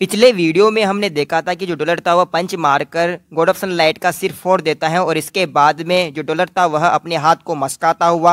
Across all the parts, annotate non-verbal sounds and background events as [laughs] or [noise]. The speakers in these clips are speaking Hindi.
पिछले वीडियो में हमने देखा था कि जो था वह पंच मारकर गोड ऑफ सनलाइट का सिर फोड़ देता है और इसके बाद में जो डॉलर था वह अपने हाथ को मस्काता हुआ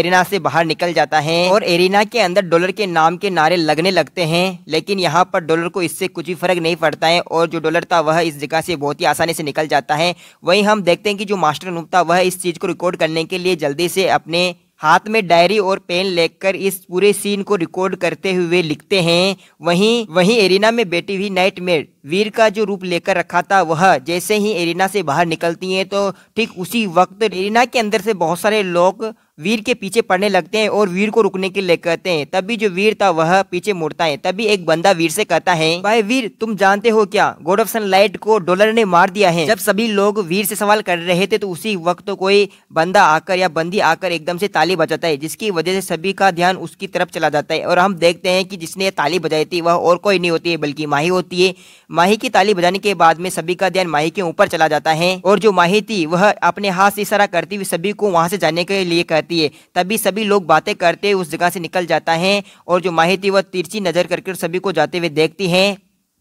एरिना से बाहर निकल जाता है और एरिना के अंदर डॉलर के नाम के नारे लगने लगते हैं लेकिन यहाँ पर डॉलर को इससे कुछ भी फर्क नहीं पड़ता है और जो डॉलर था वह इस जगह से बहुत ही आसानी से निकल जाता है वहीं हम देखते हैं कि जो मास्टर नूप था वह इस चीज़ को रिकॉर्ड करने के लिए जल्दी से अपने हाथ में डायरी और पेन लेकर इस पूरे सीन को रिकॉर्ड करते हुए लिखते हैं वहीं वहीं एरिना में बेटी हुई नाइटमेयर वीर का जो रूप लेकर रखा था वह जैसे ही एरिना से बाहर निकलती है तो ठीक उसी वक्त एरिना के अंदर से बहुत सारे लोग वीर के पीछे पड़ने लगते हैं और वीर को रुकने के लिए कहते हैं तभी जो वीर था वह पीछे मुड़ता है तभी एक बंदा वीर से कहता है भाई वीर तुम जानते हो क्या गोड ऑफ सनलाइट को डॉलर ने मार दिया है जब सभी लोग वीर से सवाल कर रहे थे तो उसी वक्त तो कोई बंदा आकर या बंदी आकर एकदम से ताली बजाता है जिसकी वजह से सभी का ध्यान उसकी तरफ चला जाता है और हम देखते हैं कि जिसने ताली बजाई थी वह और कोई नहीं होती है बल्कि माही होती है माही की ताली बजाने के बाद में सभी का ध्यान माही के ऊपर चला जाता है और जो माही थी वह अपने हाथ से इशारा करती हुई सभी को वहाँ से जाने के लिए कहती है तभी सभी लोग बातें करते उस जगह से निकल जाता है और जो माही थी वह तिरछी नजर करके सभी को जाते हुए देखती है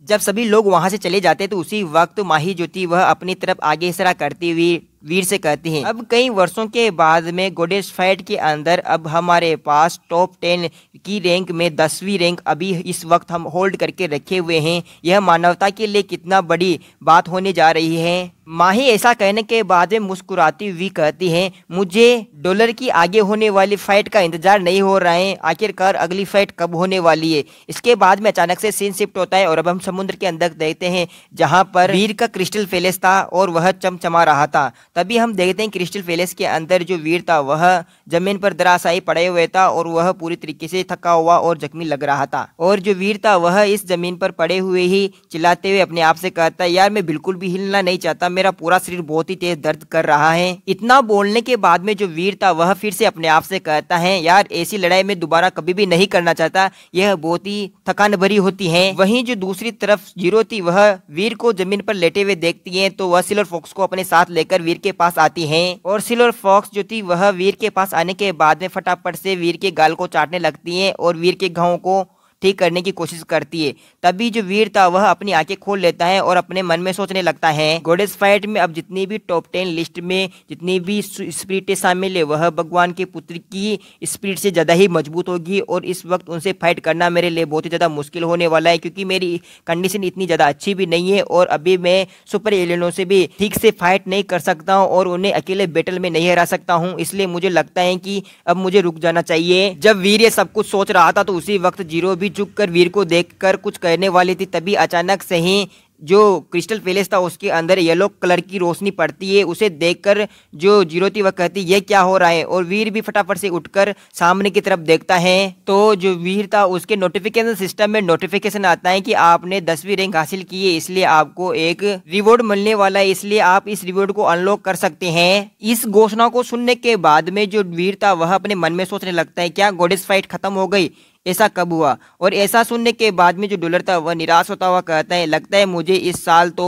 जब सभी लोग वहाँ से चले जाते तो उसी वक्त माही जो थी वह अपनी तरफ आगे इशारा करती हुई वीर से कहती हैं अब कई वर्षों के बाद में गोडेस फैट के अंदर अब हमारे पास टॉप टेन की रैंक में दसवीं रैंक अभी इस वक्त हम होल्ड करके रखे हुए हैं यह मानवता के लिए कितना बड़ी बात होने जा रही है माही ऐसा कहने के बाद में मुस्कुराती हुई कहती हैं मुझे डॉलर की आगे होने वाली फाइट का इंतजार नहीं हो रहा है आखिरकार अगली फाइट कब होने वाली है इसके बाद में अचानक से सीन शिफ्ट होता है और अब हम समुद्र के अंदर देखते हैं जहां पर वीर का क्रिस्टल फेलेस था और वह चमचमा रहा था तभी हम देखते हैं क्रिस्टल पैलेस के अंदर जो वीर था वह जमीन पर दरासाई पड़े हुए था और वह पूरी तरीके से थका हुआ और जख्मी लग रहा था और जो वीर था वह इस जमीन पर पड़े हुए ही चिल्लाते हुए अपने आप से कहता यार मैं बिल्कुल भी हिलना नहीं चाहता मेरा पूरा शरीर बहुत ही तेज दर्द कर रहा है इतना बोलने के बाद में जो वीर था वह फिर से अपने आप से कहता है यार ऐसी लड़ाई में दोबारा कभी भी नहीं करना चाहता यह बहुत ही थकान भरी होती है वहीं जो दूसरी तरफ जीरो थी वह वीर को जमीन पर लेटे हुए देखती है तो वह सिलर फॉक्स को अपने साथ लेकर वीर के पास आती है और सिल्वर फॉक्स जो थी वह वीर के पास आने के बाद में फटाफट से वीर के गाल को चाटने लगती है और वीर के घाव को ठीक करने की कोशिश करती है तभी जो वीर था वह अपनी आंखें खोल लेता है और अपने मन में सोचने लगता है गोडेस फाइट में अब जितनी भी टॉप टेन लिस्ट में जितनी भी स्पिरिटें शामिल है वह भगवान के पुत्र की स्प्रिट से ज़्यादा ही मजबूत होगी और इस वक्त उनसे फाइट करना मेरे लिए बहुत ही ज़्यादा मुश्किल होने वाला है क्योंकि मेरी कंडीशन इतनी ज़्यादा अच्छी भी नहीं है और अभी मैं सुपर एलियनों से भी ठीक से फाइट नहीं कर सकता हूँ और उन्हें अकेले बैटल में नहीं हरा सकता हूँ इसलिए मुझे लगता है कि अब मुझे रुक जाना चाहिए जब वीर ये सब कुछ सोच रहा था तो उसी वक्त जीरो भी कर वीर को देख कर कुछ कहने वाली थी तभी अचानक से ही जो क्रिस्टल पैलेस था उसके अंदर येलो कलर की रोशनी पड़ती है उसे देखकर जो जीरो थी वह कहती है क्या हो रहा है और वीर भी फटाफट से उठकर सामने की तरफ देखता है तो जो वीर था उसके नोटिफिकेशन सिस्टम में नोटिफिकेशन आता है कि आपने दसवीं रैंक हासिल की है इसलिए आपको एक रिवॉर्ड मिलने वाला है इसलिए आप इस रिवॉर्ड को अनलॉक कर सकते हैं इस घोषणा को सुनने के बाद में जो वीर था वह अपने मन में सोचने लगता है क्या गोडेस फाइट खत्म हो गई ऐसा कब हुआ और ऐसा सुनने के बाद में जो डॉलर था वह निराश होता हुआ कहता है लगता है मुझे इस साल तो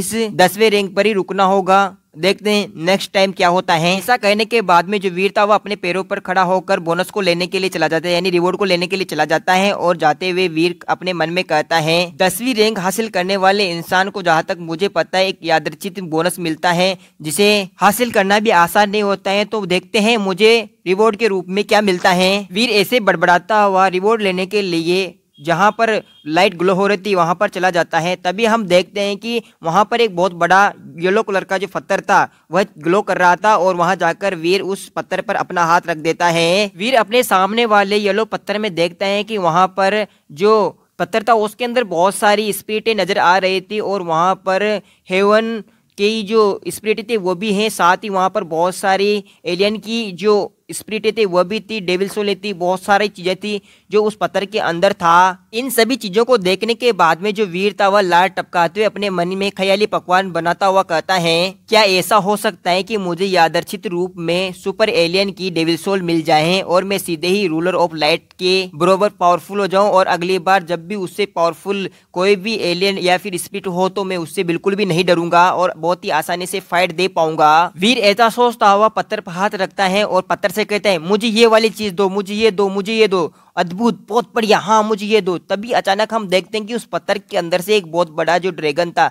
इस दसवें रैंक पर ही रुकना होगा देखते हैं नेक्स्ट टाइम क्या होता है ऐसा कहने के बाद में जो वीर था वो अपने पैरों पर खड़ा होकर बोनस को लेने के लिए चला जाता है यानी रिवॉर्ड को लेने के लिए चला जाता है और जाते हुए वीर अपने मन में कहता है दसवीं रैंक हासिल करने वाले इंसान को जहाँ तक मुझे पता है एक यादृचित बोनस मिलता है जिसे हासिल करना भी आसान नहीं होता है तो देखते है मुझे रिवॉर्ड के रूप में क्या मिलता है वीर ऐसे बड़बड़ाता हुआ रिवॉर्ड लेने के लिए जहाँ पर लाइट ग्लो हो रही थी वहाँ पर चला जाता है तभी हम देखते हैं कि वहाँ पर एक बहुत बड़ा येलो कलर का जो पत्थर था वह ग्लो कर रहा था और वहाँ जाकर वीर उस पत्थर पर अपना हाथ रख देता है वीर अपने सामने वाले येलो पत्थर में देखता है कि वहाँ पर जो पत्थर था उसके अंदर बहुत सारी स्पीटें नज़र आ रही थी और वहाँ पर हेवन की जो स्प्रिट थी वो भी हैं साथ ही वहाँ पर बहुत सारी एलियन की जो स्प्रिटें थे वह भी थी डेविल सोले थी बहुत सारी चीज़ें थी जो उस पत्थर के अंदर था इन सभी चीज़ों को देखने के बाद में जो वीर था वह लाल टपकाते हुए अपने मन में ख्याली पकवान बनाता हुआ कहता है क्या ऐसा हो सकता है कि मुझे यादर्शित रूप में सुपर एलियन की डेविल सोल मिल जाए और मैं सीधे ही रूलर ऑफ लाइट के बरोबर पावरफुल हो जाऊं और अगली बार जब भी उससे पावरफुल कोई भी एलियन या फिर स्पिट हो तो मैं उससे बिल्कुल भी नहीं डरूंगा और बहुत ही आसानी से फाइट दे पाऊंगा वीर ऐसा सोचता हुआ पत्थर पर हाथ रखता है और पत्थर से कहता है मुझे ये वाली चीज दो मुझे ये दो मुझे ये दो अद्भुत बहुत बढ़िया हाँ मुझे ये दो तभी अचानक हम देखते हैं कि उस पत्थर के अंदर से एक बहुत बड़ा जो ड्रैगन था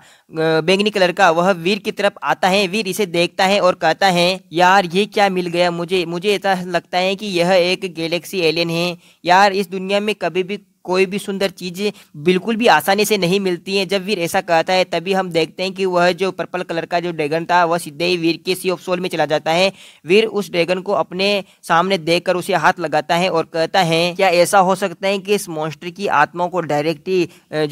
बैंगनी कलर का वह वीर की तरफ आता है वीर इसे देखता है और कहता है यार ये क्या मिल गया मुझे मुझे ऐसा लगता है कि यह एक गैलेक्सी एलियन है यार इस दुनिया में कभी भी कोई भी सुंदर चीज़ें बिल्कुल भी आसानी से नहीं मिलती हैं जब वीर ऐसा कहता है तभी हम देखते हैं कि वह जो पर्पल कलर का जो ड्रैगन था वह सीधे ही वीर के सी ऑफ सोल में चला जाता है वीर उस ड्रैगन को अपने सामने देख उसे हाथ लगाता है और कहता है क्या ऐसा हो सकता है कि इस मॉन्स्टर की आत्मा को डायरेक्टली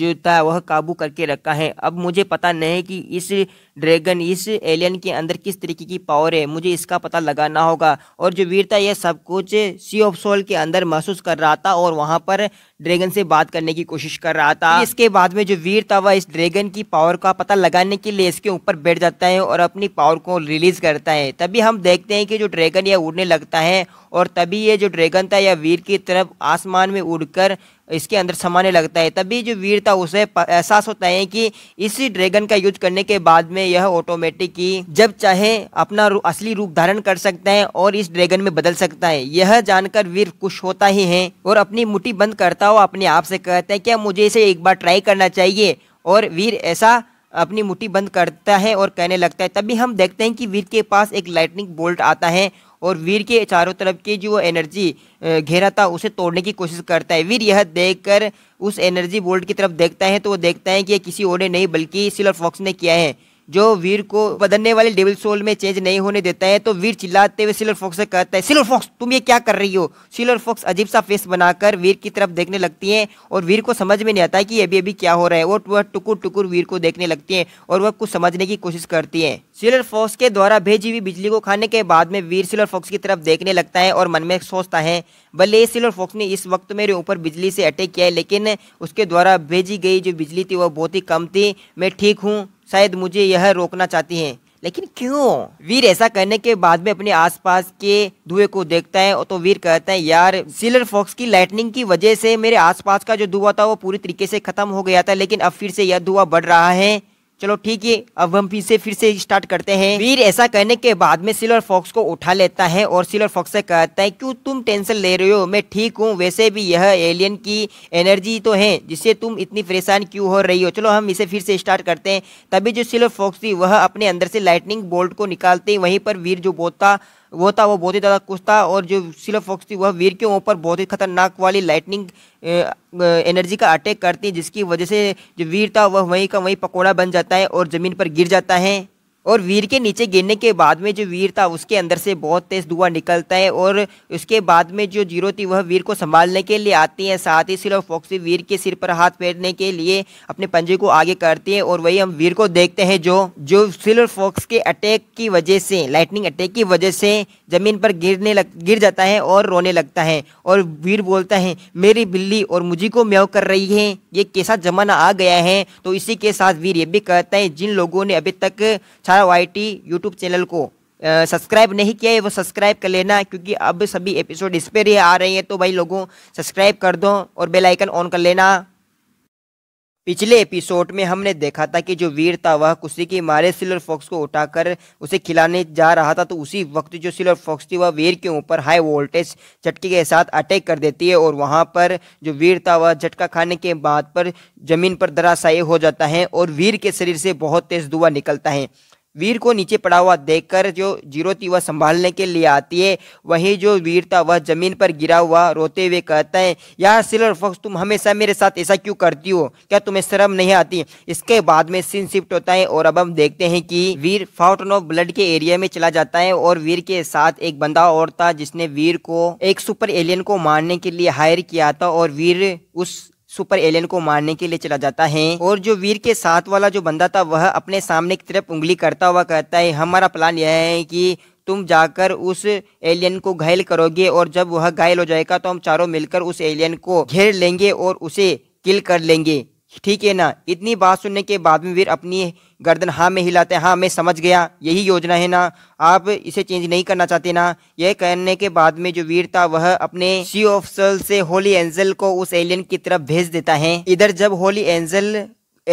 जो था वह काबू करके रखा है अब मुझे पता नहीं कि इस ड्रैगन इस एलियन के अंदर किस तरीके की पावर है मुझे इसका पता लगाना होगा और जो वीर था यह सब कुछ सी ऑफ सोल के अंदर महसूस कर रहा था और वहां पर ड्रैगन से बात करने की कोशिश कर रहा था इसके बाद में जो वीर था वह इस ड्रैगन की पावर का पता लगाने के लिए इसके ऊपर बैठ जाता है और अपनी पावर को रिलीज करता है तभी हम देखते हैं कि जो ड्रैगन यह उड़ने लगता है और तभी ये जो ड्रैगन था यह वीर की तरफ आसमान में उड़कर इसके अंदर समाने लगता है तभी जो वीरता उसे एहसास होता है कि इसी ड्रैगन का यूज करने के बाद में यह ऑटोमेटिक ही जब चाहे अपना रू, असली रूप धारण कर सकता है और इस ड्रैगन में बदल सकता है यह जानकर वीर खुश होता ही है और अपनी मुट्ठी बंद करता हुआ अपने आप से कहते हैं क्या मुझे इसे एक बार ट्राई करना चाहिए और वीर ऐसा अपनी मुट्ठी बंद करता है और कहने लगता है तभी हम देखते हैं कि वीर के पास एक लाइटनिंग बोल्ट आता है और वीर के चारों तरफ की जो एनर्जी घेरा था उसे तोड़ने की कोशिश करता है वीर यह देखकर उस एनर्जी बोल्ट की तरफ देखता है तो वो देखता है कि यह किसी और ने नहीं बल्कि सिलर फॉक्स ने किया है जो वीर को बदलने वाले डेविल सोल में चेंज नहीं होने देता है तो वीर चिल्लाते हुए सिल्वर फॉक्स से कहता है सिल्वर फॉक्स तुम ये क्या कर रही हो सिल्वर फॉक्स अजीब सा फेस बनाकर वीर की तरफ देखने लगती है और वीर को समझ में नहीं आता है कि अभी अभी क्या हो रहा है और वह टुकुर टुकुर वीर को देखने लगती है और वह कुछ समझने की कोशिश करती है सिल्वर फॉक्स के द्वारा भेजी हुई बिजली को खाने के बाद में वीर सिल्वर फॉक्स की तरफ देखने लगता है और मन में सोचता है भले सिल्वर फॉक्स ने इस वक्त मेरे ऊपर बिजली से अटैक किया है लेकिन उसके द्वारा भेजी गई जो बिजली थी वह बहुत ही कम थी मैं ठीक हूँ शायद मुझे यह रोकना चाहती हैं लेकिन क्यों वीर ऐसा करने के बाद में अपने आसपास के धुएं को देखता है और तो वीर कहता है यार सिलर फॉक्स की लाइटनिंग की वजह से मेरे आसपास का जो धुआं था वो पूरी तरीके से खत्म हो गया था लेकिन अब फिर से यह धुआं बढ़ रहा है चलो ठीक है अब हम फिर से फिर से स्टार्ट करते हैं वीर ऐसा कहने के बाद में सिल्वर फॉक्स को उठा लेता है और सिल्वर फॉक्स से कहता है क्यों तुम टेंशन ले रहे हो मैं ठीक हूँ वैसे भी यह एलियन की एनर्जी तो है जिससे तुम इतनी परेशान क्यों हो रही हो चलो हम इसे फिर से स्टार्ट करते हैं तभी जो सिल्वर फॉक्स थी वह अपने अंदर से लाइटनिंग बोल्ट को निकालते वहीं पर वीर जो बोता वो था वो बहुत ही ज़्यादा कुछ था और जो सिलो फॉक्स थी वह वीर के ऊपर बहुत ही खतरनाक वाली लाइटनिंग एनर्जी का अटैक करती है जिसकी वजह से जो वीर था वह वहीं का वहीं पकौड़ा बन जाता है और ज़मीन पर गिर जाता है और वीर के नीचे गिरने के बाद में जो वीर था उसके अंदर से बहुत तेज़ धुआं निकलता है और उसके बाद में जो जीरो थी वह वीर को संभालने के लिए आती है साथ ही सिर्फ फॉक्सी वीर के सिर पर हाथ फेरने के लिए अपने पंजे को आगे करती है और वही हम वीर को देखते हैं जो जो सिल्वर फॉक्स के अटैक की वजह से लाइटनिंग अटैक की वजह से ज़मीन पर गिरने लग गिर जाता है और रोने लगता है और वीर बोलता है मेरी बिल्ली और मुझी को म्यो कर रही है ये कैसा जमाना आ गया है तो इसी के साथ वीर ये भी कहता है जिन लोगों ने अभी तक Dhara Y T YouTube channel को सब्सक्राइब नहीं किया है वो सब्सक्राइब कर लेना क्योंकि अब सभी एपिसोड इस पर ही आ रहे हैं तो भाई लोगों सब्सक्राइब कर दो और बेल आइकन ऑन कर लेना पिछले एपिसोड में हमने देखा था कि जो वीर था वह कुश्ती की मारे सिल्वर फॉक्स को उठाकर उसे खिलाने जा रहा था तो उसी वक्त जो सिल्वर फॉक्स थी वह वीर के ऊपर हाई वोल्टेज झटके के साथ अटैक कर देती है और वहां पर जो वीर था वह झटका खाने के बाद पर जमीन पर धराशायी हो जाता है और वीर के शरीर से बहुत तेज धुआं निकलता है वीर को नीचे पड़ा हुआ देखकर जो जीरो थी वह संभालने के लिए आती है वहीं जो वीर था वह जमीन पर गिरा हुआ रोते हुए कहता है यार सिलर फॉक्स तुम हमेशा मेरे साथ ऐसा क्यों करती हो क्या तुम्हें शर्म नहीं आती इसके बाद में सीन शिफ्ट होता है और अब हम देखते हैं कि वीर फाउंटन ऑफ ब्लड के एरिया में चला जाता है और वीर के साथ एक बंदा और था जिसने वीर को एक सुपर एलियन को मारने के लिए हायर किया था और वीर उस सुपर एलियन को मारने के लिए चला जाता है और जो वीर के साथ वाला जो बंदा था वह अपने सामने की तरफ उंगली करता हुआ कहता है हमारा प्लान यह है कि तुम जाकर उस एलियन को घायल करोगे और जब वह घायल हो जाएगा तो हम चारों मिलकर उस एलियन को घेर लेंगे और उसे किल कर लेंगे ठीक है ना इतनी बात सुनने के बाद में वीर अपनी गर्दन हाँ में हिलाते हैं हाँ मैं समझ गया यही योजना है ना आप इसे चेंज नहीं करना चाहते ना यह कहने के बाद में जो वीर था वह अपने सी ऑफिसर से होली एंजल को उस एलियन की तरफ भेज देता है इधर जब होली एंजल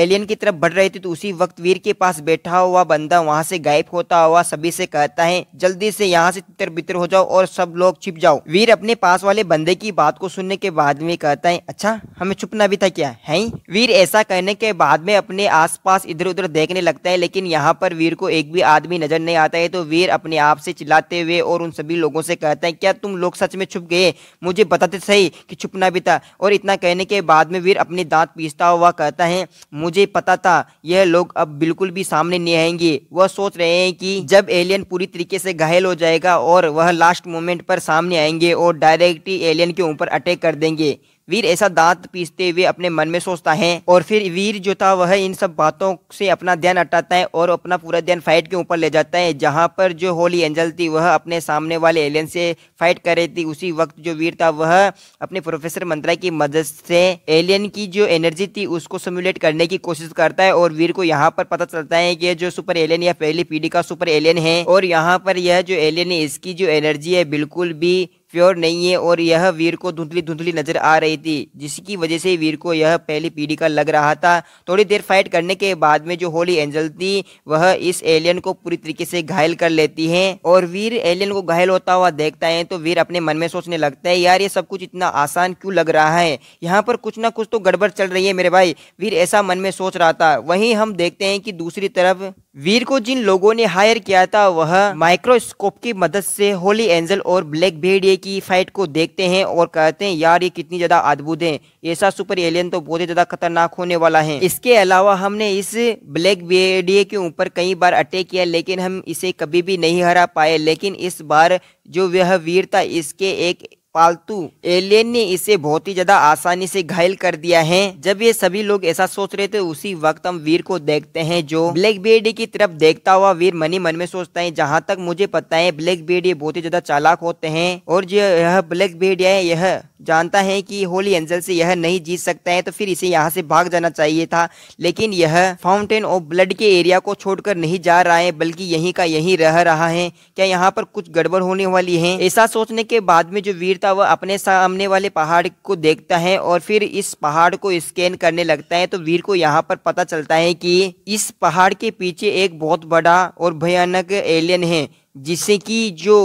एलियन की तरफ बढ़ रहे थे तो उसी वक्त वीर के पास बैठा हुआ बंदा वहां से गायब होता हुआ सभी से कहता है जल्दी से यहाँ से तितर बितर हो जाओ और सब लोग छिप जाओ वीर अपने पास वाले बंदे की बात को सुनने के बाद में कहता है अच्छा हमें छुपना भी था क्या है वीर ऐसा कहने के बाद में अपने आस इधर उधर देखने लगता है लेकिन यहाँ पर वीर को एक भी आदमी नजर नहीं आता है तो वीर अपने आप से चिल्लाते हुए और उन सभी लोगों से कहता है क्या तुम लोग सच में छुप गए मुझे बताते सही कि छुपना भी था और इतना कहने के बाद में वीर अपने दांत पीसता हुआ कहता है मुझे पता था यह लोग अब बिल्कुल भी सामने नहीं आएंगे वह सोच रहे हैं कि जब एलियन पूरी तरीके से घायल हो जाएगा और वह लास्ट मोमेंट पर सामने आएंगे और डायरेक्ट एलियन के ऊपर अटैक कर देंगे वीर ऐसा दांत पीसते हुए अपने मन में सोचता है और फिर वीर जो था वह इन सब बातों से अपना ध्यान हटाता है और अपना पूरा ध्यान फाइट के ऊपर ले जाता है जहाँ पर जो होली एंजल थी वह अपने सामने वाले एलियन से फाइट कर रही थी उसी वक्त जो वीर था वह अपने प्रोफेसर मंत्रा की मदद से एलियन की जो एनर्जी थी उसको सिमुलेट करने की कोशिश करता है और वीर को यहाँ पर पता चलता है कि जो सुपर एलियन या पहली पीढ़ी का सुपर एलियन है और यहाँ पर यह जो एलियन है इसकी जो एनर्जी है बिल्कुल भी प्योर नहीं है और यह वीर को धुंधली धुंधली नजर आ रही थी जिसकी वजह से वीर को यह पहली पीढ़ी का लग रहा था थोड़ी देर फाइट करने के बाद में जो होली एंजल थी वह इस एलियन को पूरी तरीके से घायल कर लेती है और वीर एलियन को घायल होता हुआ देखता है तो वीर अपने मन में सोचने लगता है यार ये सब कुछ इतना आसान क्यों लग रहा है यहाँ पर कुछ ना कुछ तो गड़बड़ चल रही है मेरे भाई वीर ऐसा मन में सोच रहा था वही हम देखते हैं कि दूसरी तरफ वीर को जिन लोगों ने हायर किया था वह माइक्रोस्कोप की मदद से होली एंजल और ब्लैक भेड़िए की फाइट को देखते हैं और कहते हैं यार ये कितनी ज़्यादा अद्भुत है ऐसा सुपर एलियन तो बहुत ही ज़्यादा खतरनाक होने वाला है इसके अलावा हमने इस ब्लैक बेडिए के ऊपर कई बार अटैक किया लेकिन हम इसे कभी भी नहीं हरा पाए लेकिन इस बार जो वह वीर था इसके एक पालतू एलियन ने इसे बहुत ही ज्यादा आसानी से घायल कर दिया है जब ये सभी लोग ऐसा सोच रहे थे उसी वक्त हम वीर को देखते हैं जो ब्लैक बेडी की तरफ देखता हुआ वीर मनी मन में सोचता है जहाँ तक मुझे पता है ब्लैक बेडी बहुत ही ज्यादा चालाक होते हैं और जो यह ब्लैक बेडिया है यह जानता है कि होली एंजल से यह नहीं जीत सकता है तो फिर इसे यहाँ से भाग जाना चाहिए था लेकिन यह फाउंटेन ऑफ ब्लड के एरिया को छोड़कर नहीं जा रहा है बल्कि यहीं का यहीं रह रहा है क्या यहाँ पर कुछ गड़बड़ होने वाली है ऐसा सोचने के बाद में जो वीर था वह अपने सामने वाले पहाड़ को देखता है और फिर इस पहाड़ को स्कैन करने लगता है तो वीर को यहाँ पर पता चलता है की इस पहाड़ के पीछे एक बहुत बड़ा और भयानक एलियन है जिससे कि जो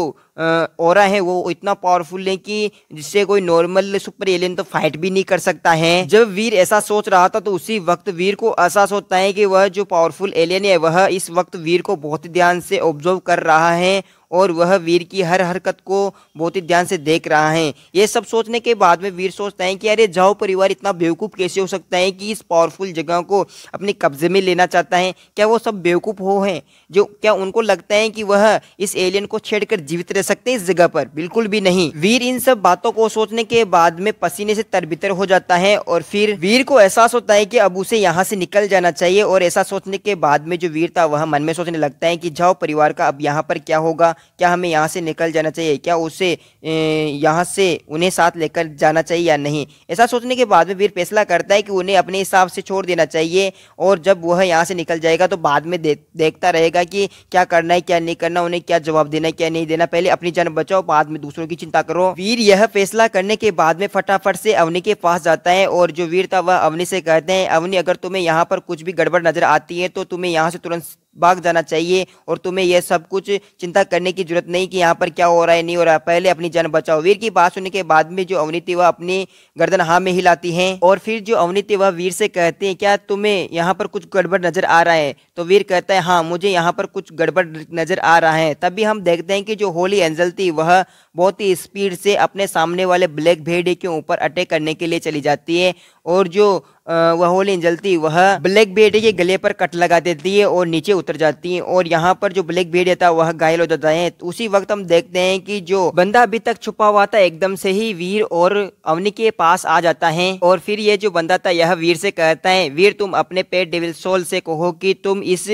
और है वो इतना पावरफुल है कि जिससे कोई नॉर्मल सुपर एलियन तो फाइट भी नहीं कर सकता है जब वीर ऐसा सोच रहा था तो उसी वक्त वीर को एहसास होता है कि वह जो पावरफुल एलियन है वह इस वक्त वीर को बहुत ध्यान से ऑब्जर्व कर रहा है और वह वीर की हर हरकत को बहुत ही ध्यान से देख रहा है ये सब सोचने के बाद में वीर सोचता है कि अरे जाओ परिवार इतना बेवकूफ़ कैसे हो सकता है कि इस पावरफुल जगह को अपने कब्जे में लेना चाहता है क्या वो सब बेवकूफ़ हो हैं जो क्या उनको लगता है कि वह इस एलियन को छेड़कर जीवित रह सकते हैं इस जगह पर बिल्कुल भी नहीं वीर इन सब बातों को सोचने के बाद में पसीने से तरबितर हो जाता है और फिर वीर को एहसास होता है कि अब उसे यहाँ से निकल जाना चाहिए और ऐसा सोचने के बाद में जो वीर था वह मन में सोचने लगता है कि जाओ परिवार का अब यहाँ पर क्या होगा क्या हमें यहाँ से निकल जाना चाहिए क्या उसे यहाँ से उन्हें साथ लेकर जाना चाहिए या नहीं ऐसा सोचने के बाद में वीर फैसला करता है कि उन्हें अपने हिसाब से छोड़ देना चाहिए और जब वह यहाँ से निकल जाएगा तो बाद में दे, देखता रहेगा कि क्या करना है क्या नहीं करना उन्हें क्या जवाब देना है क्या नहीं देना पहले अपनी जान बचाओ बाद में दूसरों की चिंता करो वीर यह फैसला करने के बाद में फटाफट से अवनी के पास जाता है और जो वीर था वह अवनी से कहते हैं अवनी अगर तुम्हें यहाँ पर कुछ भी गड़बड़ नजर आती है तो तुम्हें यहाँ से तुरंत भाग जाना चाहिए और तुम्हें यह सब कुछ चिंता करने की जरूरत नहीं कि यहाँ पर क्या हो रहा है नहीं हो रहा है पहले अपनी जान बचाओ वीर की बात सुनने के बाद में जो अवनीति वह अपनी गर्दन हाँ में हिलाती है और फिर जो अवनीति वह वीर से कहते हैं क्या तुम्हें यहाँ पर कुछ गड़बड़ नजर आ रहा है तो वीर कहता है हाँ मुझे यहाँ पर कुछ गड़बड़ नजर आ रहा है तभी हम देखते हैं कि जो होली एंजल थी वह बहुत ही स्पीड से अपने सामने वाले ब्लैक भेड़े के ऊपर अटैक करने के लिए चली जाती है और जो वह होली जलती वह ब्लैक बेड के गले पर कट लगा देती है और नीचे उतर जाती है और यहाँ पर जो ब्लैक बेड था वह घायल हो जाता है उसी वक्त हम देखते हैं कि जो बंदा अभी तक छुपा हुआ था एकदम से ही वीर और अवनी के पास आ जाता है और फिर ये जो बंदा था यह वीर से कहता है वीर तुम अपने पेट डेविल सोल से कहो की तुम इस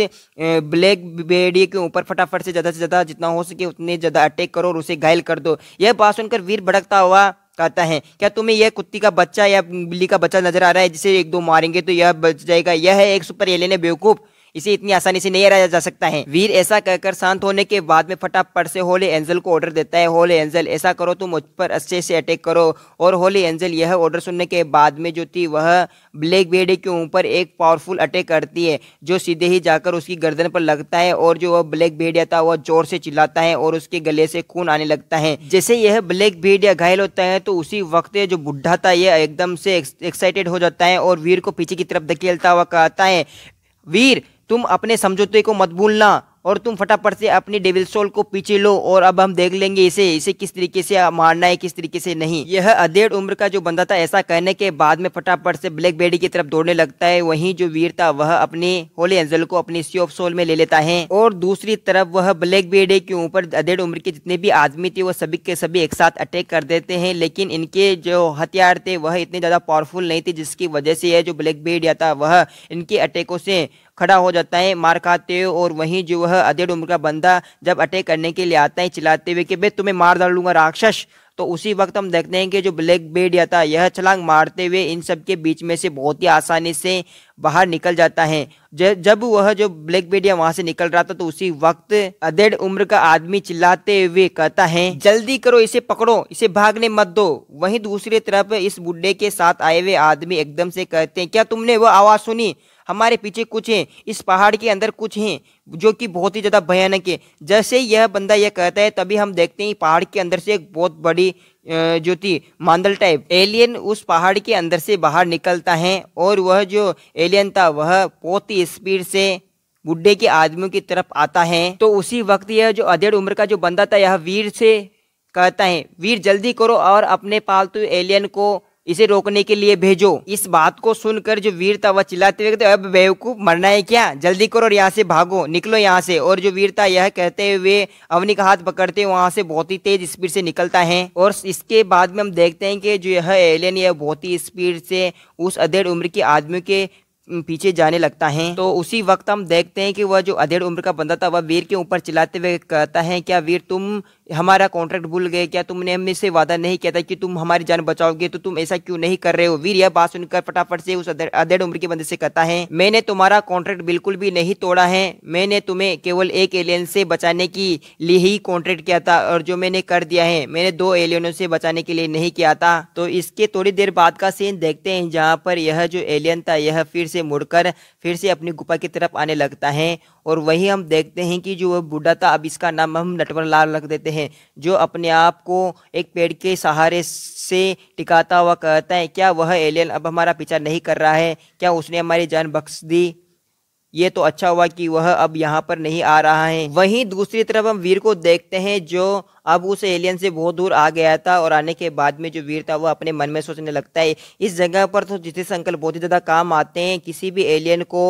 ब्लैक बेड के ऊपर फटाफट से ज्यादा से ज्यादा जितना हो सके उतने ज्यादा अटैक करो और उसे घायल कर दो यह बात सुनकर वीर भड़कता हुआ कहता है क्या तुम्हें यह कुत्ती का बच्चा या बिल्ली का बच्चा नजर आ रहा है जिसे एक दो मारेंगे तो यह बच जाएगा यह है एक सुपर एलियन है बेवकूफ़ इसे इतनी आसानी से नहीं हराया जा सकता है वीर ऐसा कहकर शांत होने के बाद में फटाफट से होले एंजल को ऑर्डर देता है होले एंजल ऐसा करो तुम मुझ पर अच्छे से अटैक करो और होले एंजल यह ऑर्डर सुनने के बाद में जो थी वह ब्लैक बेडे के ऊपर एक पावरफुल अटैक करती है जो सीधे ही जाकर उसकी गर्दन पर लगता है और जो वह ब्लैक भेड़िया था वह जोर से चिल्लाता है और उसके गले से खून आने लगता है जैसे यह ब्लैक भेड़िया घायल होता है तो उसी वक्त जो बुढ़ा था यह एकदम से एक्साइटेड हो जाता है और वीर को पीछे की तरफ धकेलता हुआ कहता है वीर तुम अपने समझौते को मत भूलना और तुम फटाफट से अपनी डेविल सोल को पीछे लो और अब हम देख लेंगे इसे इसे किस तरीके से मारना है किस तरीके से नहीं यह अधेड़ उम्र का जो बंदा था ऐसा कहने के बाद में फटाफट से ब्लैक बेडी की तरफ दौड़ने लगता है वहीं जो वीर था वह अपने होली एंजल को अपनी सी ऑफ सोल में ले लेता है और दूसरी तरफ वह ब्लैक बेडी के ऊपर अधेड़ उम्र के जितने भी आदमी थे वह सभी के सभी एक साथ अटैक कर देते हैं लेकिन इनके जो हथियार थे वह इतने ज्यादा पावरफुल नहीं थे जिसकी वजह से यह जो ब्लैक बेडिया था वह इनके अटैकों से खड़ा हो जाता है मार खाते हुए और वहीं जो वह अधेड़ उम्र का बंदा जब अटैक करने के लिए आता है चिल्लाते हुए कि भाई तुम्हें मार डालूंगा राक्षस तो उसी वक्त हम देखते हैं कि जो ब्लैक बेड या था यह छलांग मारते हुए इन सब के बीच में से बहुत ही आसानी से बाहर निकल जाता है जब वह जो ब्लैक बेडिया वहां से निकल रहा था तो उसी वक्त अधेड़ उम्र का आदमी चिल्लाते हुए कहता है जल्दी करो इसे पकड़ो इसे भागने मत दो वहीं दूसरी तरफ इस बुढ़े के साथ आए हुए आदमी एकदम से कहते हैं क्या तुमने वो आवाज सुनी हमारे पीछे कुछ हैं इस पहाड़ के अंदर कुछ हैं जो कि बहुत ही ज़्यादा भयानक है जैसे यह बंदा यह कहता है तभी हम देखते हैं पहाड़ के अंदर से एक बहुत बड़ी जो थी मांदल टाइप एलियन उस पहाड़ के अंदर से बाहर निकलता है और वह जो एलियन था वह बहुत ही स्पीड से बुढ़े के आदमियों की तरफ आता है तो उसी वक्त यह जो अधेड़ उम्र का जो बंदा था यह वीर से कहता है वीर जल्दी करो और अपने पालतू एलियन को इसे रोकने के लिए भेजो इस बात को सुनकर जो वीरता वह चिल्लाते हुए कहते अब बेवकूफ मरना है क्या जल्दी करो और यहाँ से भागो निकलो यहाँ से और जो वीरता यह कहते हुए अवनी का हाथ पकड़ते वहाँ से बहुत ही तेज स्पीड से निकलता है और इसके बाद में हम देखते हैं कि जो यह एलियन यह बहुत ही स्पीड से उस अधेड़ उम्र के आदमी के पीछे जाने लगता है तो उसी वक्त हम देखते हैं कि वह जो अधेड़ उम्र का बंदा था वह वीर के ऊपर चिल्लाते हुए कहता है क्या वीर तुम हमारा कॉन्ट्रैक्ट भूल गए क्या तुमने हमें से वादा नहीं किया था कि तुम हमारी जान बचाओगे तो तुम ऐसा क्यों नहीं कर रहे हो वीर यह बात सुनकर फटाफट से उस अधेड़ उम्र के बंदे से कहता है मैंने तुम्हारा कॉन्ट्रैक्ट बिल्कुल भी नहीं तोड़ा है मैंने तुम्हें केवल एक एलियन से बचाने के लिए ही कॉन्ट्रैक्ट किया था और जो मैंने कर दिया है मैंने दो एलियनों से बचाने के लिए नहीं किया था तो इसके थोड़ी देर बाद का सीन देखते हैं जहाँ पर यह जो एलियन था यह फिर से मुड़कर फिर से अपनी गुफा की तरफ आने लगता है और वही हम देखते हैं कि जो वह बूढ़ा था अब इसका नाम हम नटवर लाल रख देते हैं हैं जो अपने आप को एक पेड़ के सहारे से टिकाता हुआ कहता है क्या वह एलियन अब हमारा पीछा नहीं कर रहा है क्या उसने हमारी जान बख्श दी ये तो अच्छा हुआ कि वह अब यहाँ पर नहीं आ रहा है वहीं दूसरी तरफ हम वीर को देखते हैं जो अब उस एलियन से बहुत दूर आ गया था और आने के बाद में जो वीर था वह अपने मन में सोचने लगता है इस जगह पर तो जितिश अंकल बहुत ही ज़्यादा काम आते हैं किसी भी एलियन को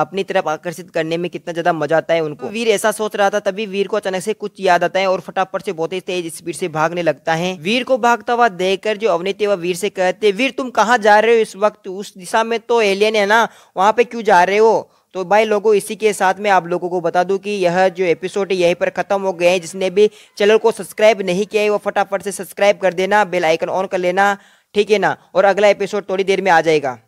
अपनी तरफ आकर्षित करने में कितना ज़्यादा मजा आता है उनको वीर ऐसा सोच रहा था तभी वीर को अचानक से कुछ याद आता है और फटाफट से बहुत ही तेज स्पीड से भागने लगता है वीर को भागता हुआ देखकर जो अवनीति वह वीर से कहते वीर तुम कहाँ जा रहे हो इस वक्त उस दिशा में तो एलियन है ना वहाँ पे क्यों जा रहे हो तो भाई लोगों इसी के साथ में आप लोगों को बता दूं कि यह जो एपिसोड है यहीं पर खत्म हो गए हैं जिसने भी चैनल को सब्सक्राइब नहीं किया है वो फटाफट से सब्सक्राइब कर देना बेल आइकन ऑन कर लेना ठीक है ना और अगला एपिसोड थोड़ी देर में आ जाएगा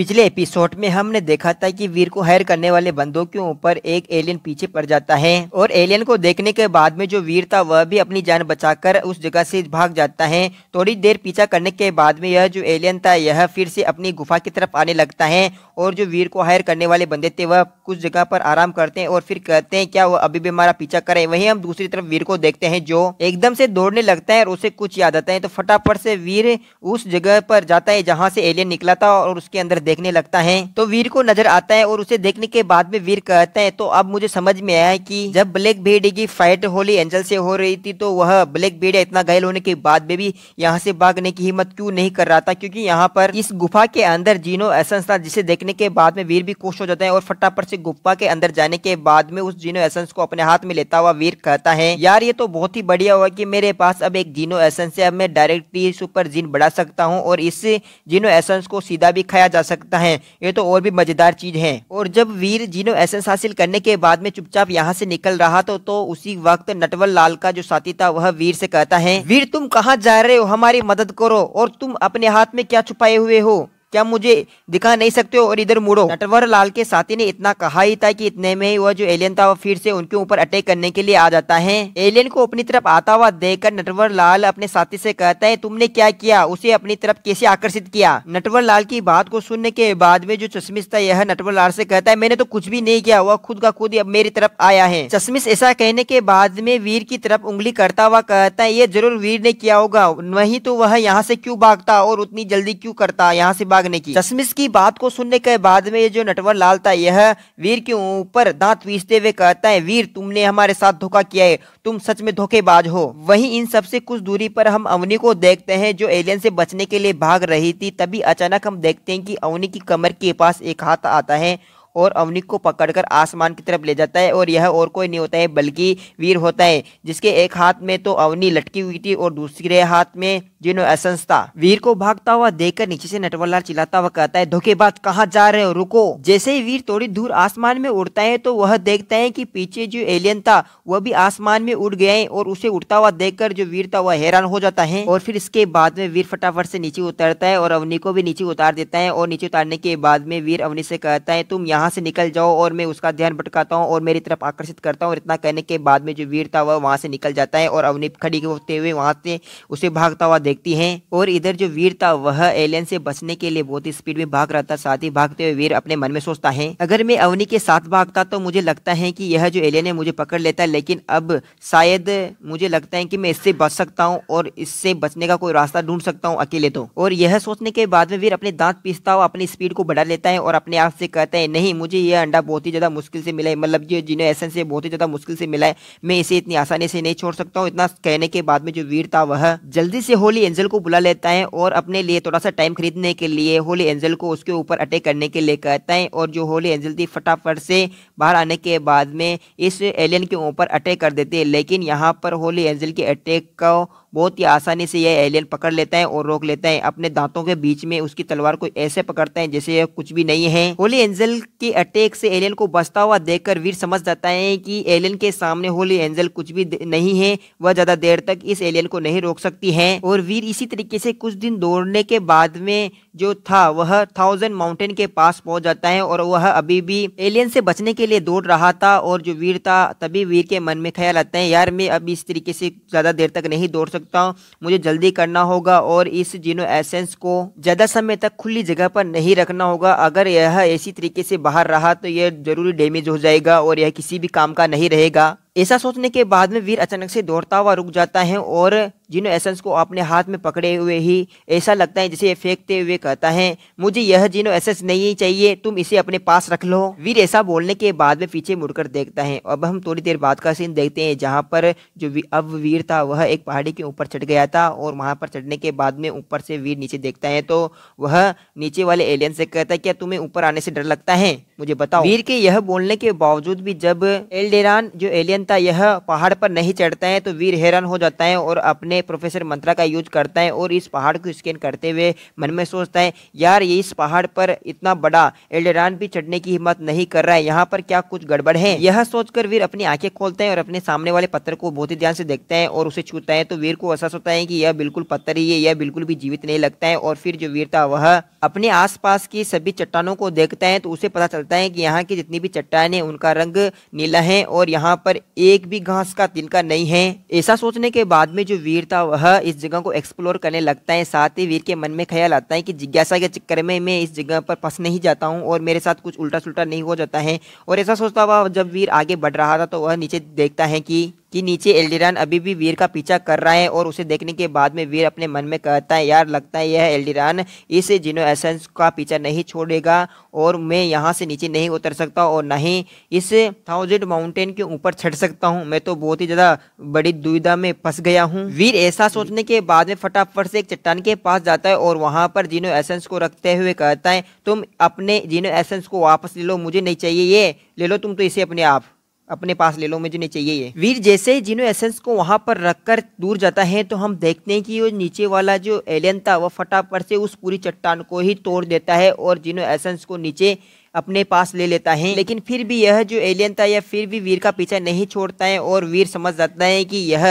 पिछले एपिसोड में हमने देखा था कि वीर को हायर करने वाले बंदों के ऊपर एक एलियन पीछे पड़ जाता है और एलियन को देखने के बाद में जो वीर था वह भी अपनी जान बचाकर उस जगह से भाग जाता है थोड़ी देर पीछा करने के बाद में यह जो एलियन था यह फिर से अपनी गुफा की तरफ आने लगता है और जो वीर को हायर करने वाले बंदे थे वह कुछ जगह पर आराम करते हैं और फिर कहते हैं क्या वो अभी भी हमारा पीछा करें वहीं हम दूसरी तरफ वीर को देखते हैं जो एकदम से दौड़ने लगता है और उसे कुछ याद आता है तो फटाफट से वीर उस जगह पर जाता है जहाँ से एलियन निकला था और उसके अंदर देखने लगता है तो वीर को नजर आता है और उसे देखने के बाद में वीर कहते हैं तो अब मुझे समझ में आया की जब ब्लैक भीड़ की फाइट होली एंजल से हो रही थी तो वह ब्लैक भीड़ इतना घायल होने के बाद में भी यहाँ से भागने की हिम्मत क्यूँ नहीं कर रहा था क्यूँकी यहाँ पर इस गुफा के अंदर जीनो एसेंस था जिसे देखने करने के बाद में वीर भी खुश हो जाता है और फटाफट से गुफा के अंदर जाने के बाद में उस जीनो एसेंस को अपने हाथ में लेता हुआ वीर कहता है यार ये तो बहुत ही बढ़िया हुआ कि मेरे पास अब एक जीनो एसेंस है अब मैं डायरेक्टली सुपर जीन बढ़ा सकता हूँ और इस जीनो एसेंस को सीधा भी खाया जा सकता है ये तो और भी मजेदार चीज है और जब वीर जीनो एसेंस हासिल करने के बाद में चुपचाप यहाँ से निकल रहा था तो, तो उसी वक्त नटवल लाल का जो साथी था वह वीर से कहता है वीर तुम कहाँ जा रहे हो हमारी मदद करो और तुम अपने हाथ में क्या छुपाए हुए हो क्या मुझे दिखा नहीं सकते हो और इधर मुड़ो नटवर लाल के साथी ने इतना कहा ही था कि इतने में ही वह जो एलियन था वह फिर से उनके ऊपर अटैक करने के लिए आ जाता है एलियन को अपनी तरफ आता हुआ देखकर नटवर लाल अपने साथी से कहता है तुमने क्या किया उसे अपनी तरफ कैसे आकर्षित किया नटवर लाल की बात को सुनने के बाद में जो चश्मिश था यह नटवर लाल से कहता है मैंने तो कुछ भी नहीं किया वह खुद का खुद मेरी तरफ आया है चश्मिश ऐसा कहने के बाद में वीर की तरफ उंगली करता हुआ कहता है ये जरूर वीर ने किया होगा नहीं तो वह यहाँ से क्यूँ भागता और उतनी जल्दी क्यूँ करता यहाँ से भाग भागने की चश्मिश की बात को सुनने के बाद में ये जो नटवर लाल था यह वीर के ऊपर दांत पीसते हुए कहता है वीर तुमने हमारे साथ धोखा किया है तुम सच में धोखेबाज हो वहीं इन सबसे कुछ दूरी पर हम अवनी को देखते हैं जो एलियन से बचने के लिए भाग रही थी तभी अचानक हम देखते हैं कि अवनी की कमर के पास एक हाथ आता है और अवनी को पकड़कर आसमान की तरफ ले जाता है और यह और कोई नहीं होता है बल्कि वीर होता है जिसके एक हाथ में तो अवनी लटकी हुई थी और दूसरे हाथ में जिन्हों असंस्था वीर को भागता हुआ देखकर नीचे से नटवरलाल चिल्लाता हुआ कहता है धोखेबाज कहाँ जा रहे हो रुको जैसे ही वीर थोड़ी दूर आसमान में उड़ता है तो वह देखता है कि पीछे जो एलियन था वह भी आसमान में उड़ गया है और उसे उड़ता हुआ देखकर जो वीर था वह हैरान हो जाता है और फिर इसके बाद में वीर फटाफट से नीचे उतरता है और अवनी को भी नीचे उतार देता है और नीचे उतारने के बाद में वीर अवनी से कहता है तुम यहाँ से निकल जाओ और मैं उसका ध्यान भटकाता हूँ और मेरी तरफ आकर्षित करता हूँ और इतना कहने के बाद में जो वीर था वह वहाँ से निकल जाता है और अवनी खड़ी होते हुए वहाँ से उसे भागता हुआ देखती हैं और इधर जो वीर था वह एलियन से बचने के लिए बहुत ही स्पीड में भाग रहा था साथ ही भागते हुए वीर अपने मन में सोचता है अगर मैं अवनी के साथ भागता तो मुझे लगता है कि यह जो एलियन है मुझे पकड़ लेता है लेकिन अब शायद मुझे लगता है कि मैं इससे बच सकता हूँ और इससे बचने का कोई रास्ता ढूंढ सकता हूँ अकेले तो और यह सोचने के बाद में वीर अपने दांत पीसता हुआ अपनी स्पीड को बढ़ा लेता है और अपने आप से कहता है नहीं मुझे यह अंडा बहुत ही ज़्यादा मुश्किल से मिला है मतलब जो जिन्हें एसेंस से बहुत ही ज़्यादा मुश्किल से मिला है मैं इसे इतनी आसानी से नहीं छोड़ सकता हूँ इतना कहने के बाद में जो वीर था वह जल्दी से होली होली एंजल को बुला लेता है और अपने लिए थोड़ा सा टाइम खरीदने के लिए होली एंजल को उसके ऊपर अटैक करने के लिए कहता है और जो होली एंजल थी फटाफट से बाहर आने के बाद में इस एलियन के ऊपर अटैक कर देते हैं लेकिन यहाँ पर होली एंजल के अटैक को बहुत ही आसानी से यह एलियन पकड़ लेता है और रोक लेता है अपने दांतों के बीच में उसकी तलवार को ऐसे पकड़ता है जैसे यह कुछ भी नहीं है होली एंजल के अटैक से एलियन को बचता हुआ देखकर वीर समझ जाता है कि एलियन के सामने होली एंजल कुछ भी नहीं है वह ज्यादा देर तक इस एलियन को नहीं रोक सकती है और वीर इसी तरीके से कुछ दिन दौड़ने के बाद में जो था वह थाउजेंड माउंटेन के पास पहुंच जाता है और वह अभी भी एलियन से बचने के लिए दौड़ रहा था और जो वीर था तभी वीर के मन में ख्याल आता है यार मैं अब इस तरीके से ज्यादा देर तक नहीं दौड़ सकता सकता हूँ मुझे जल्दी करना होगा और इस जीनो एसेंस को ज़्यादा समय तक खुली जगह पर नहीं रखना होगा अगर यह ऐसी तरीके से बाहर रहा तो यह जरूरी डैमेज हो जाएगा और यह किसी भी काम का नहीं रहेगा ऐसा सोचने के बाद में वीर अचानक से दौड़ता हुआ रुक जाता है और जिन एसेंस को अपने हाथ में पकड़े हुए ही ऐसा लगता है जिसे ये फेंकते हुए कहता है मुझे यह जिनो एसेंस नहीं चाहिए तुम इसे अपने पास रख लो वीर ऐसा बोलने के बाद में पीछे मुड़कर देखता है अब हम थोड़ी देर बाद का सीन देखते हैं जहाँ पर जो अब वीर था वह एक पहाड़ी के ऊपर चढ़ गया था और वहाँ पर चढ़ने के बाद में ऊपर से वीर नीचे देखता है तो वह नीचे वाले एलियन से कहता है क्या तुम्हें ऊपर आने से डर लगता है मुझे बताओ वीर के यह बोलने के बावजूद भी जब एल्डेरान जो एलियन था यह पहाड़ पर नहीं चढ़ता है तो वीर हैरान हो जाता है और अपने है प्रोफेसर मंत्रा का यूज करता है और इस पहाड़ को स्कैन करते हुए मन में सोचता है यार ये इस पहाड़ पर इतना बड़ा एल्डरान भी चढ़ने की हिम्मत नहीं कर रहा है यहाँ पर क्या कुछ गड़बड़ है यह सोचकर वीर अपनी आंखें खोलते हैं और अपने सामने वाले पत्थर को बहुत ही ध्यान से देखते हैं और उसे छूता है तो वीर को एहसास होता है कि यह बिल्कुल पत्थर ही है यह बिल्कुल भी जीवित नहीं लगता है और फिर जो वीर था वह अपने आसपास की सभी चट्टानों को देखता है तो उसे पता चलता है कि यहाँ की जितनी भी चट्टान है उनका रंग नीला है और यहाँ पर एक भी घास का तिनका नहीं है ऐसा सोचने के बाद में जो वीर था वह इस जगह को एक्सप्लोर करने लगता है साथ ही वीर के मन में ख्याल आता है कि जिज्ञासा के चक्कर में मैं इस जगह पर फंस नहीं जाता हूँ और मेरे साथ कुछ उल्टा सुल्टा नहीं हो जाता है और ऐसा सोचता हुआ जब वीर आगे बढ़ रहा था तो वह नीचे देखता है कि कि नीचे एल्डिरान अभी भी वीर का पीछा कर रहा है और उसे देखने के बाद में वीर अपने मन में कहता है यार लगता है यह एल्डिरान इस जिनो एसेंस का पीछा नहीं छोड़ेगा और मैं यहाँ से नीचे नहीं उतर सकता और ना ही इस थाउजेंड माउंटेन के ऊपर चढ़ सकता हूँ मैं तो बहुत ही ज़्यादा बड़ी दुविधा में फंस गया हूँ वीर ऐसा सोचने के बाद में फटाफट से एक चट्टान के पास जाता है और वहाँ पर जिनो एसेंस को रखते हुए कहता है तुम अपने जिनो एसेंस को वापस ले लो मुझे नहीं चाहिए ये ले लो तुम तो इसे अपने आप अपने पास ले लो मुझे नीचे चाहिए ये वीर जैसे ही जिनो एसेंस को वहाँ पर रखकर दूर जाता है तो हम देखते हैं कि वो नीचे वाला जो एलियन था वह फटाफट से उस पूरी चट्टान को ही तोड़ देता है और जिनो एसेंस को नीचे अपने पास ले लेता है लेकिन फिर भी यह जो एलियन था यह फिर भी वीर का पीछा नहीं छोड़ता है और वीर समझ जाता है कि यह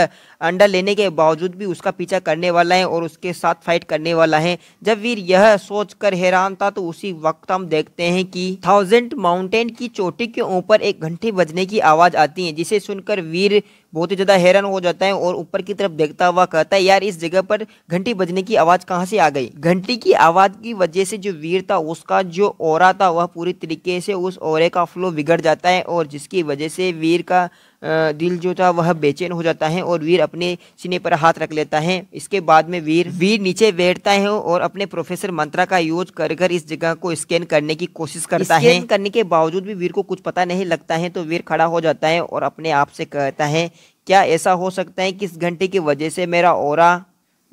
अंडा लेने के बावजूद भी उसका पीछा करने वाला है और उसके साथ फाइट करने वाला है जब वीर यह सोच कर हैरान था तो उसी वक्त हम देखते हैं कि थाउजेंड माउंटेन की चोटी के ऊपर एक घंटी बजने की आवाज आती है जिसे सुनकर वीर बहुत ही ज़्यादा हैरान हो जाता है और ऊपर की तरफ देखता हुआ कहता है यार इस जगह पर घंटी बजने की आवाज़ कहाँ से आ गई घंटी की आवाज़ की वजह से जो वीर था उसका जो ओरा था वह पूरी तरीके से उस ओरे का फ्लो बिगड़ जाता है और जिसकी वजह से वीर का दिल जो था वह बेचैन हो जाता है और वीर अपने सीने पर हाथ रख लेता है इसके बाद में वीर वीर नीचे बैठता है और अपने प्रोफेसर मंत्रा का यूज कर कर इस जगह को स्कैन करने की कोशिश करता है करने के बावजूद भी वीर को कुछ पता नहीं लगता है तो वीर खड़ा हो जाता है और अपने आप से कहता है क्या ऐसा हो सकता है कि इस घंटे की वजह से मेरा और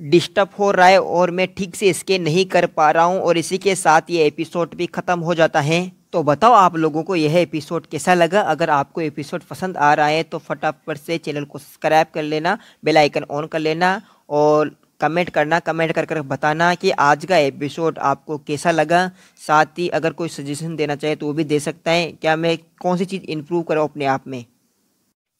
डिस्टर्ब हो रहा है और मैं ठीक से स्कैन नहीं कर पा रहा हूँ और इसी के साथ ये एपिसोड भी ख़त्म हो जाता है तो बताओ आप लोगों को यह एपिसोड कैसा लगा अगर आपको एपिसोड पसंद आ रहा है तो फटाफट से चैनल को सब्सक्राइब कर लेना बेल आइकन ऑन कर लेना और कमेंट करना कमेंट कर कर बताना कि आज का एपिसोड आपको कैसा लगा साथ ही अगर कोई सजेशन देना चाहे तो वो भी दे सकता है क्या मैं कौन सी चीज़ इम्प्रूव करूँ अपने आप में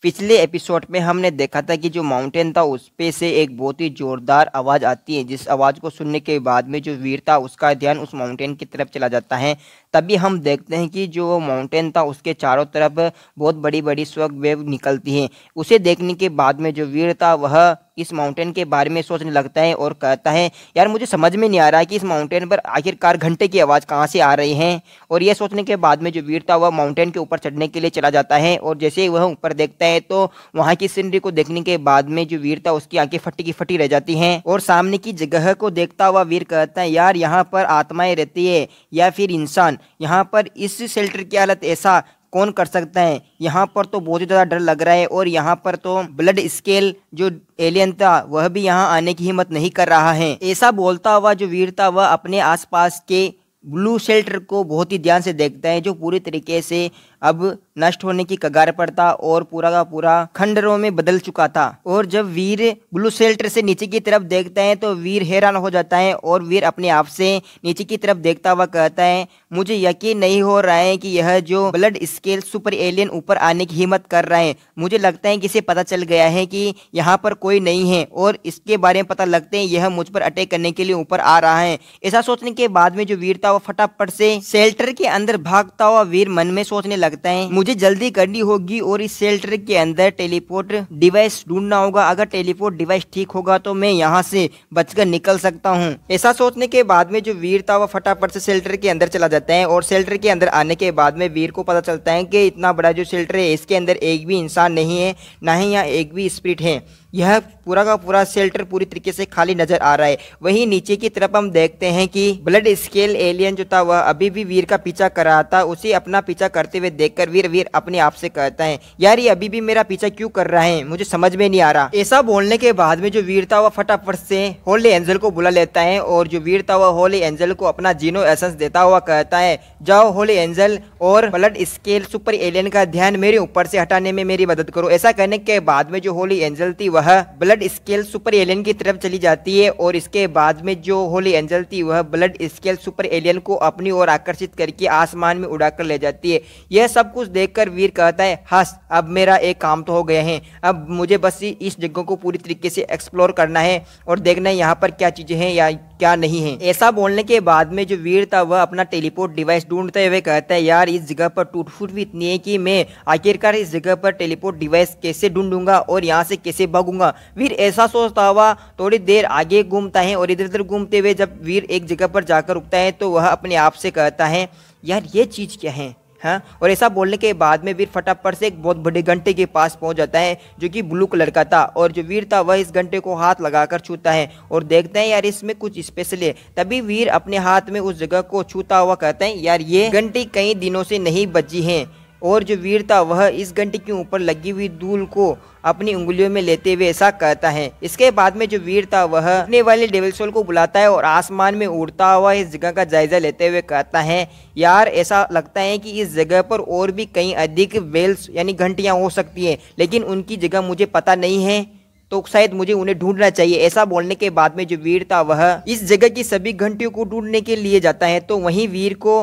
पिछले एपिसोड में हमने देखा था कि जो माउंटेन था उस पे से एक बहुत ही ज़ोरदार आवाज़ आती है जिस आवाज़ को सुनने के बाद में जो वीर था उसका ध्यान उस माउंटेन की तरफ चला जाता है तभी हम देखते हैं कि जो माउंटेन था उसके चारों तरफ बहुत बड़ी बड़ी स्वर्ग वेव निकलती हैं उसे देखने के बाद में जो वीर था वह इस माउंटेन के बारे में सोचने लगता है और कहता है यार मुझे समझ में नहीं आ रहा है कि इस माउंटेन पर आखिरकार घंटे की आवाज़ कहाँ से आ रही है और यह सोचने के बाद में जो वीर था वह माउंटेन के ऊपर चढ़ने के लिए चला जाता है और जैसे ही वह ऊपर देखता है तो वहाँ की सीनरी को देखने के बाद में जो वीर था उसकी आंखें फटी की फटी रह जाती हैं और सामने की जगह को देखता हुआ वीर कहता है यार यहाँ पर आत्माएं रहती है या फिर इंसान यहाँ पर इस शेल्टर की हालत ऐसा कौन कर सकता है यहाँ पर तो बहुत ही ज़्यादा डर लग रहा है और यहाँ पर तो ब्लड स्केल जो एलियन था वह भी यहाँ आने की हिम्मत नहीं कर रहा है ऐसा बोलता हुआ जो वीर था वह अपने आसपास के ब्लू शेल्टर को बहुत ही ध्यान से देखता है जो पूरी तरीके से अब नष्ट होने की कगार पर था और पूरा का पूरा खंडरों में बदल चुका था और जब वीर ब्लू सेल्टर से नीचे की तरफ देखता है तो वीर हैरान हो जाता है और वीर अपने आप से नीचे की तरफ देखता हुआ कहता है मुझे यकीन नहीं हो रहा है कि यह जो ब्लड स्केल सुपर एलियन ऊपर आने की हिम्मत कर रहा है मुझे लगता है कि इसे पता चल गया है कि यहाँ पर कोई नहीं है और इसके बारे में पता लगते हैं यह मुझ पर अटैक करने के लिए ऊपर आ रहा है ऐसा सोचने के बाद में जो वीर था वो फटाफट से सेल्टर के अंदर भागता हुआ वीर मन में सोचने लगा लगता है मुझे जल्दी करनी होगी और इस शेल्टर के अंदर टेलीपोर्ट डिवाइस ढूंढना होगा अगर टेलीपोर्ट डिवाइस ठीक होगा तो मैं यहाँ से बचकर निकल सकता हूँ ऐसा सोचने के बाद में जो वीर था वह फटाफट से शेल्टर के अंदर चला जाता है और शेल्टर के अंदर आने के बाद में वीर को पता चलता है कि इतना बड़ा जो शेल्टर है इसके अंदर एक भी इंसान नहीं है ना ही यहाँ एक भी स्प्रिट है यह पूरा का पूरा शेल्टर पूरी तरीके से खाली नजर आ रहा है वहीं नीचे की तरफ हम देखते हैं कि ब्लड स्केल एलियन जो था वह अभी भी वीर का पीछा कर रहा था उसे अपना पीछा करते हुए देखकर वीर वीर अपने आप से कहता है यार ये अभी भी मेरा पीछा क्यों कर रहा है मुझे समझ में नहीं आ रहा ऐसा बोलने के बाद में जो वीर था वह फटाफट से होली एंजल को बुला लेता है और जो वीर था वह होली एंजल को अपना जीनो एसेंस देता हुआ कहता है जाओ होली एंजल और ब्लड स्केल सुपर एलियन का ध्यान मेरे ऊपर से हटाने में मेरी मदद करो ऐसा कहने के बाद में जो होली एंजल थी वह ब्लड स्केल सुपर एलियन की तरफ चली जाती है और इसके बाद में जो होली एंजल थी वह ब्लड स्केल सुपर एलियन को अपनी ओर आकर्षित करके आसमान में उड़ाकर ले जाती है यह सब कुछ देखकर वीर कहता है हस अब मेरा एक काम तो हो गया है अब मुझे बस इस जगह को पूरी तरीके से एक्सप्लोर करना है और देखना है यहाँ पर क्या चीज़ें हैं या क्या नहीं है ऐसा बोलने के बाद में जो वीर था वह अपना टेलीपोर्ट डिवाइस ढूंढते हुए कहता है यार इस जगह पर टूट फूट भी इतनी है कि मैं आखिरकार इस जगह पर टेलीपोर्ट डिवाइस कैसे ढूंढूंगा और यहाँ से कैसे भागूंगा वीर ऐसा सोचता हुआ थोड़ी देर आगे घूमता है और इधर उधर घूमते हुए जब वीर एक जगह पर जाकर रुकता है तो वह अपने आप से कहता है यार ये चीज़ क्या है है हाँ? और ऐसा बोलने के बाद में वीर फटाफट से एक बहुत बड़े घंटे के पास पहुंच जाता है जो कि ब्लू कलर का था और जो वीर था वह इस घंटे को हाथ लगाकर छूता है और देखते हैं यार इसमें कुछ स्पेशल है तभी वीर अपने हाथ में उस जगह को छूता हुआ कहते हैं यार ये घंटी कई दिनों से नहीं बची है और जो वीर था वह इस घंटी के ऊपर लगी हुई धूल को अपनी उंगलियों में लेते हुए ऐसा कहता है इसके बाद में जो वीर था वह अपने वाले सोल को बुलाता है और आसमान में उड़ता हुआ इस जगह का जायजा लेते हुए कहता है यार ऐसा लगता है कि इस जगह पर और भी कई अधिक वेल्स यानी घंटियाँ हो सकती हैं लेकिन उनकी जगह मुझे पता नहीं है तो शायद मुझे उन्हें ढूंढना चाहिए ऐसा बोलने के बाद में जो वीर था वह इस जगह की सभी घंटियों को ढूंढने के लिए जाता है तो वहीं वीर को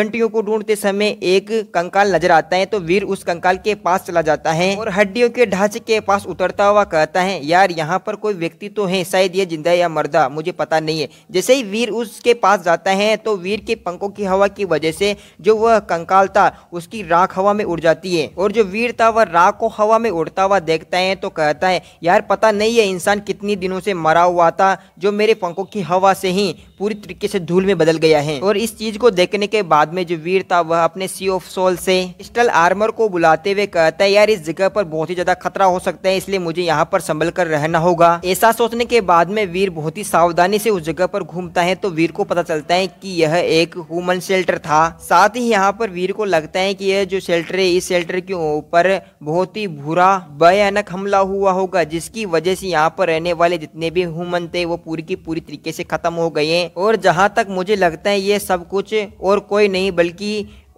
घंटियों को ढूंढते समय एक कंकाल नजर आता है तो वीर उस कंकाल के पास चला जाता है और हड्डियों के ढांचे के पास उतरता हुआ कहता है यार यहाँ पर कोई व्यक्ति तो है शायद ये जिंदा या मर्दा मुझे पता नहीं है जैसे ही वीर उसके पास जाता है तो वीर के पंखों की हवा की वजह से जो वह कंकाल था उसकी राख हवा में उड़ जाती है और जो वीर था वह राख को हवा में उड़ता हुआ देखता है तो कहता है यार पता नहीं है इंसान कितनी दिनों से मरा हुआ था जो मेरे पंखों की हवा से ही पूरी तरीके से धूल में बदल गया है और इस चीज को देखने के बाद में जो वीर था वह अपने सी ऑफ सोल से क्रिस्टल आर्मर को बुलाते हुए कहता है यार इस जगह पर बहुत ही ज्यादा खतरा हो सकता है इसलिए मुझे यहाँ पर संभल कर रहना होगा ऐसा सोचने के बाद में वीर बहुत ही सावधानी से उस जगह पर घूमता है तो वीर को पता चलता है की यह एक ह्यूमन शेल्टर था साथ ही यहाँ पर वीर को लगता है की यह जो शेल्टर है इस शेल्टर के ऊपर बहुत ही बुरा भयानक हमला हुआ होगा जिसकी की वजह से यहाँ पर रहने वाले जितने भी ह्यूमन थे वो पूरी की पूरी तरीके से खत्म हो गए और जहाँ तक मुझे लगता है ये सब कुछ और कोई नहीं बल्कि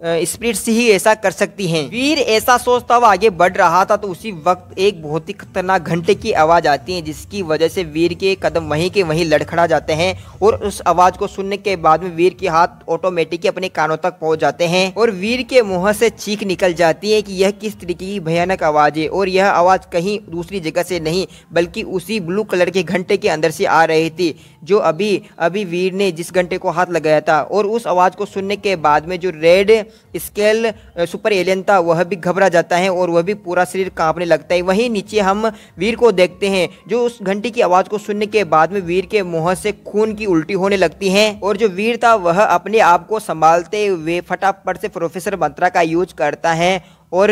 स्प्रिट्स ही ऐसा कर सकती हैं वीर ऐसा सोचता हुआ आगे बढ़ रहा था तो उसी वक्त एक बहुत ही खतरनाक घंटे की आवाज़ आती है जिसकी वजह से वीर के कदम वहीं के वहीं लड़खड़ा जाते हैं और उस आवाज़ को सुनने के बाद में वीर के हाथ ऑटोमेटिक अपने कानों तक पहुंच जाते हैं और वीर के मुँह से चीख निकल जाती है की यह किस तरीके की भयानक आवाज़ है और यह आवाज़ कहीं दूसरी जगह से नहीं बल्कि उसी ब्लू कलर के घंटे के अंदर से आ रही थी जो अभी अभी वीर ने जिस घंटे को हाथ लगाया था और उस आवाज़ को सुनने के बाद में जो रेड स्केल सुपर एलियन था वह भी घबरा जाता है और वह भी पूरा शरीर कांपने लगता है वहीं नीचे हम वीर को देखते हैं जो उस घंटी की आवाज़ को सुनने के बाद में वीर के मुँह से खून की उल्टी होने लगती है और जो वीर था वह अपने आप को संभालते हुए फटाफट से प्रोफेसर मंत्रा का यूज करता है और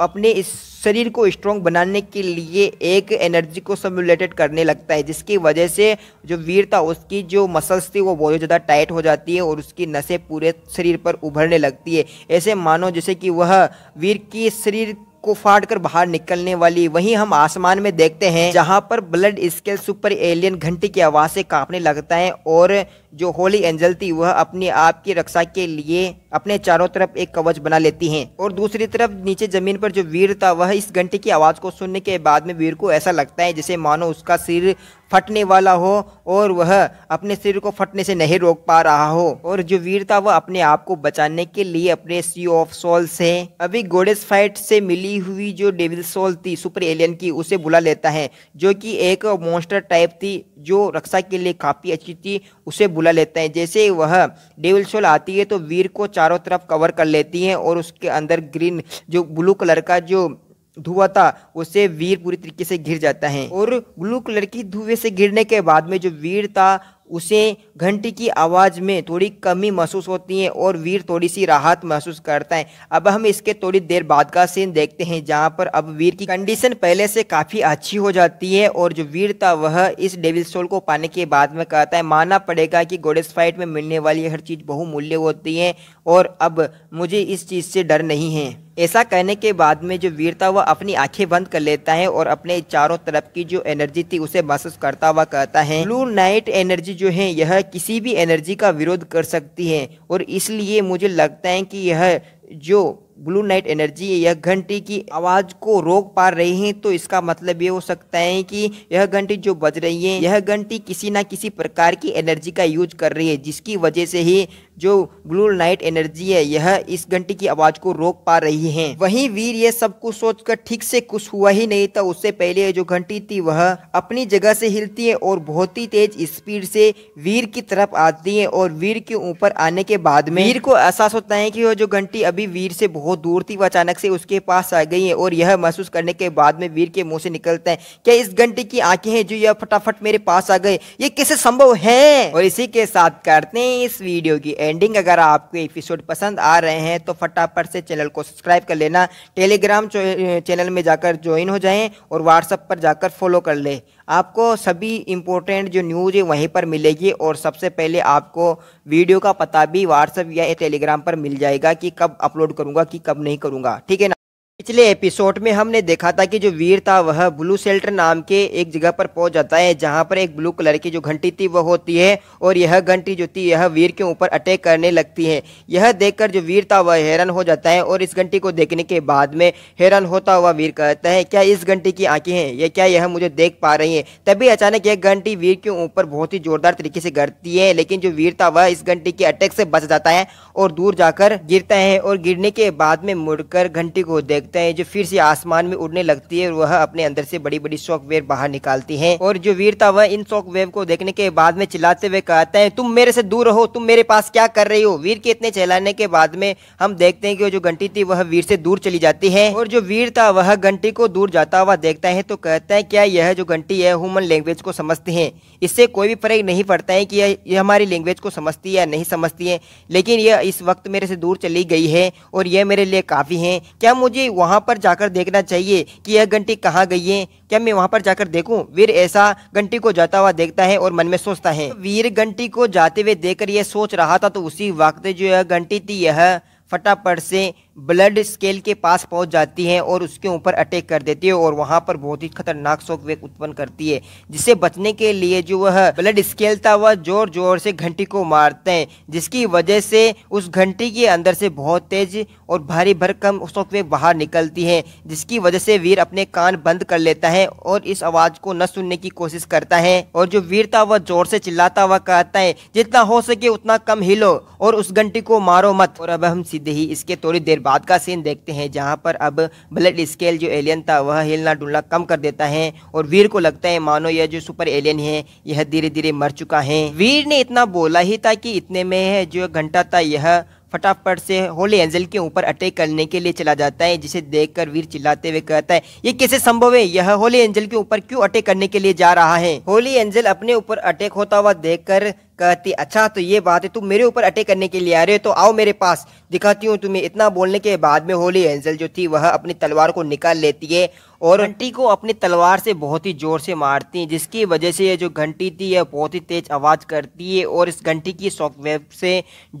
अपने इस शरीर को स्ट्रॉन्ग बनाने के लिए एक एनर्जी को सम्यूलेटेड करने लगता है जिसकी वजह से जो वीर था उसकी जो मसल्स थी वो बहुत ज़्यादा टाइट हो जाती है और उसकी नसें पूरे शरीर पर उभरने लगती है ऐसे मानो जैसे कि वह वीर की शरीर को फाड़ कर बाहर निकलने वाली वहीं हम आसमान में देखते हैं जहाँ पर ब्लड स्केल सुपर एलियन घंटी की आवाज़ से कांपने लगता है और जो होली एंजल थी वह अपने आप की रक्षा के लिए अपने चारों तरफ एक कवच बना लेती हैं और दूसरी तरफ नीचे जमीन पर जो वीर था वह इस घंटे की आवाज़ को सुनने के बाद में वीर को ऐसा लगता है जैसे मानो उसका सिर फटने वाला हो और वह अपने सिर को फटने से नहीं रोक पा रहा हो और जो वीर था वह अपने आप को बचाने के लिए अपने सी ऑफ सोल से अभी गोडेस फाइट से मिली हुई जो डेविल सोल थी सुपर एलियन की उसे बुला लेता है जो कि एक मोन्स्टर टाइप थी जो रक्षा के लिए काफ़ी अच्छी थी उसे बुला गोला लेते हैं जैसे ही वह डेविल सोल आती है तो वीर को चारों तरफ कवर कर लेती है और उसके अंदर ग्रीन जो ब्लू कलर का जो धुआं था उसे वीर पूरी तरीके से घिर जाता है और ब्लू कलर की धुएं से घिरने के बाद में जो वीर था उसे घंटी की आवाज़ में थोड़ी कमी महसूस होती है और वीर थोड़ी सी राहत महसूस करता है अब हम इसके थोड़ी देर बाद का सीन देखते हैं जहाँ पर अब वीर की कंडीशन पहले से काफ़ी अच्छी हो जाती है और जो वीर था वह इस डेविल सोल को पाने के बाद में कहता है माना पड़ेगा कि गोडेस फाइट में मिलने वाली हर चीज़ बहुमूल्य होती है और अब मुझे इस चीज़ से डर नहीं है ऐसा कहने के बाद में जो वीर था वह अपनी आंखें बंद कर लेता है और अपने चारों तरफ की जो एनर्जी थी उसे महसूस करता हुआ कहता है ब्लू नाइट एनर्जी जो हैं यह किसी भी एनर्जी का विरोध कर सकती है और इसलिए मुझे लगता है कि यह जो ब्लू नाइट एनर्जी यह घंटी की आवाज़ को रोक पा रही है तो इसका मतलब ये हो सकता है कि यह घंटी जो बज रही है यह घंटी किसी ना किसी प्रकार की एनर्जी का यूज कर रही है जिसकी वजह से ही जो ब्लू नाइट एनर्जी है यह इस घंटी की आवाज़ को रोक पा रही है वहीं वीर यह सब कुछ सोचकर ठीक से कुछ हुआ ही नहीं था उससे पहले जो घंटी थी वह अपनी जगह से हिलती है और बहुत ही तेज स्पीड से वीर की तरफ आती है और वीर के ऊपर आने के बाद में वीर को एहसास होता है कि वह जो घंटी अभी वीर से बहुत वो दूर थी वह अचानक से उसके पास आ गई है और यह महसूस करने के बाद में वीर के मुंह से निकलते हैं क्या इस घंटे की आंखें हैं जो यह फटाफट मेरे पास आ गए ये कैसे संभव है और इसी के साथ करते हैं इस वीडियो की एंडिंग अगर आपको एपिसोड पसंद आ रहे हैं तो फटाफट से चैनल को सब्सक्राइब कर लेना टेलीग्राम चैनल में जाकर ज्वाइन हो जाए और व्हाट्सएप पर जाकर फॉलो कर ले आपको सभी इम्पोर्टेंट जो न्यूज़ है वहीं पर मिलेगी और सबसे पहले आपको वीडियो का पता भी व्हाट्सएप या टेलीग्राम पर मिल जाएगा कि कब अपलोड करूँगा कि कब नहीं करूँगा ठीक है ना पिछले एपिसोड में हमने देखा था कि जो वीर था वह ब्लू शेल्टर नाम के एक जगह पर पहुंच जाता है जहां पर एक ब्लू कलर की जो घंटी थी वह होती है और यह घंटी जो थी यह वीर के ऊपर अटैक करने लगती है यह देखकर जो वीर था वह हैरान हो जाता है और इस घंटी को देखने के बाद में हैरान होता हुआ वीर कहता है क्या इस घंटी की आँखें हैं या क्या यह मुझे देख पा रही है तभी अचानक यह घंटी वीर के ऊपर बहुत ही जोरदार तरीके से गिरती है लेकिन जो वीर था वह इस घंटी के अटैक से बच जाता है और दूर जाकर गिरता है और गिरने के बाद में मुड़कर घंटी को देख लगता है जो फिर से आसमान में उड़ने लगती है और वह अपने अंदर से बड़ी बड़ी शॉक वेव बाहर निकालती है और जो वीर था वह इन शॉक वेव को देखने के बाद में चिल्लाते हुए कहते हैं तुम मेरे से दूर रहो तुम मेरे पास क्या कर रही हो वीर के इतने चलाने के बाद में हम देखते हैं कि वो जो घंटी थी वह वीर से दूर चली जाती है और जो वीर था वह घंटी को दूर जाता हुआ देखता है तो कहते हैं क्या यह जो घंटी है ह्यूमन लैंग्वेज को समझती है इससे कोई भी फर्क नहीं पड़ता है कि यह हमारी लैंग्वेज को समझती है या नहीं समझती है लेकिन यह इस वक्त मेरे से दूर चली गई है और यह मेरे लिए काफ़ी है क्या मुझे वहाँ पर जाकर देखना चाहिए कि यह घंटी कहाँ गई है क्या मैं वहाँ पर जाकर देखूँ वीर ऐसा घंटी को जाता हुआ देखता है और मन में सोचता है वीर घंटी को जाते हुए देखकर यह सोच रहा था तो उसी वक्त जो यह घंटी थी यह फटाफट से ब्लड स्केल के पास पहुंच जाती है और उसके ऊपर अटैक कर देती है और वहां पर बहुत ही खतरनाक शोक वेग उत्पन्न करती है जिसे बचने के लिए जो वह ब्लड स्केल था वह जोर जोर से घंटी को मारते हैं जिसकी वजह से उस घंटी के अंदर से बहुत तेज और भारी भरकम शोक वेग बाहर निकलती है जिसकी वजह से वीर अपने कान बंद कर लेता है और इस आवाज को न सुनने की कोशिश करता है और जो वीर था वह जोर से चिल्लाता हुआ कहता है जितना हो सके उतना कम हिलो और उस घंटी को मारो मत और अब हम सीधे ही इसके थोड़ी देर बाद का सीन देखते हैं जहाँ पर अब ब्लड स्केल जो एलियन था वह हिलना डुलना कम कर देता है और वीर को लगता है मानो यह जो सुपर एलियन है यह धीरे धीरे मर चुका है वीर ने इतना बोला ही था कि इतने में है जो घंटा था यह फटाफट से होली एंजल के ऊपर अटैक करने के लिए चला जाता है जिसे देखकर वीर चिल्लाते हुए कहता है ये कैसे संभव है यह होली एंजल के ऊपर क्यों अटैक करने के लिए जा रहा है होली एंजल अपने ऊपर अटैक होता हुआ कर कहती अच्छा तो ये बात है तुम मेरे ऊपर अटैक करने के लिए आ रहे हो तो आओ मेरे पास दिखाती हूँ तुम्हें इतना बोलने के बाद में होली एंजल जो थी वह अपनी तलवार को निकाल लेती है और घंटी को अपनी तलवार से बहुत ही जोर से मारती हैं जिसकी वजह से ये जो घंटी थी यह बहुत ही तेज आवाज़ करती है और इस घंटी की शॉक से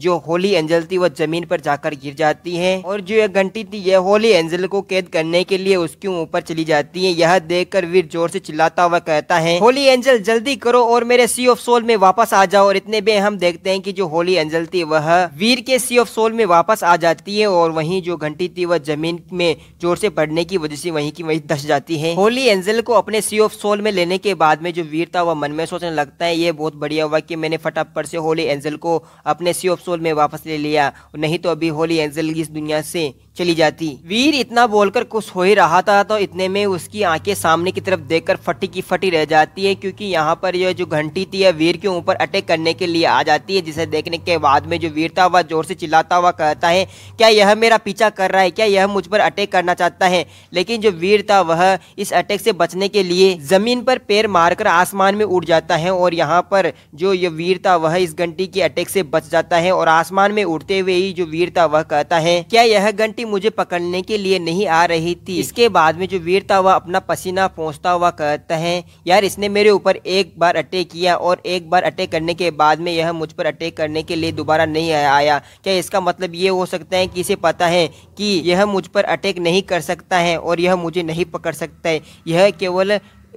जो होली एंजल थी वह ज़मीन पर जाकर गिर जाती है और जो यह घंटी थी यह होली एंजल को कैद करने के लिए उसके ऊपर चली जाती है यह कर वीर जोर से चिल्लाता हुआ कहता है होली एंजल जल्दी करो और मेरे सी ऑफ सोल में वापस आ जाओ और इतने में हम देखते हैं कि जो होली एंजल थी वह वीर के सी ऑफ सोल में वापस आ जाती है और वहीं जो घंटी थी वह जमीन में जोर से पड़ने की वजह से वहीं की वहीं कस जाती है होली एंजल को अपने सी ऑफ सोल में लेने के बाद में जो वीर था वह मन में सोचने लगता है ये बहुत बढ़िया हुआ कि मैंने फटाफट से होली एंजल को अपने सी ऑफ सोल में वापस ले लिया नहीं तो अभी होली एंजल इस दुनिया से चली जाती वीर इतना बोलकर कुछ हो ही रहा था तो इतने में उसकी आंखें सामने की तरफ देखकर फटी की फटी रह जाती है क्योंकि यहाँ पर यह जो घंटी थी वीर के ऊपर अटैक करने के लिए आ जाती है जिसे देखने के बाद में जो वीर था वह जोर से चिल्लाता हुआ कहता है क्या यह मेरा पीछा कर रहा है क्या यह मुझ पर अटैक करना चाहता है लेकिन जो वीर था तथा वह इस अटैक से बचने के लिए जमीन पर पैर मारकर आसमान में उड़ जाता है और यहाँ पर जो ये वीर था वह इस घंटी के अटैक से बच जाता है और आसमान में उड़ते हुए ही जो वीर था वह कहता है क्या यह घंटी मुझे पकड़ने के लिए नहीं आ रही थी इसके बाद में जो वीर था वह अपना पसीना पहुँचता हुआ कहता है यार इसने मेरे ऊपर एक बार अटैक किया और एक बार अटैक करने के बाद में यह मुझ पर अटैक करने के लिए दोबारा नहीं आया क्या इसका मतलब ये हो सकता है कि इसे पता है कि यह मुझ पर अटैक नहीं कर सकता है और यह मुझे नहीं पकड़ सकता है यह केवल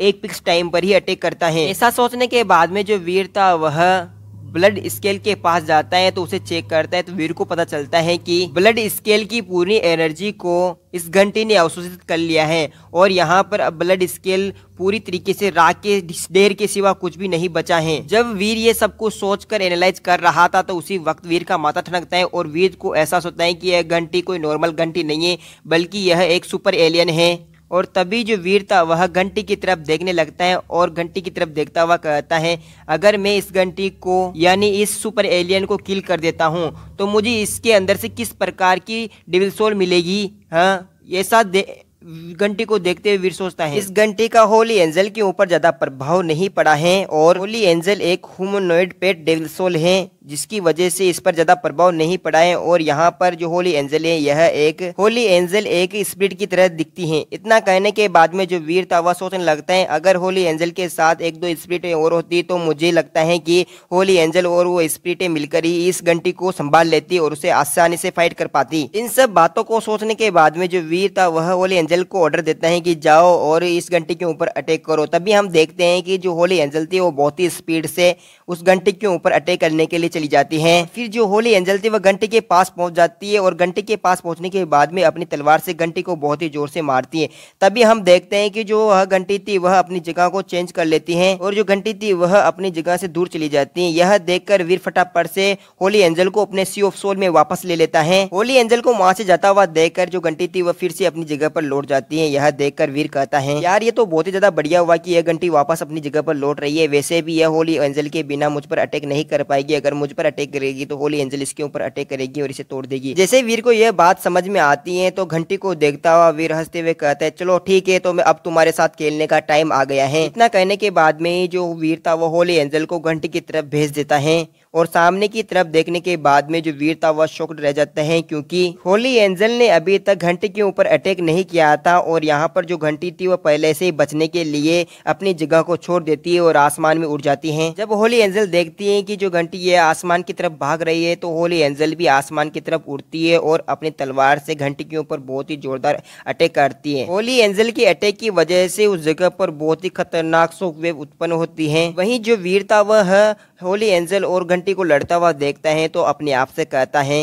एक फिक्स टाइम पर ही अटैक करता है ऐसा सोचने के बाद में जो वीर था वह ब्लड स्केल के पास जाता है तो उसे चेक करता है तो वीर को पता चलता है कि ब्लड स्केल की पूरी एनर्जी को इस घंटे ने अवशोषित कर लिया है और यहाँ पर अब ब्लड स्केल पूरी तरीके से राग के देर के सिवा कुछ भी नहीं बचा है जब वीर ये सब कुछ सोच कर एनालाइज कर रहा था तो उसी वक्त वीर का माथा ठनकता है और वीर को एहसास होता है कि यह घंटी कोई नॉर्मल घंटी नहीं है बल्कि यह एक सुपर एलियन है और तभी जो वीर था वह घंटी की तरफ देखने लगता है और घंटी की तरफ देखता हुआ कहता है अगर मैं इस घंटी को यानी इस सुपर एलियन को किल कर देता हूँ तो मुझे इसके अंदर से किस प्रकार की डिविल सोल मिलेगी हाँ ऐसा घंटी को देखते हुए वीर सोचता है इस घंटी का होली एंजल के ऊपर ज्यादा प्रभाव नहीं पड़ा है और होली एंजल एक ह्यूमनोइड पेट डेविल सोल है जिसकी वजह से इस पर ज़्यादा प्रभाव नहीं पड़ा है और यहाँ पर जो होली एंजल है यह एक होली एंजल एक स्प्रिट की तरह दिखती है इतना कहने के बाद में जो वीर था वह सोचने लगता है अगर होली एंजल के साथ एक दो स्प्रिट और होती तो मुझे लगता है कि होली एंजल और वो स्प्रिटें मिलकर ही इस घंटी को संभाल लेती और उसे आसानी से फाइट कर पाती इन सब बातों को सोचने के बाद में जो वीर था वह होली एंजल को ऑर्डर देता है की जाओ और इस घंटी के ऊपर अटैक करो तभी हम देखते हैं कि जो होली एंजल थी वो बहुत ही स्पीड से उस घंटी के ऊपर अटैक करने के लिए चली जाती है हाँ, फिर जो होली एंजल थी वह घंटे के पास पहुंच जाती है और घंटे के पास पहुंचने के बाद में अपनी तलवार से घंटे को बहुत ही जोर से मारती है तभी हम देखते हैं कि जो वह घंटी थी वह अपनी जगह को चेंज कर लेती है और जो घंटी थी वह अपनी जगह से दूर चली जाती है यह कर वीर फटाफट से होली एंजल को अपने सी ऑफ सोल में वापस ले लेता है होली एंजल को वहां से जाता हुआ कर जो घंटी थी वह फिर से अपनी जगह पर लौट जाती है यह कर वीर कहता है यार ये तो बहुत ही ज्यादा बढ़िया हुआ की यह घंटी वापस अपनी जगह पर लौट रही है वैसे भी यह होली एंजल के बिना मुझ पर अटैक नहीं कर पाएगी अगर मुझे मुझ पर अटैक करेगी तो होली एंजल इसके ऊपर अटैक करेगी और इसे तोड़ देगी जैसे वीर को यह बात समझ में आती है तो घंटी को देखता हुआ वीर हंसते हुए कहता है चलो ठीक है तो मैं अब तुम्हारे साथ खेलने का टाइम आ गया है इतना कहने के बाद में जो वीर था वो होली एंजल को घंटी की तरफ भेज देता है और सामने की तरफ देखने के बाद में जो वीर था वह शोक रह जाते हैं क्योंकि होली एंजल ने अभी तक घंटी के ऊपर अटैक नहीं किया था और यहाँ पर जो घंटी थी वह पहले से ही बचने के लिए अपनी जगह को छोड़ देती है और आसमान में उड़ जाती है जब होली एंजल देखती है की जो घंटी ये आसमान की तरफ भाग रही है तो होली एंजल भी आसमान की तरफ उड़ती है और अपनी तलवार से घंटी के ऊपर बहुत ही जोरदार अटैक करती है होली एंजल के अटैक की वजह से उस जगह पर बहुत ही खतरनाक शोक वेव उत्पन्न होती है वहीं जो वीरता वह होली एंजल और घंटी को लड़ता हुआ देखता है तो अपने आप से कहता है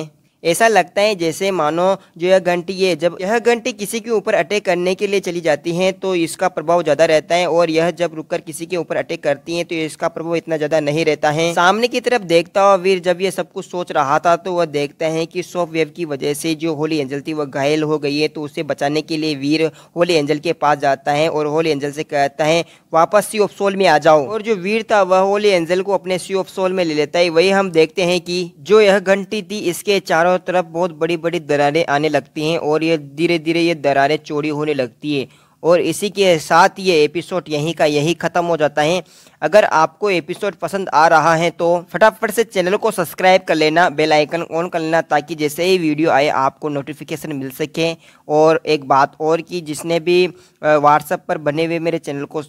ऐसा लगता है जैसे मानो जो यह घंटी है जब यह घंटी किसी के ऊपर अटैक करने के लिए चली जाती है तो इसका प्रभाव ज़्यादा रहता है और यह जब रुककर किसी के ऊपर अटैक करती है तो इसका प्रभाव इतना ज़्यादा नहीं रहता है सामने की तरफ देखता हुआ वीर जब यह सब कुछ सोच रहा था तो वह देखता है कि सॉफ्ट वेव की वजह से जो होली एंजल थी वह घायल हो गई है तो उसे बचाने के लिए वीर होली एंजल के पास जाता है और होली एंजल से कहता है वापस सी ऑफ सोल में आ जाओ और जो वीर था वह होली एंजल को अपने सी ऑफ सोल में ले लेता है वही हम देखते हैं कि जो यह घंटी थी इसके चारों चारों तरफ बहुत बड़ी बड़ी दरारें आने लगती हैं और ये धीरे धीरे ये दरारें चौड़ी होने लगती है और इसी के साथ ये एपिसोड यहीं का यहीं ख़त्म हो जाता है अगर आपको एपिसोड पसंद आ रहा है तो फटाफट से चैनल को सब्सक्राइब कर लेना बेल आइकन ऑन कर लेना ताकि जैसे ही वीडियो आए आपको नोटिफिकेशन मिल सके और एक बात और कि जिसने भी व्हाट्सएप पर बने हुए मेरे चैनल को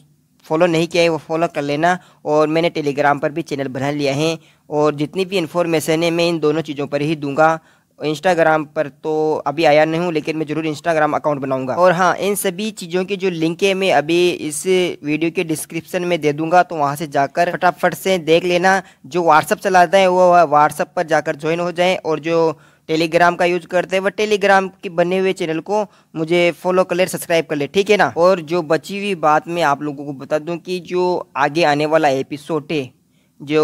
फॉलो नहीं किया है वो फॉलो कर लेना और मैंने टेलीग्राम पर भी चैनल बना लिया है और जितनी भी इन्फॉर्मेशन है मैं इन दोनों चीज़ों पर ही दूंगा इंस्टाग्राम पर तो अभी आया नहीं हूँ लेकिन मैं ज़रूर इंस्टाग्राम अकाउंट बनाऊंगा और हाँ इन सभी चीज़ों की जो लिंक है मैं अभी इस वीडियो के डिस्क्रिप्शन में दे दूंगा तो वहाँ से जाकर फटाफट से देख लेना जो व्हाट्सअप चलाते हैं वो व्हाट्सअप पर जाकर ज्वाइन हो जाए और जो टेलीग्राम का यूज करते हैं वह टेलीग्राम के बने हुए चैनल को मुझे फॉलो कर ले सब्सक्राइब कर ले ठीक है ना और जो बची हुई बात मैं आप लोगों को बता दूं कि जो आगे आने वाला एपिसोड है जो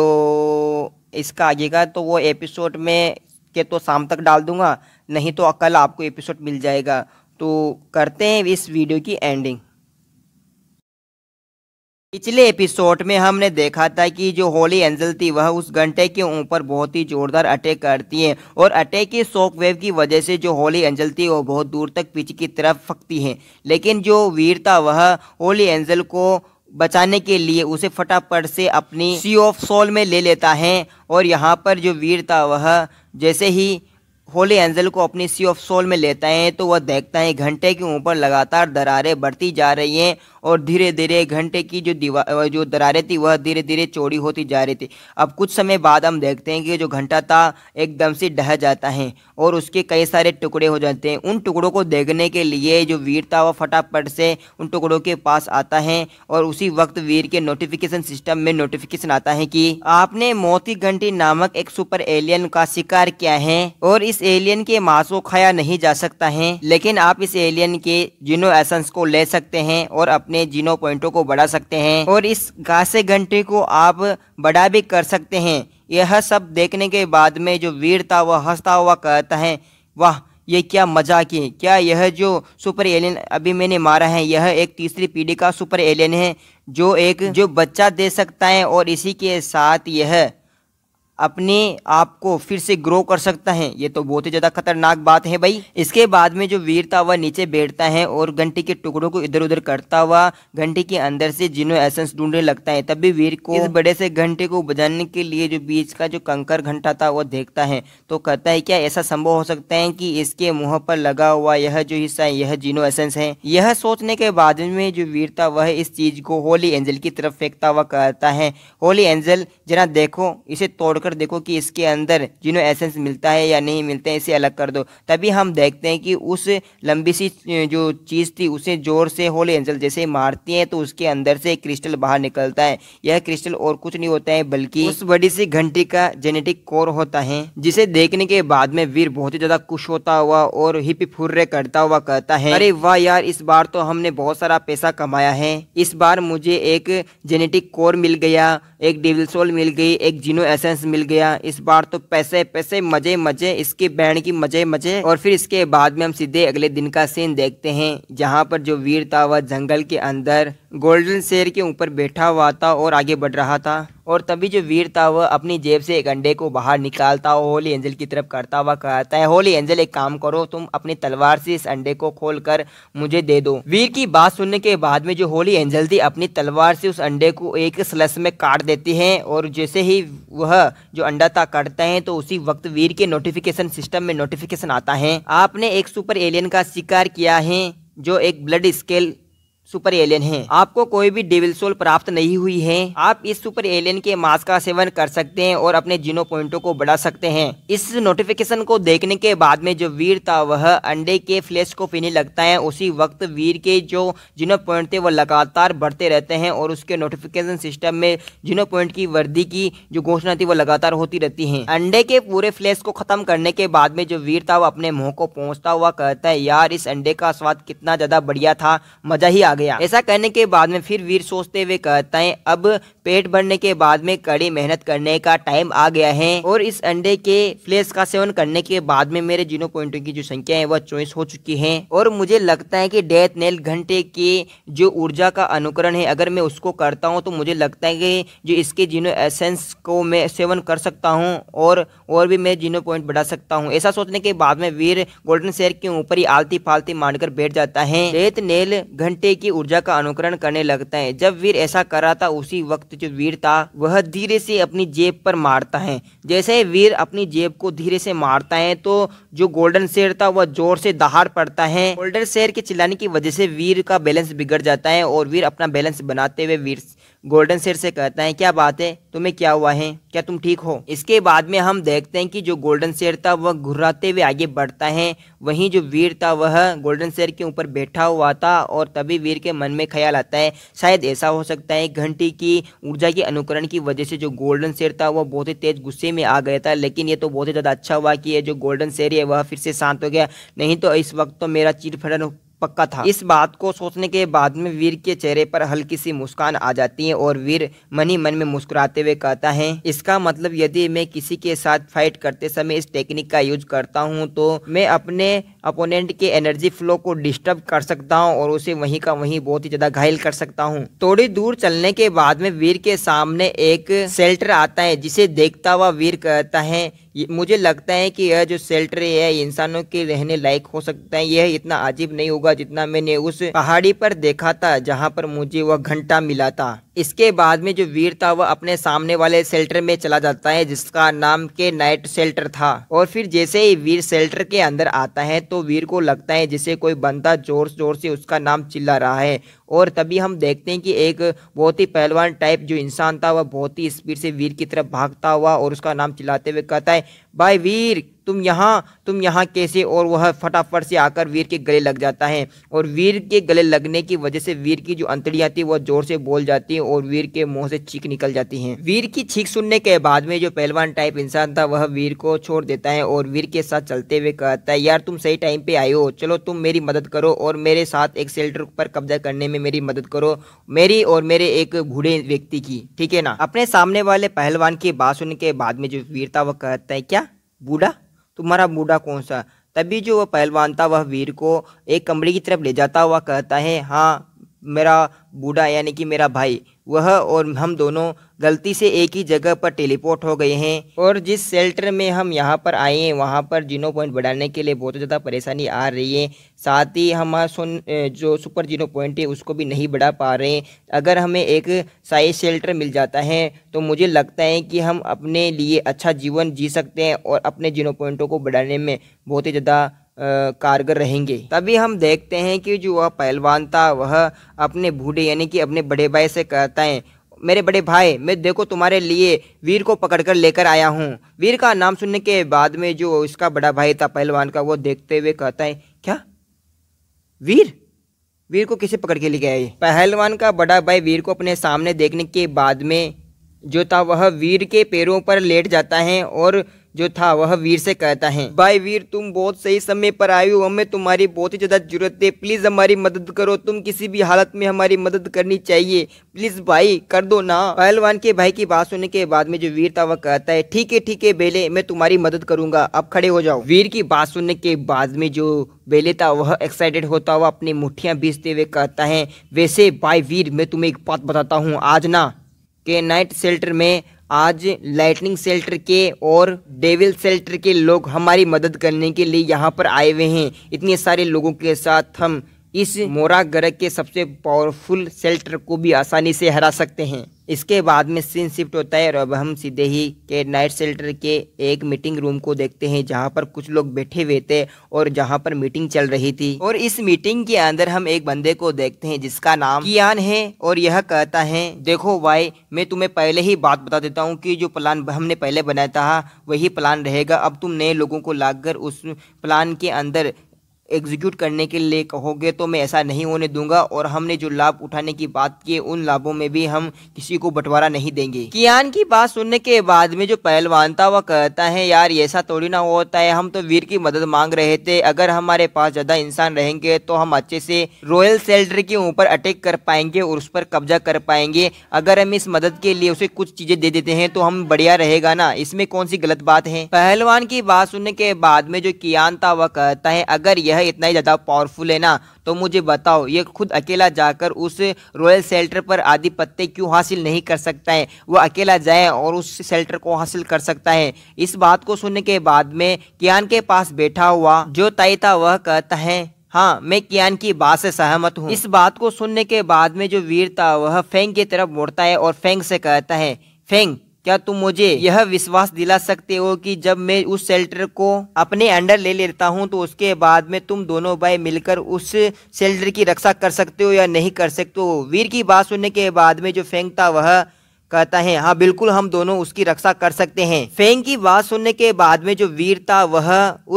इसका आगे का तो वो एपिसोड में के तो शाम तक डाल दूंगा नहीं तो कल आपको एपिसोड मिल जाएगा तो करते हैं इस वीडियो की एंडिंग पिछले एपिसोड में हमने देखा था कि जो होली एंजल थी वह उस घंटे के ऊपर बहुत ही जोरदार अटैक करती है और अटैक की शॉक वेव की वजह से जो होली एंजल थी वह बहुत दूर तक पीछे की तरफ फकती है लेकिन जो वीर था वह होली एंजल को बचाने के लिए उसे फटाफट से अपनी सी ऑफ सोल में ले लेता है और यहाँ पर जो वीर था वह जैसे ही होली एंजल को अपनी सी ऑफ सोल में लेता है तो वह देखता है घंटे के ऊपर लगातार दरारें बढ़ती जा रही हैं और धीरे धीरे घंटे की जो दीवार जो दरारें थी वह धीरे धीरे चौड़ी होती जा रही थी अब कुछ समय बाद हम देखते हैं कि जो घंटा था एकदम से ढह जाता है और उसके कई सारे टुकड़े हो जाते हैं उन टुकड़ों को देखने के लिए जो वीर था वह फटाफट से उन टुकड़ों के पास आता है और उसी वक्त वीर के नोटिफिकेशन सिस्टम में नोटिफिकेशन आता है कि आपने मोती घंटी नामक एक सुपर एलियन का शिकार किया है और इस एलियन के मांस को खाया नहीं जा सकता है लेकिन आप इस एलियन के जिनो एसेंस को ले सकते हैं और अपने अपने जीनो पॉइंटों को बढ़ा सकते हैं और इस घासे घंटे को आप बड़ा भी कर सकते हैं यह सब देखने के बाद में जो वीर था वह हंसता हुआ कहता है वाह ये क्या मजाक है क्या यह जो सुपर एलियन अभी मैंने मारा है यह एक तीसरी पीढ़ी का सुपर एलियन है जो एक जो बच्चा दे सकता है और इसी के साथ यह अपने आप को फिर से ग्रो कर सकता है ये तो बहुत ही ज़्यादा खतरनाक बात है भाई इसके बाद में जो वीर था वह नीचे बैठता है और घंटी के टुकड़ों को इधर उधर करता हुआ घंटी के अंदर से जीनो एसेंस ढूंढने लगता है तभी वीर को इस बड़े से घंटे को बजाने के लिए जो बीच का जो कंकर घंटा था वो देखता है तो कहता है क्या ऐसा संभव हो सकता है की इसके मुंह पर लगा हुआ यह जो हिस्सा है यह जिनो एसेंस है यह सोचने के बाद में जो वीर था वह इस चीज को होली एंजल की तरफ फेंकता हुआ कहता है होली एंजल जरा देखो इसे तोड़कर और देखो कि इसके अंदर जिनो एसेंस मिलता है या नहीं मिलते हैं इसे अलग कर दो तभी हम देखते हैं कि उस लंबी सी जो चीज़ थी उसे जोर से होल एंजल जैसे मारती हैं तो उसके अंदर से क्रिस्टल बाहर निकलता है यह क्रिस्टल और कुछ नहीं होता है बल्कि उस बड़ी सी घंटी का जेनेटिक कोर होता है जिसे देखने के बाद में वीर बहुत ही ज़्यादा खुश होता हुआ और हिप फुर्रे करता हुआ कहता है अरे वाह यार इस बार तो हमने बहुत सारा पैसा कमाया है इस बार मुझे एक जेनेटिक कोर मिल गया एक डिविल सोल मिल गई एक जीनो एसेंस मिल गया इस बार तो पैसे पैसे मजे मजे इसकी बहन की मजे मजे और फिर इसके बाद में हम सीधे अगले दिन का सीन देखते हैं जहाँ पर जो वीर था वह जंगल के अंदर गोल्डन शेर के ऊपर बैठा हुआ था और आगे बढ़ रहा था और तभी जो वीर था वह अपनी जेब से एक अंडे को बाहर निकालता और होली एंजल की तरफ करता हुआ कहता है होली एंजल एक काम करो तुम अपनी तलवार से इस अंडे को खोल कर मुझे दे दो वीर की बात सुनने के बाद में जो होली एंजल थी अपनी तलवार से उस अंडे को एक स्लस में काट देती है और जैसे ही वह जो अंडा था काटता है तो उसी वक्त वीर के नोटिफिकेशन सिस्टम में नोटिफिकेशन आता है आपने एक सुपर एलियन का शिकार किया है जो एक ब्लड स्केल सुपर एलियन है आपको कोई भी डेविल सोल प्राप्त नहीं हुई है आप इस सुपर एलियन के मास्क का सेवन कर सकते हैं और अपने जीनो पॉइंटो को बढ़ा सकते हैं इस नोटिफिकेशन को देखने के बाद में जो वीर था वह अंडे के फ्लैश को पीने लगता है उसी वक्त वीर के जो जीनो पॉइंट थे वो लगातार बढ़ते रहते हैं और उसके नोटिफिकेशन सिस्टम में जीनो पॉइंट की वृद्धि की जो घोषणा थी वो लगातार होती रहती है अंडे के पूरे फ्लैश को खत्म करने के बाद में जो वीर था वो अपने मुंह को पहुंचता हुआ कहता है यार इस अंडे का स्वाद कितना ज्यादा बढ़िया था मजा ही आ गया गया ऐसा करने के बाद में फिर वीर सोचते हुए कहता है अब पेट भरने के बाद में कड़ी मेहनत करने का टाइम आ गया है और इस अंडे के फ्लेस का सेवन करने के बाद में मेरे जीनो पॉइंट की जो संख्या है वह चौबीस हो चुकी है और मुझे लगता है की डेथ नेल घंटे के जो ऊर्जा का अनुकरण है अगर मैं उसको करता हूँ तो मुझे लगता है की जो इसके जीनो एसेंस को मैं सेवन कर सकता हूँ और और भी मैं जीनो पॉइंट बढ़ा सकता हूँ ऐसा सोचने के बाद में वीर गोल्डन शेयर के ऊपर ही आलती फालती मारकर बैठ जाता है डेथ नेल घंटे की ऊर्जा का अनुकरण करने लगता है जब वीर ऐसा कर रहा था उसी वक्त जो वीर था वह धीरे से अपनी जेब पर मारता है जैसे वीर अपनी जेब को धीरे से मारता है तो जो गोल्डन शेर था वह जोर से दहाड़ पड़ता है गोल्डन शेर के चिल्लाने की वजह से वीर का बैलेंस बिगड़ जाता है और वीर अपना बैलेंस बनाते हुए वीर गोल्डन शेर से कहता है क्या बात है तुम्हें क्या हुआ है क्या तुम ठीक हो इसके बाद में हम देखते हैं कि जो गोल्डन शेर था वह घुराते हुए आगे बढ़ता है वहीं जो वीर था वह गोल्डन शेर के ऊपर बैठा हुआ था और तभी वीर के मन में ख्याल आता है शायद ऐसा हो सकता है घंटी की ऊर्जा के अनुकरण की वजह से जो गोल्डन शेर था वह बहुत ही तेज गुस्से में आ गया था लेकिन ये तो बहुत ही ज़्यादा अच्छा हुआ कि ये जो गोल्डन शेर है वह फिर से शांत हो गया नहीं तो इस वक्त तो मेरा चीर फटन पक्का था इस बात को सोचने के बाद में वीर के चेहरे पर हल्की सी मुस्कान आ जाती है और वीर मन ही मन में मुस्कुराते हुए कहता है इसका मतलब यदि मैं किसी के साथ फाइट करते समय इस टेक्निक का यूज करता हूँ तो मैं अपने अपोनेंट के एनर्जी फ्लो को डिस्टर्ब कर सकता हूँ और उसे वहीं का वहीं बहुत ही ज्यादा घायल कर सकता हूँ थोड़ी दूर चलने के बाद में वीर के सामने एक शेल्टर आता है जिसे देखता हुआ वीर कहता है मुझे लगता है कि यह जो सेल्टरे है इंसानों के रहने लायक हो सकता है यह इतना अजीब नहीं होगा जितना मैंने उस पहाड़ी पर देखा था जहाँ पर मुझे वह घंटा मिला था इसके बाद में जो वीर था वह अपने सामने वाले शेल्टर में चला जाता है जिसका नाम के नाइट शेल्टर था और फिर जैसे ही वीर शेल्टर के अंदर आता है तो वीर को लगता है जैसे कोई बंदा जोर जोर से उसका नाम चिल्ला रहा है और तभी हम देखते हैं कि एक बहुत ही पहलवान टाइप जो इंसान था वह बहुत ही स्पीड से वीर की तरफ भागता हुआ और उसका नाम चिल्लाते हुए कहता है भाई वीर तुम यहाँ तुम यहाँ कैसे और वह फटाफट से आकर वीर के गले लग जाता है और वीर के गले लगने की वजह से वीर की जो अंतड़ियाँ थी वह जोर से बोल जाती हैं और वीर के मुंह से चीख निकल जाती हैं वीर की चीख सुनने के बाद में जो पहलवान टाइप इंसान था वह वीर को छोड़ देता है और वीर के साथ चलते हुए कहता है यार तुम सही टाइम पे आयो हो चलो तुम मेरी मदद करो और मेरे साथ एक सेल्टर पर कब्जा करने में मेरी मदद करो मेरी और मेरे एक बूढ़े व्यक्ति की ठीक है ना अपने सामने वाले पहलवान की बात सुनने के बाद में जो वीर था वह कहता है क्या बूढ़ा तुम्हारा बूढ़ा कौन सा तभी जो वह पहलवान था वह वीर को एक कमरे की तरफ ले जाता हुआ कहता है हाँ मेरा बूढ़ा यानी कि मेरा भाई वह और हम दोनों गलती से एक ही जगह पर टेलीपोर्ट हो गए हैं और जिस शेल्टर में हम यहाँ पर आए हैं वहाँ पर जीनो पॉइंट बढ़ाने के लिए बहुत ज़्यादा परेशानी आ रही है साथ ही हम सुन जो सुपर जीनो पॉइंट है उसको भी नहीं बढ़ा पा रहे हैं अगर हमें एक साइज शेल्टर मिल जाता है तो मुझे लगता है कि हम अपने लिए अच्छा जीवन जी सकते हैं और अपने जीनो पॉइंटों को बढ़ाने में बहुत ही ज़्यादा कारगर रहेंगे तभी हम देखते हैं कि जो वह पहलवान था वह अपने बूढ़े यानी कि अपने बड़े भाई से कहता है मेरे बड़े भाई मैं देखो तुम्हारे लिए वीर को पकड़कर लेकर आया हूँ वीर का नाम सुनने के बाद में जो उसका बड़ा भाई था पहलवान का वो देखते हुए कहता है क्या वीर वीर को किसे पकड़ के लेके आए पहलवान का बड़ा भाई वीर को अपने सामने देखने के बाद में जो था वह वीर के पैरों पर लेट जाता है और जो था वह वीर से कहता है भाई वीर तुम बहुत सही समय पर आए हो हमें तुम्हारी बहुत ही ज्यादा जरूरत है प्लीज हमारी मदद करो तुम किसी भी हालत में हमारी मदद करनी चाहिए प्लीज भाई कर दो ना पहलवान के भाई की बात सुनने के बाद में जो वीर था वह कहता है ठीक है ठीक है बेले मैं तुम्हारी मदद करूंगा अब खड़े हो जाओ वीर की बात सुनने के बाद में जो बेले था वह एक्साइटेड होता हुआ अपनी मुठ्ठियां बीजते हुए कहता है वैसे भाई वीर मैं तुम्हें एक बात बताता हूँ आज ना के नाइट सेल्टर में आज लाइटनिंग सेल्टर के और डेविल सेल्टर के लोग हमारी मदद करने के लिए यहाँ पर आए हुए हैं इतने सारे लोगों के साथ हम इस मोरा ग्रह के सबसे पावरफुल सेल्टर को भी आसानी से हरा सकते हैं इसके बाद में सीन शिफ्ट होता है और अब हम सीधे ही के नाइट सेल्टर के एक मीटिंग रूम को देखते हैं जहां पर कुछ लोग बैठे हुए थे और जहां पर मीटिंग चल रही थी और इस मीटिंग के अंदर हम एक बंदे को देखते हैं जिसका नाम कियान है और यह कहता है देखो भाई मैं तुम्हें पहले ही बात बता देता हूँ की जो प्लान हमने पहले बनाया था वही प्लान रहेगा अब तुम नए लोगों को लाकर उस प्लान के अंदर एग्जीक्यूट करने के लिए कहोगे तो मैं ऐसा नहीं होने दूंगा और हमने जो लाभ उठाने की बात की उन लाभों में भी हम किसी को बंटवारा नहीं देंगे कियान की बात सुनने के बाद में जो पहलवान था वह कहता है यार ऐसा थोड़ी ना होता है हम तो वीर की मदद मांग रहे थे अगर हमारे पास ज़्यादा इंसान रहेंगे तो हम अच्छे से रॉयल सेल्टरी के ऊपर अटैक कर पाएंगे और उस पर कब्जा कर पाएंगे अगर हम इस मदद के लिए उसे कुछ चीज़ें दे देते हैं तो हम बढ़िया रहेगा ना इसमें कौन सी गलत बात है पहलवान की बात सुनने के बाद में जो कियान था वह कहता है अगर यह भाई इतना ही ज़्यादा पावरफुल है ना तो मुझे बताओ ये खुद अकेला जाकर उस रॉयल सेल्टर पर आधिपत्य क्यों हासिल नहीं कर सकता है वो अकेला जाए और उस सेल्टर को हासिल कर सकता है इस बात को सुनने के बाद में कियान के पास बैठा हुआ जो ताई था वह कहता है हाँ मैं कियान की बात से सहमत हूँ इस बात को सुनने के बाद में जो वीर था वह फेंग की तरफ मुड़ता है और फेंग से कहता है फेंग क्या तुम मुझे यह विश्वास दिला सकते हो कि जब मैं उस शेल्टर को अपने अंडर ले लेता हूँ तो उसके बाद में तुम दोनों भाई मिलकर उस शेल्टर की रक्षा कर सकते हो या नहीं कर सकते हो वीर की बात सुनने के बाद में जो फेंकता वह कहता है हाँ बिल्कुल हम दोनों उसकी रक्षा कर सकते हैं फेंग की बात सुनने के बाद में जो वीर था वह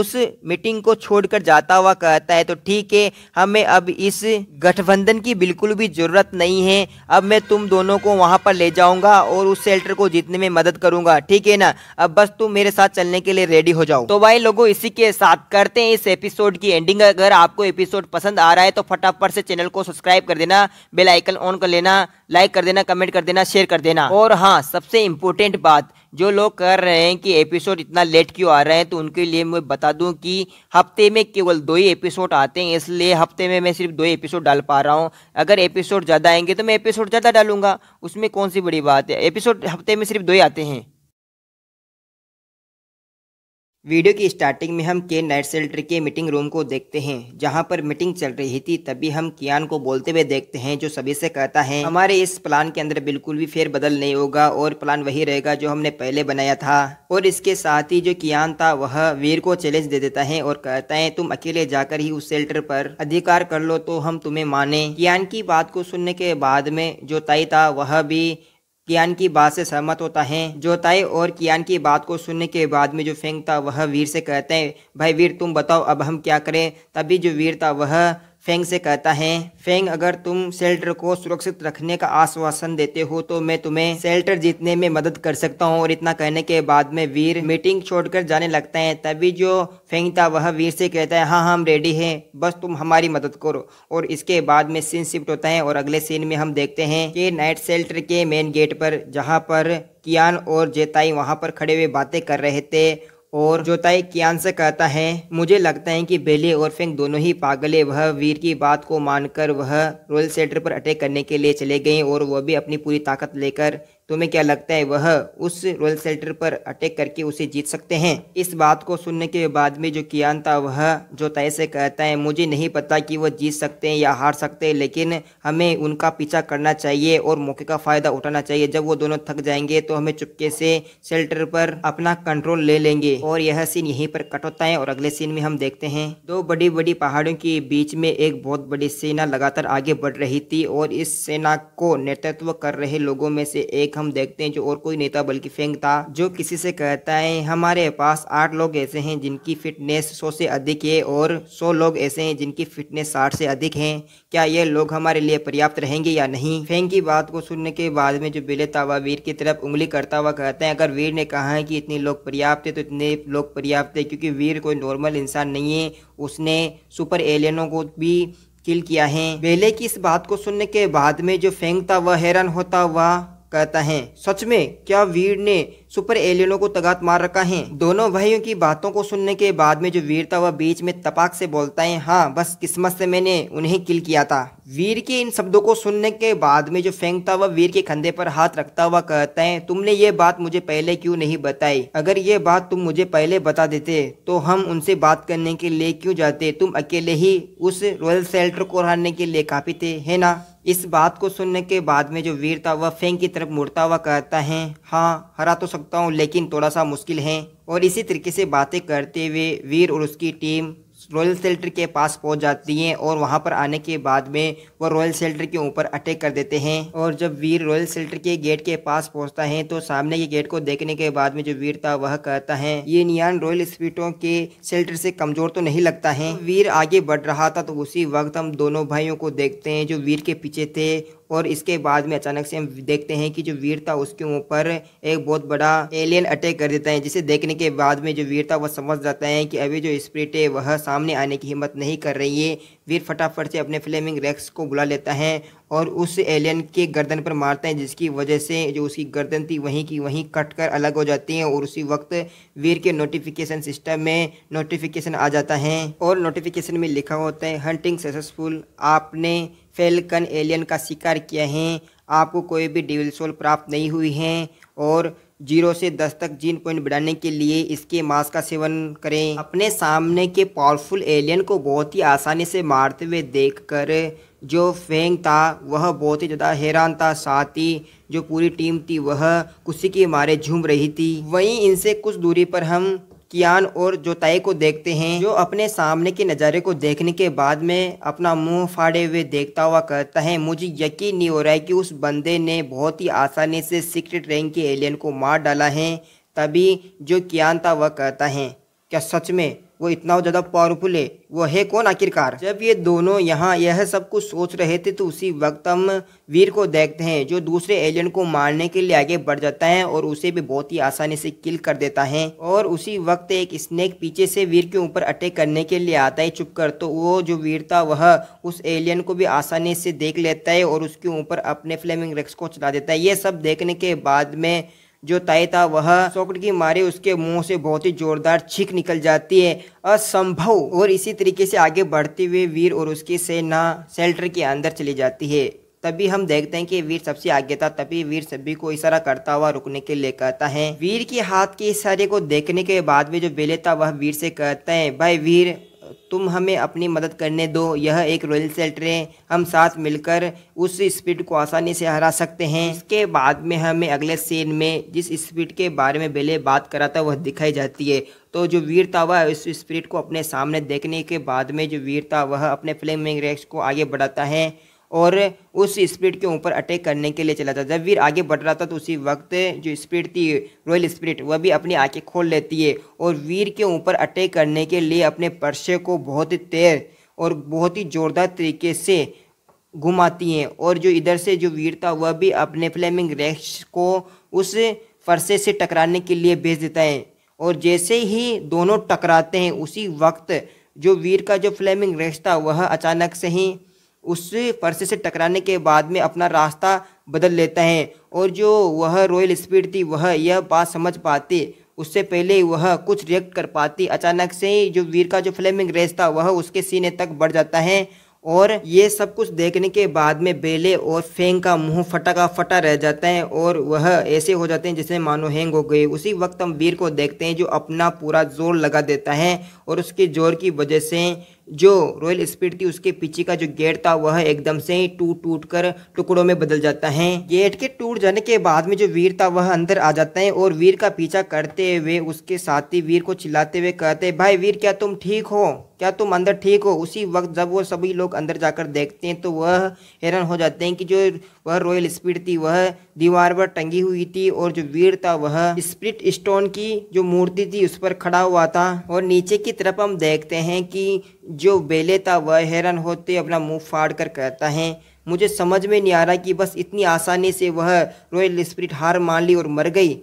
उस मीटिंग को छोड़कर जाता हुआ कहता है तो ठीक है हमें अब इस गठबंधन की बिल्कुल भी जरूरत नहीं है अब मैं तुम दोनों को वहाँ पर ले जाऊंगा और उस शेल्टर को जीतने में मदद करूंगा ठीक है ना अब बस तुम मेरे साथ चलने के लिए रेडी हो जाओ तो भाई लोगो इसी के साथ करते हैं इस एपिसोड की एंडिंग अगर आपको एपिसोड पसंद आ रहा है तो फटाफट से चैनल को सब्सक्राइब कर देना बेलाइकन ऑन कर लेना लाइक कर देना कमेंट कर देना शेयर कर देना और हाँ सबसे इम्पोर्टेंट बात जो लोग कर रहे हैं कि एपिसोड इतना लेट क्यों आ रहे हैं तो उनके लिए मैं बता दूं कि हफ्ते में केवल दो ही एपिसोड आते हैं इसलिए हफ्ते में मैं सिर्फ दो ही एपिसोड डाल पा रहा हूं अगर एपिसोड ज़्यादा आएंगे तो मैं एपिसोड ज़्यादा डालूंगा उसमें कौन सी बड़ी बात है एपिसोड हफ्ते में सिर्फ दो ही आते हैं वीडियो की स्टार्टिंग में हम के नाइट सेल्टर के मीटिंग रूम को देखते हैं जहां पर मीटिंग चल रही थी तभी हम कियान को बोलते हुए देखते हैं जो सभी से कहता है हमारे इस प्लान के अंदर बिल्कुल भी फेर बदल नहीं होगा और प्लान वही रहेगा जो हमने पहले बनाया था और इसके साथ ही जो कियान था वह वीर को चैलेंज दे देता है और कहता है तुम अकेले जाकर ही उस सेल्टर पर अधिकार कर लो तो हम तुम्हें माने कियान की बात को सुनने के बाद में जो ताई था वह भी कियान की बात से सहमत होता है जोताई और कियान की बात को सुनने के बाद में जो फेंकता वह वीर से कहते हैं भाई वीर तुम बताओ अब हम क्या करें तभी जो वीर था वह फेंग से कहता है फेंग अगर तुम शेल्टर को सुरक्षित रखने का आश्वासन देते हो तो मैं तुम्हें शेल्टर जीतने में मदद कर सकता हूँ और इतना कहने के बाद में वीर मीटिंग छोड़कर जाने लगता है तभी जो फेंग था वह वीर से कहता है हाँ, हाँ हम रेडी हैं बस तुम हमारी मदद करो और इसके बाद में सीन शिफ्ट होता है और अगले सीन में हम देखते हैं कि नाइट शेल्टर के मेन गेट पर जहाँ पर कियान और जेताई वहाँ पर खड़े हुए बातें कर रहे थे और जोताई कियान से कहता है मुझे लगता है कि बेली और फेंग दोनों ही है वह वीर की बात को मानकर वह रोयल सेंटर पर अटैक करने के लिए चले गए और वह भी अपनी पूरी ताकत लेकर तुम्हें क्या लगता है वह उस रॉयल सेल्टर पर अटैक करके उसे जीत सकते हैं इस बात को सुनने के बाद में जो कियान था वह जो तय से कहता है मुझे नहीं पता कि वह जीत सकते हैं या हार सकते हैं लेकिन हमें उनका पीछा करना चाहिए और मौके का फायदा उठाना चाहिए जब वो दोनों थक जाएंगे तो हमें चुपके से शेल्टर पर अपना कंट्रोल ले लेंगे और यह सीन यहीं पर कट होता है और अगले सीन में हम देखते हैं दो बड़ी बड़ी पहाड़ियों के बीच में एक बहुत बड़ी सेना लगातार आगे बढ़ रही थी और इस सेना को नेतृत्व कर रहे लोगों में से एक हम देखते हैं जो और कोई नेता बल्कि फेंकता जो किसी से कहता है हमारे पास आठ लोग ऐसे हैं जिनकी फिटनेस सौ से अधिक है और सौ लोग ऐसे हैं जिनकी फिटनेस साठ से अधिक है क्या ये लोग हमारे लिए पर्याप्त रहेंगे या नहीं फेंग की बात को सुनने के बाद में जो बिले तावा वीर की तरफ उंगली करता हुआ कहता है अगर वीर ने कहा है कि इतने लोग पर्याप्त है तो इतने लोग पर्याप्त है क्योंकि वीर कोई नॉर्मल इंसान नहीं है उसने सुपर एलियनों को भी किल किया है बेले की इस बात को सुनने के बाद में जो फेंग था वह हैरान होता हुआ कहता है सच में क्या वीर ने सुपर एलियनों को तगात मार रखा है दोनों भाइयों की बातों को सुनने के बाद में जो वीर था वह बीच में तपाक से बोलता है हाँ बस किस्मत से मैंने उन्हें किल किया था वीर के इन शब्दों को सुनने के बाद में जो फेंग था वह वीर के कंधे पर हाथ रखता हुआ कहता है तुमने ये बात मुझे पहले क्यों नहीं बताई अगर ये बात तुम मुझे पहले बता देते तो हम उनसे बात करने के लिए क्यों जाते तुम अकेले ही उस रॉयल सेल्टर को हारने के लिए काफी थे है ना इस बात को सुनने के बाद में जो वीर था वह फेंग की तरफ मुड़ता हुआ कहता है हाँ हरा तो सकता हूँ लेकिन थोड़ा सा मुश्किल है और इसी तरीके से बातें करते हुए वीर और उसकी टीम रॉयल सेल्टर के पास पहुंच जाती हैं और वहां पर आने के बाद में वो रॉयल सेल्टर के ऊपर अटैक कर देते हैं और जब वीर रॉयल सेल्टर के गेट के पास पहुंचता है तो सामने के गेट को देखने के बाद में जो वीर था वह कहता है ये नियान रॉयल स्पीटों के सेल्टर से कमजोर तो नहीं लगता है तो वीर आगे बढ़ रहा था तो उसी वक्त हम दोनों भाइयों को देखते हैं जो वीर के पीछे थे और इसके बाद में अचानक से हम देखते हैं कि जो वीर था उसके ऊपर एक बहुत बड़ा एलियन अटैक कर देता है जिसे देखने के बाद में जो वीर था वह समझ जाता है कि अभी जो स्प्रिट है वह सामने आने की हिम्मत नहीं कर रही है वीर फटाफट से अपने फ्लेमिंग रेक्स को बुला लेता है और उस एलियन के गर्दन पर मारता है जिसकी वजह से जो उसकी गर्दन थी वहीं की वहीं कट कर अलग हो जाती है और उसी वक्त वीर के नोटिफिकेशन सिस्टम में नोटिफिकेशन आ जाता है और नोटिफिकेशन में लिखा होता है हंटिंग सक्सेसफुल आपने फेलकन एलियन का शिकार किया है आपको कोई भी डिविल सोल प्राप्त नहीं हुई है और जीरो से दस तक जीन पॉइंट बढ़ाने के लिए इसके मांस का सेवन करें अपने सामने के पावरफुल एलियन को बहुत ही आसानी से मारते हुए देखकर जो फेंग था वह बहुत ही ज़्यादा हैरान था साथ ही जो पूरी टीम थी वह खुशी के मारे झूम रही थी वहीं इनसे कुछ दूरी पर हम कियान और जोताई को देखते हैं जो अपने सामने के नज़ारे को देखने के बाद में अपना मुंह फाड़े हुए देखता हुआ कहता है मुझे यकीन नहीं हो रहा है कि उस बंदे ने बहुत ही आसानी से सीक्रेट रैंक के एलियन को मार डाला है तभी जो कियान था वह कहता है क्या सच में वो इतना ज़्यादा पावरफुल है वो है कौन आखिरकार जब ये दोनों यहाँ यह सब कुछ सोच रहे थे तो उसी वक्त हम वीर को देखते हैं जो दूसरे एलियन को मारने के लिए आगे बढ़ जाता है और उसे भी बहुत ही आसानी से किल कर देता है और उसी वक्त एक स्नेक पीछे से वीर के ऊपर अटैक करने के लिए आता है चुप कर तो वो जो वीर था वह उस एलियन को भी आसानी से देख लेता है और उसके ऊपर अपने फ्लेमिंग रेक्स को चला देता है ये सब देखने के बाद में जो तय था वह सॉकेट की मारे उसके मुंह से बहुत ही जोरदार छीक निकल जाती है असंभव और इसी तरीके से आगे बढ़ते हुए वीर और उसकी सेना शेल्टर के अंदर चली जाती है तभी हम देखते हैं कि वीर सबसे आगे था तभी वीर सभी को इशारा करता हुआ रुकने के लिए कहता है वीर के हाथ के इशारे को देखने के बाद में जो बेले था वह वीर से कहते हैं भाई वीर तुम हमें अपनी मदद करने दो यह एक रॉयल सेल्टर है हम साथ मिलकर उस स्पीड को आसानी से हरा सकते हैं इसके बाद में हमें अगले सीन में जिस स्पीड के बारे में पहले बात करा था वह दिखाई जाती है तो जो वीर था वह उस स्पीड को अपने सामने देखने के बाद में जो वीर था वह अपने फ्लेमिंग रेक्स को आगे बढ़ाता है और उस स्प्रिट के ऊपर अटैक करने के लिए चला था जब वीर आगे बढ़ रहा था तो उसी वक्त जो स्प्रिट थी रॉयल स्प्रिट वह भी अपनी आंखें खोल लेती है और वीर के ऊपर अटैक करने के लिए अपने पर्शे को बहुत ही तेज और बहुत ही जोरदार तरीके से घुमाती हैं और जो इधर से जो वीर था वह भी अपने फ्लेमिंग रेक्स को उस फरसे से टकराने के लिए भेज देता है और जैसे ही दोनों टकराते हैं उसी वक्त जो वीर का जो फ्लेमिंग रेक्स था वह अचानक से ही उस फरसे से टकराने के बाद में अपना रास्ता बदल लेते हैं और जो वह रॉयल स्पीड थी वह यह बात समझ पाती उससे पहले वह कुछ रिएक्ट कर पाती अचानक से ही जो वीर का जो फ्लेमिंग रेस था वह उसके सीने तक बढ़ जाता है और ये सब कुछ देखने के बाद में बेले और फेंग का मुंह फटा का फटा रह जाता है और वह ऐसे हो जाते हैं जिसे मानो हैंग हो गए उसी वक्त हम वीर को देखते हैं जो अपना पूरा जोर लगा देता है और उसके जोर की वजह से जो रॉयल स्पीड थी उसके पीछे का जो गेट था वह एकदम से ही टूट टूट कर टुकड़ों में बदल जाता है गेट के टूट जाने के बाद में जो वीर था वह अंदर आ जाता है और वीर का पीछा करते हुए उसके साथी वीर को चिल्लाते हुए कहते हैं भाई वीर क्या तुम ठीक हो क्या तुम अंदर ठीक हो उसी वक्त जब वो सभी लोग अंदर जाकर देखते हैं तो वह हैरान हो जाते हैं कि जो वह रॉयल स्पीड थी वह दीवार पर टंगी हुई थी और जो वीर था वह स्प्रिट स्टोन की जो मूर्ति थी उस पर खड़ा हुआ था और नीचे की तरफ हम देखते हैं कि जो बेले था वह हैरान होते अपना मुंह फाड़ कर कहता है मुझे समझ में नहीं आ रहा कि बस इतनी आसानी से वह रॉयल स्प्रिट हार मान ली और मर गई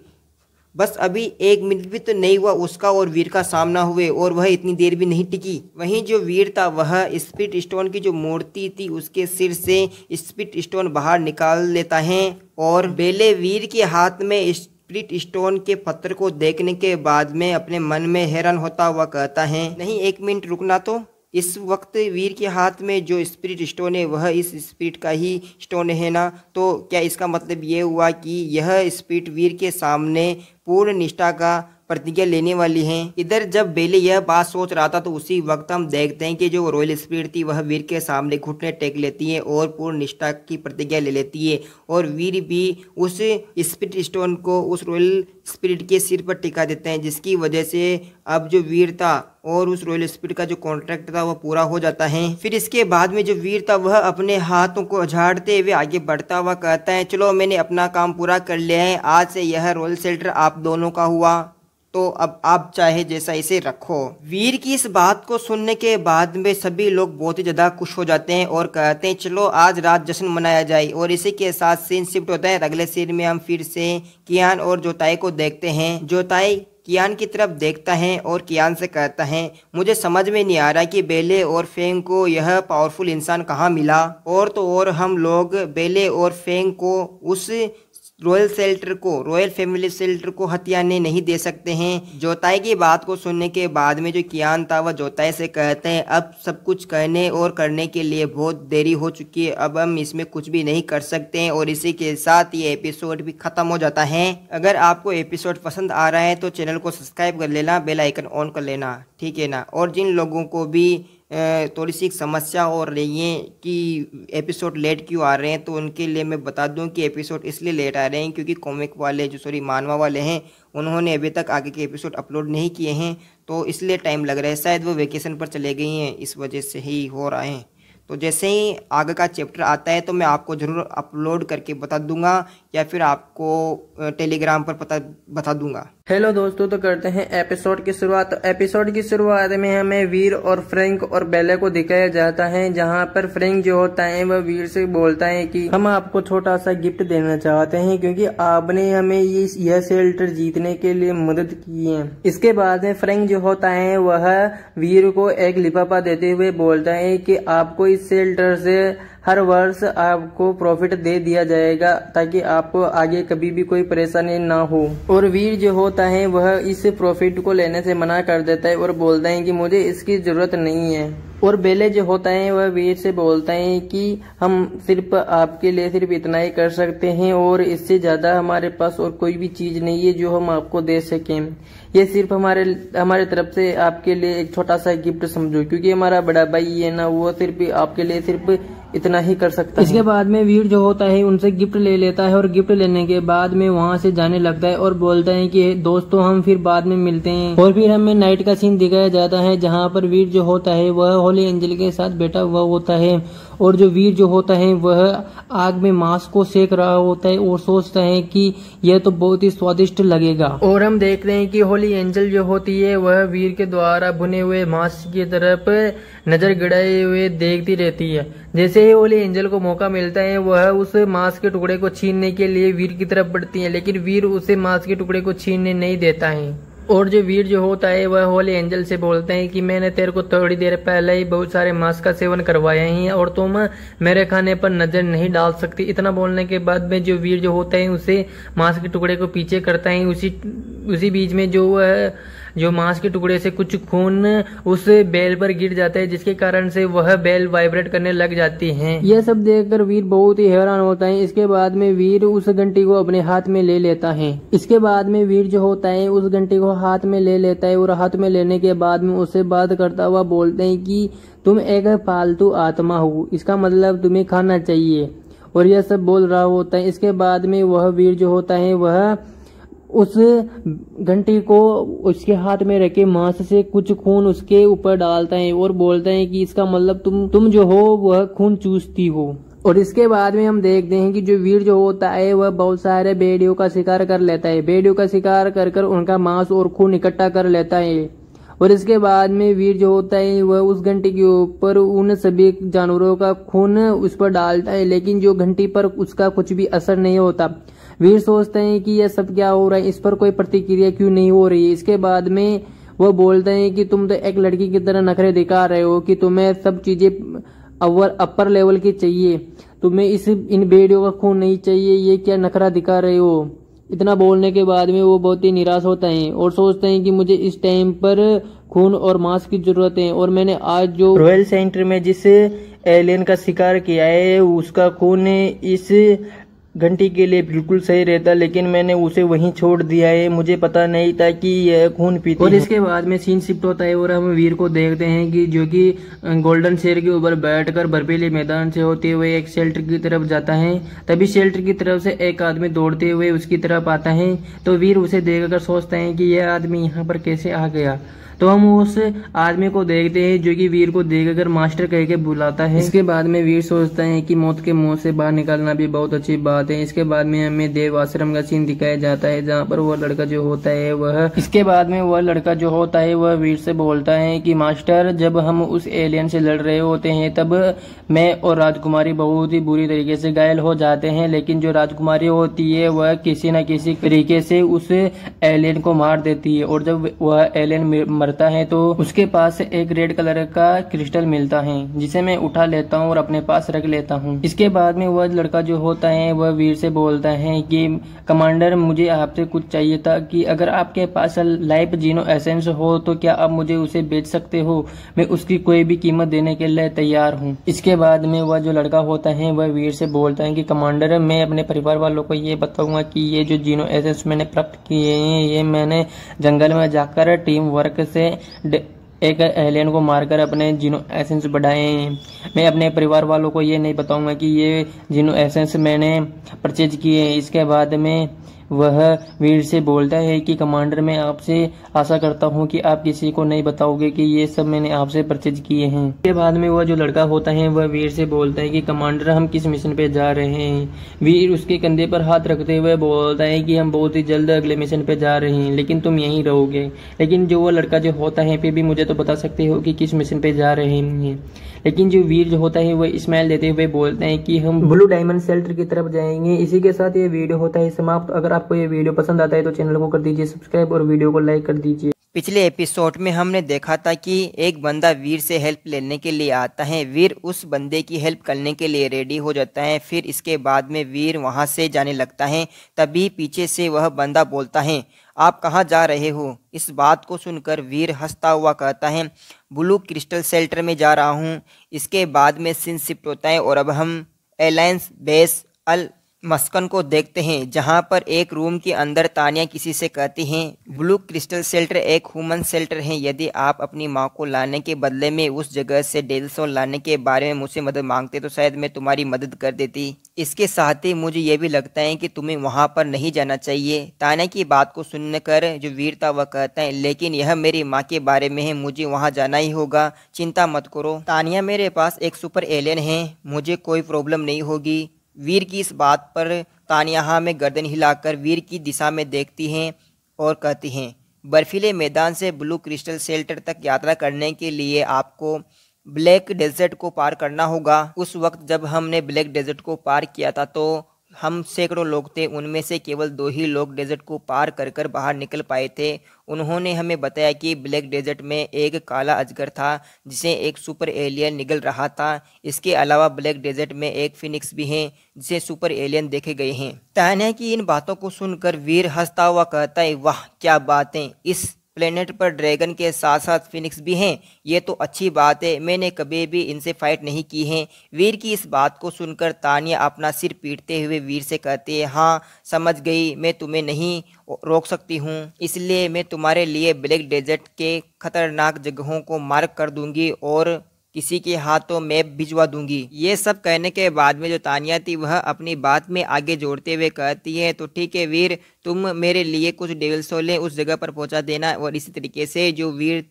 बस अभी एक मिनट भी तो नहीं हुआ उसका और वीर का सामना हुए और वह इतनी देर भी नहीं टिकी वहीं जो वीर था वह स्पिट स्टोन की जो मूर्ति थी उसके सिर से स्पिट स्टोन बाहर निकाल लेता है और बेले वीर के हाथ में स्प्रिट स्टोन के पत्थर को देखने के बाद में अपने मन में हैरान होता हुआ कहता है नहीं एक मिनट रुकना तो इस वक्त वीर के हाथ में जो स्पिरिट स्टोन है वह इस स्पिरिट का ही स्टोन है ना तो क्या इसका मतलब ये हुआ कि यह स्पिरिट वीर के सामने पूर्ण निष्ठा का प्रतिज्ञा लेने वाली हैं इधर जब बेले यह बात सोच रहा था तो उसी वक्त हम देखते हैं कि जो रॉयल स्पीड थी वह वीर के सामने घुटने टेक लेती है और पूर्ण निष्ठा की प्रतिज्ञा ले लेती है और वीर भी उस स्पीड स्टोन को उस रॉयल स्पीड के सिर पर टिका देते हैं जिसकी वजह से अब जो वीर था और उस रॉयल स्पीड का जो कॉन्ट्रैक्ट था वह पूरा हो जाता है फिर इसके बाद में जो वीर था वह अपने हाथों को झाड़ते हुए आगे बढ़ता हुआ कहता है चलो मैंने अपना काम पूरा कर लिया है आज से यह रॉयल सेल्टर आप दोनों का हुआ तो अब आप चाहे जैसा इसे रखो वीर की इस बात को सुनने के बाद में सभी लोग बहुत ही ज़्यादा खुश हो जाते हैं और कहते हैं चलो आज रात जश्न मनाया जाए और इसी के साथ सीन शिफ्ट होता है अगले सीन में हम फिर से कियान और जोताई को देखते हैं जोताई कियान की तरफ देखता है और कियान से कहता है मुझे समझ में नहीं आ रहा कि बेले और फेंग को यह पावरफुल इंसान कहाँ मिला और तो और हम लोग बेले और फेंग को उस रॉयल सेल्टर को रॉयल फैमिली सेल्टर को हथियाने नहीं दे सकते हैं जोताई की बात को सुनने के बाद में जो कियान था वह जोताई से कहते हैं अब सब कुछ कहने और करने के लिए बहुत देरी हो चुकी है अब हम इसमें कुछ भी नहीं कर सकते हैं और इसी के साथ ये एपिसोड भी खत्म हो जाता है अगर आपको एपिसोड पसंद आ रहा है तो चैनल को सब्सक्राइब कर लेना बेलाइकन ऑन कर लेना ठीक है ना और जिन लोगों को भी थोड़ी सी एक समस्या हो रही है कि एपिसोड लेट क्यों आ रहे हैं तो उनके लिए मैं बता दूं कि एपिसोड इसलिए लेट आ रहे हैं क्योंकि कॉमिक वाले जो सॉरी मानवा वाले हैं उन्होंने अभी तक आगे के एपिसोड अपलोड नहीं किए हैं तो इसलिए टाइम लग रहा है शायद वो वेकेशन पर चले गई हैं इस वजह से ही हो रहा है तो जैसे ही आगे का चैप्टर आता है तो मैं आपको ज़रूर अपलोड करके बता दूंगा या फिर आपको टेलीग्राम पर पता बता दूंगा हेलो दोस्तों तो करते हैं एपिसोड की शुरुआत तो एपिसोड की शुरुआत में हमें वीर और फ्रैंक और बेले को दिखाया जाता है जहां पर फ्रैंक जो होता है वह वीर से बोलता है कि हम आपको छोटा सा गिफ्ट देना चाहते हैं क्योंकि आपने हमें ये यह शेल्टर जीतने के लिए मदद की है इसके बाद में फ्रैंक जो होता है वह वीर को एक लिफाफा देते हुए बोलता है की आपको इस शेल्टर से हर वर्ष आपको प्रॉफिट दे दिया जाएगा ताकि आपको आगे कभी भी कोई परेशानी ना हो और वीर जो होता है वह इस प्रॉफिट को लेने से मना कर देता है और बोलता है कि मुझे इसकी जरूरत नहीं है और बेले जो होता है वह वीर से बोलता है कि हम सिर्फ आपके लिए सिर्फ इतना ही कर सकते हैं और इससे ज्यादा हमारे पास और कोई भी चीज नहीं है जो हम आपको दे सकें ये सिर्फ हमारे हमारे तरफ से आपके लिए एक छोटा सा गिफ्ट समझो क्योंकि हमारा बड़ा भाई है ना वो सिर्फ आपके लिए सिर्फ इतना ही कर सकता इसके है इसके बाद में वीर जो होता है उनसे गिफ्ट ले लेता है और गिफ्ट लेने के बाद में वहाँ से जाने लगता है और बोलता है कि दोस्तों हम फिर बाद में मिलते हैं और फिर हमें नाइट का सीन दिखाया जाता है जहाँ पर वीर जो होता है वह होली एंजल के साथ बैठा हुआ होता है और जो वीर जो होता है वह आग में मांस को सेक रहा होता है और सोचता है कि यह तो बहुत ही स्वादिष्ट लगेगा और हम देख रहे हैं कि होली एंजल जो होती है वह वीर के द्वारा भुने हुए मांस की तरफ नजर गड़ाए हुए देखती रहती है जैसे ही ओली एंजल को मौका मिलता है वह उस मांस के टुकड़े को छीनने के लिए वीर की तरफ बढ़ती है लेकिन वीर उसे मांस के टुकड़े को छीनने नहीं देता है और जो वीर जो होता है वह होली एंजल से बोलते हैं कि मैंने तेरे को थोड़ी देर पहले ही बहुत सारे मांस का सेवन करवाया है और तुम मेरे खाने पर नजर नहीं डाल सकती इतना बोलने के बाद में जो वीर जो होता है उसे मांस के टुकड़े को पीछे करता है उसी उसी बीच में जो वह जो मांस के टुकड़े से कुछ खून उस बैल पर गिर जाता है जिसके कारण से वह बैल वाइब्रेट करने लग जाती है यह सब देखकर वीर बहुत ही हैरान होता है इसके बाद में वीर उस घंटी को अपने हाथ में ले लेता है इसके बाद में वीर जो होता है उस घंटी को हाथ में ले लेता है और हाथ में लेने के बाद में उससे बात करता हुआ बोलते हैं कि तुम एक पालतू आत्मा हो इसका मतलब तुम्हें खाना चाहिए और यह सब बोल रहा होता है इसके बाद में वह वीर जो होता है वह उस घंटी को उसके हाथ में रखे मांस से कुछ खून उसके ऊपर डालता है और बोलता है कि इसका मतलब तुम तुम जो हो वह खून चूसती हो और इसके बाद में हम देखते हैं कि जो वीर जो होता है वह बहुत सारे बेड़ियों का शिकार कर लेता है बेड़ियों का शिकार कर कर उनका मांस और खून इकट्ठा कर लेता है और इसके बाद में वीर जो होता है वह उस घंटी के ऊपर उन सभी जानवरों का खून उस पर डालता है लेकिन जो घंटी पर उसका कुछ भी असर नहीं होता वीर सोचते हैं कि यह सब क्या हो रहा है इस पर कोई प्रतिक्रिया क्यों नहीं हो रही है इसके बाद में वो बोलते हैं कि तुम तो एक लड़की की तरह नखरे दिखा रहे हो कि तुम्हें सब चीजें अवर अपर लेवल की चाहिए तुम्हें इस इन बेड़ियों का खून नहीं चाहिए ये क्या नखरा दिखा रहे हो इतना बोलने के बाद में वो बहुत ही निराश होते हैं और सोचते हैं कि मुझे इस टाइम पर खून और मांस की जरूरत है और मैंने आज जो रॉयल सेंटर में जिस एलियन का शिकार किया है उसका खून इस घंटी के लिए बिल्कुल सही रहता लेकिन मैंने उसे वहीं छोड़ दिया है मुझे पता नहीं था कि यह खून पीती और इसके बाद में सीन शिफ्ट होता है और हम वीर को देखते हैं कि जो कि गोल्डन शेर के ऊपर बैठकर बर्फीले मैदान से होते हुए एक शेल्टर की तरफ जाता है तभी शेल्टर की तरफ से एक आदमी दौड़ते हुए उसकी तरफ आता है तो वीर उसे देख सोचते हैं कि यह आदमी यहाँ पर कैसे आ गया तो हम उस आदमी को देखते हैं जो कि वीर को देखकर मास्टर कह के बुलाता है इसके बाद में वीर सोचता है कि मौत के मुंह से बाहर निकालना भी बहुत अच्छी बात है इसके बाद में हमें देव आश्रम का सीन दिखाया जाता है जहाँ पर वह लड़का जो होता है वह इसके बाद में वह लड़का जो होता है वह वीर से बोलता है की मास्टर जब हम उस एलियन से लड़ रहे होते हैं तब मैं और राजकुमारी बहुत ही बुरी तरीके से घायल हो जाते हैं लेकिन जो राजकुमारी होती है वह किसी न किसी तरीके से उस एलियन को मार देती है और जब वह एलियन मर करता है तो उसके पास एक रेड कलर का क्रिस्टल मिलता है जिसे मैं उठा लेता हूँ और अपने पास रख लेता हूँ इसके बाद में वह लड़का जो होता है वह वीर से बोलता है कि कमांडर मुझे आपसे कुछ चाहिए था कि अगर आपके पास लाइफ जीनो एसेंस हो तो क्या आप मुझे उसे बेच सकते हो मैं उसकी कोई भी कीमत देने के लिए तैयार हूँ इसके बाद में वह जो लड़का होता है वह वीर से बोलता है कि कमांडर मैं अपने परिवार वालों को ये बताऊंगा कि ये जो जीनो एसेंस मैंने प्राप्त किए हैं ये मैंने जंगल में जाकर टीम वर्क से से एक एलियन को मारकर अपने जीनो एसेंस बढ़ाए मैं अपने परिवार वालों को ये नहीं बताऊंगा कि ये जीनो एसेंस मैंने परचेज किए इसके बाद में वह वीर से बोलता है कि कमांडर मैं आपसे आशा करता हूँ कि आप किसी को नहीं बताओगे कि ये सब मैंने आपसे परचेज किए हैं इसके बाद में वह जो लड़का होता है वह वीर से बोलता है कि कमांडर हम किस मिशन पे जा रहे हैं वीर उसके कंधे पर हाथ रखते हुए बोलता है कि हम बहुत ही जल्द अगले मिशन पे जा रहे हैं लेकिन तुम यहीं रहोगे लेकिन जो वह लड़का जो होता है फिर भी मुझे तो बता सकते हो कि किस मिशन पे जा रहे हैं लेकिन जो वीर जो होता है वो स्माइल देते हुए बोलते हैं कि हम ब्लू डायमंड सेल्टर की तरफ जाएंगे इसी के साथ ये वीडियो होता है समाप्त अगर आपको ये वीडियो पसंद आता है तो चैनल को कर दीजिए सब्सक्राइब और वीडियो को लाइक कर दीजिए पिछले एपिसोड में हमने देखा था कि एक बंदा वीर से हेल्प लेने के लिए आता है वीर उस बंदे की हेल्प करने के लिए रेडी हो जाता है फिर इसके बाद में वीर वहां से जाने लगता है तभी पीछे से वह बंदा बोलता है आप कहां जा रहे हो इस बात को सुनकर वीर हंसता हुआ कहता है ब्लू क्रिस्टल सेल्टर में जा रहा हूँ इसके बाद में सिंह शिफ्ट होता है और अब हम एलायंस बेस अल मस्कन को देखते हैं जहां पर एक रूम के अंदर तानिया किसी से कहती हैं ब्लू क्रिस्टल सेल्टर एक ह्यूमन सेल्टर है यदि आप अपनी माँ को लाने के बदले में उस जगह से डेलसोन लाने के बारे में मुझसे मदद मांगते तो शायद मैं तुम्हारी मदद कर देती इसके साथ ही मुझे यह भी लगता है कि तुम्हें वहाँ पर नहीं जाना चाहिए तानिया की बात को सुनकर जो वीर था वह कहता है लेकिन यह मेरी माँ के बारे में है मुझे वहाँ जाना ही होगा चिंता मत करो तानिया मेरे पास एक सुपर एलियन है मुझे कोई प्रॉब्लम नहीं होगी वीर की इस बात पर तानियाहा में गर्दन हिलाकर वीर की दिशा में देखती हैं और कहती हैं बर्फीले मैदान से ब्लू क्रिस्टल सेल्टर तक यात्रा करने के लिए आपको ब्लैक डेजर्ट को पार करना होगा उस वक्त जब हमने ब्लैक डेजर्ट को पार किया था तो हम सैकड़ों लोग थे उनमें से केवल दो ही लोग डेजर्ट को पार कर कर बाहर निकल पाए थे उन्होंने हमें बताया कि ब्लैक डेजर्ट में एक काला अजगर था जिसे एक सुपर एलियन निगल रहा था इसके अलावा ब्लैक डेजर्ट में एक फिनिक्स भी हैं जिसे सुपर एलियन देखे गए हैं तहन की कि इन बातों को सुनकर वीर हंसता हुआ कहता है वाह क्या बातें इस प्लेनेट पर ड्रैगन के साथ साथ फिनिक्स भी हैं ये तो अच्छी बात है मैंने कभी भी इनसे फाइट नहीं की है वीर की इस बात को सुनकर तानिया अपना सिर पीटते हुए वीर से कहती है हाँ समझ गई मैं तुम्हें नहीं रोक सकती हूँ इसलिए मैं तुम्हारे लिए ब्लैक डेजर्ट के खतरनाक जगहों को मार्क कर दूंगी और किसी के हाथों मैप भिजवा दूंगी ये सब कहने के बाद में जो तानिया थी वह अपनी बात में आगे जोड़ते हुए कहती है तो ठीक है वीर तुम मेरे लिए कुछ डेविल सोले उस जगह पर पहुंचा देना और इसी तरीके से जो वीर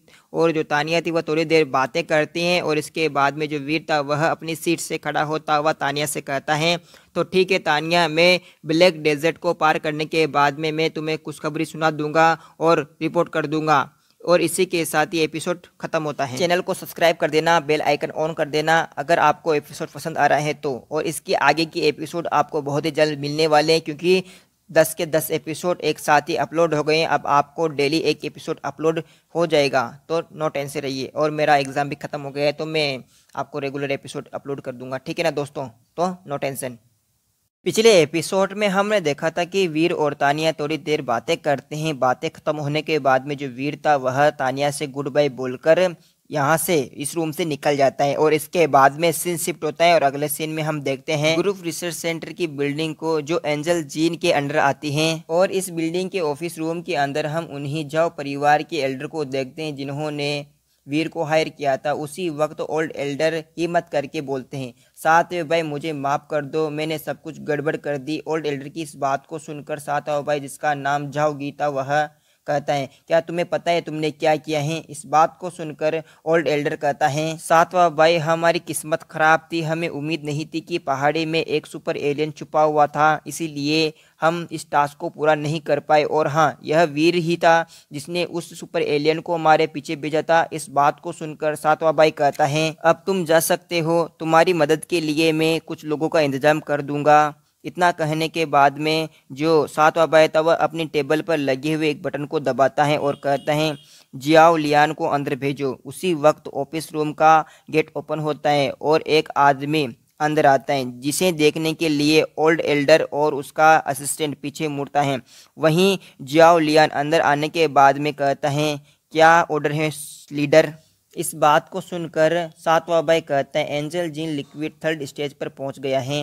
और जो तानिया थी वह थोड़ी देर बातें करती हैं और इसके बाद में जो वीर था वह अपनी सीट से खड़ा होता हुआ तानिया से कहता है तो ठीक है तानिया मैं ब्लैक डेजर्ट को पार करने के बाद में मैं तुम्हें खुशखबरी सुना दूंगा और रिपोर्ट कर दूंगा और इसी के साथ ये एपिसोड खत्म होता है चैनल को सब्सक्राइब कर देना बेल आइकन ऑन कर देना अगर आपको एपिसोड पसंद आ रहा है तो और इसके आगे की एपिसोड आपको बहुत ही जल्द मिलने वाले हैं क्योंकि दस के दस एपिसोड एक साथ ही अपलोड हो गए हैं अब आपको डेली एक एपिसोड अपलोड हो जाएगा तो नो टेंशन रहिए और मेरा एग्ज़ाम भी ख़त्म हो गया है तो मैं आपको रेगुलर एपिसोड अपलोड कर दूंगा ठीक है ना दोस्तों तो नो टेंशन पिछले एपिसोड में हमने देखा था कि वीर और तानिया थोड़ी देर बातें करते हैं बातें खत्म होने के बाद में जो वीर था वह तानिया से गुड बाय बोलकर यहाँ से इस रूम से निकल जाता है और इसके बाद में सीन शिफ्ट होता है और अगले सीन में हम देखते हैं ग्रुप रिसर्च सेंटर की बिल्डिंग को जो एंजल जीन के अंडर आती है और इस बिल्डिंग के ऑफिस रूम के अंदर हम उन्हीं जाओ परिवार के एल्डर को देखते हैं जिन्होंने वीर को हायर किया था उसी वक्त ओल्ड एल्डर हिम्मत करके बोलते हैं सातवें भाई मुझे माफ़ कर दो मैंने सब कुछ गड़बड़ कर दी ओल्ड एल्डर की इस बात को सुनकर सातवा भाई जिसका नाम जाओ गीता वह कहता है क्या तुम्हें पता है तुमने क्या किया है इस बात को सुनकर ओल्ड एल्डर कहता है सातवा भाई हमारी किस्मत खराब थी हमें उम्मीद नहीं थी कि पहाड़ी में एक सुपर एलियन छुपा हुआ था इसीलिए हम इस टास्क को पूरा नहीं कर पाए और हाँ यह वीर ही था जिसने उस सुपर एलियन को हमारे पीछे भेजा था इस बात को सुनकर सातवा भाई कहता है अब तुम जा सकते हो तुम्हारी मदद के लिए मैं कुछ लोगों का इंतजाम कर दूंगा इतना कहने के बाद में जो सातवा भाई था वह अपने टेबल पर लगे हुए एक बटन को दबाता है और कहता है जियाओ लियान को अंदर भेजो उसी वक्त ऑफिस रूम का गेट ओपन होता है और एक आदमी अंदर आता है जिसे देखने के लिए ओल्ड एल्डर और उसका असिस्टेंट पीछे मुड़ता है वहीं जियाओ लियान अंदर आने के बाद में कहता है क्या ऑर्डर है लीडर इस बात को सुनकर सातवा भाई कहता है एंजल जिन लिक्विड थर्ड स्टेज पर पहुंच गया है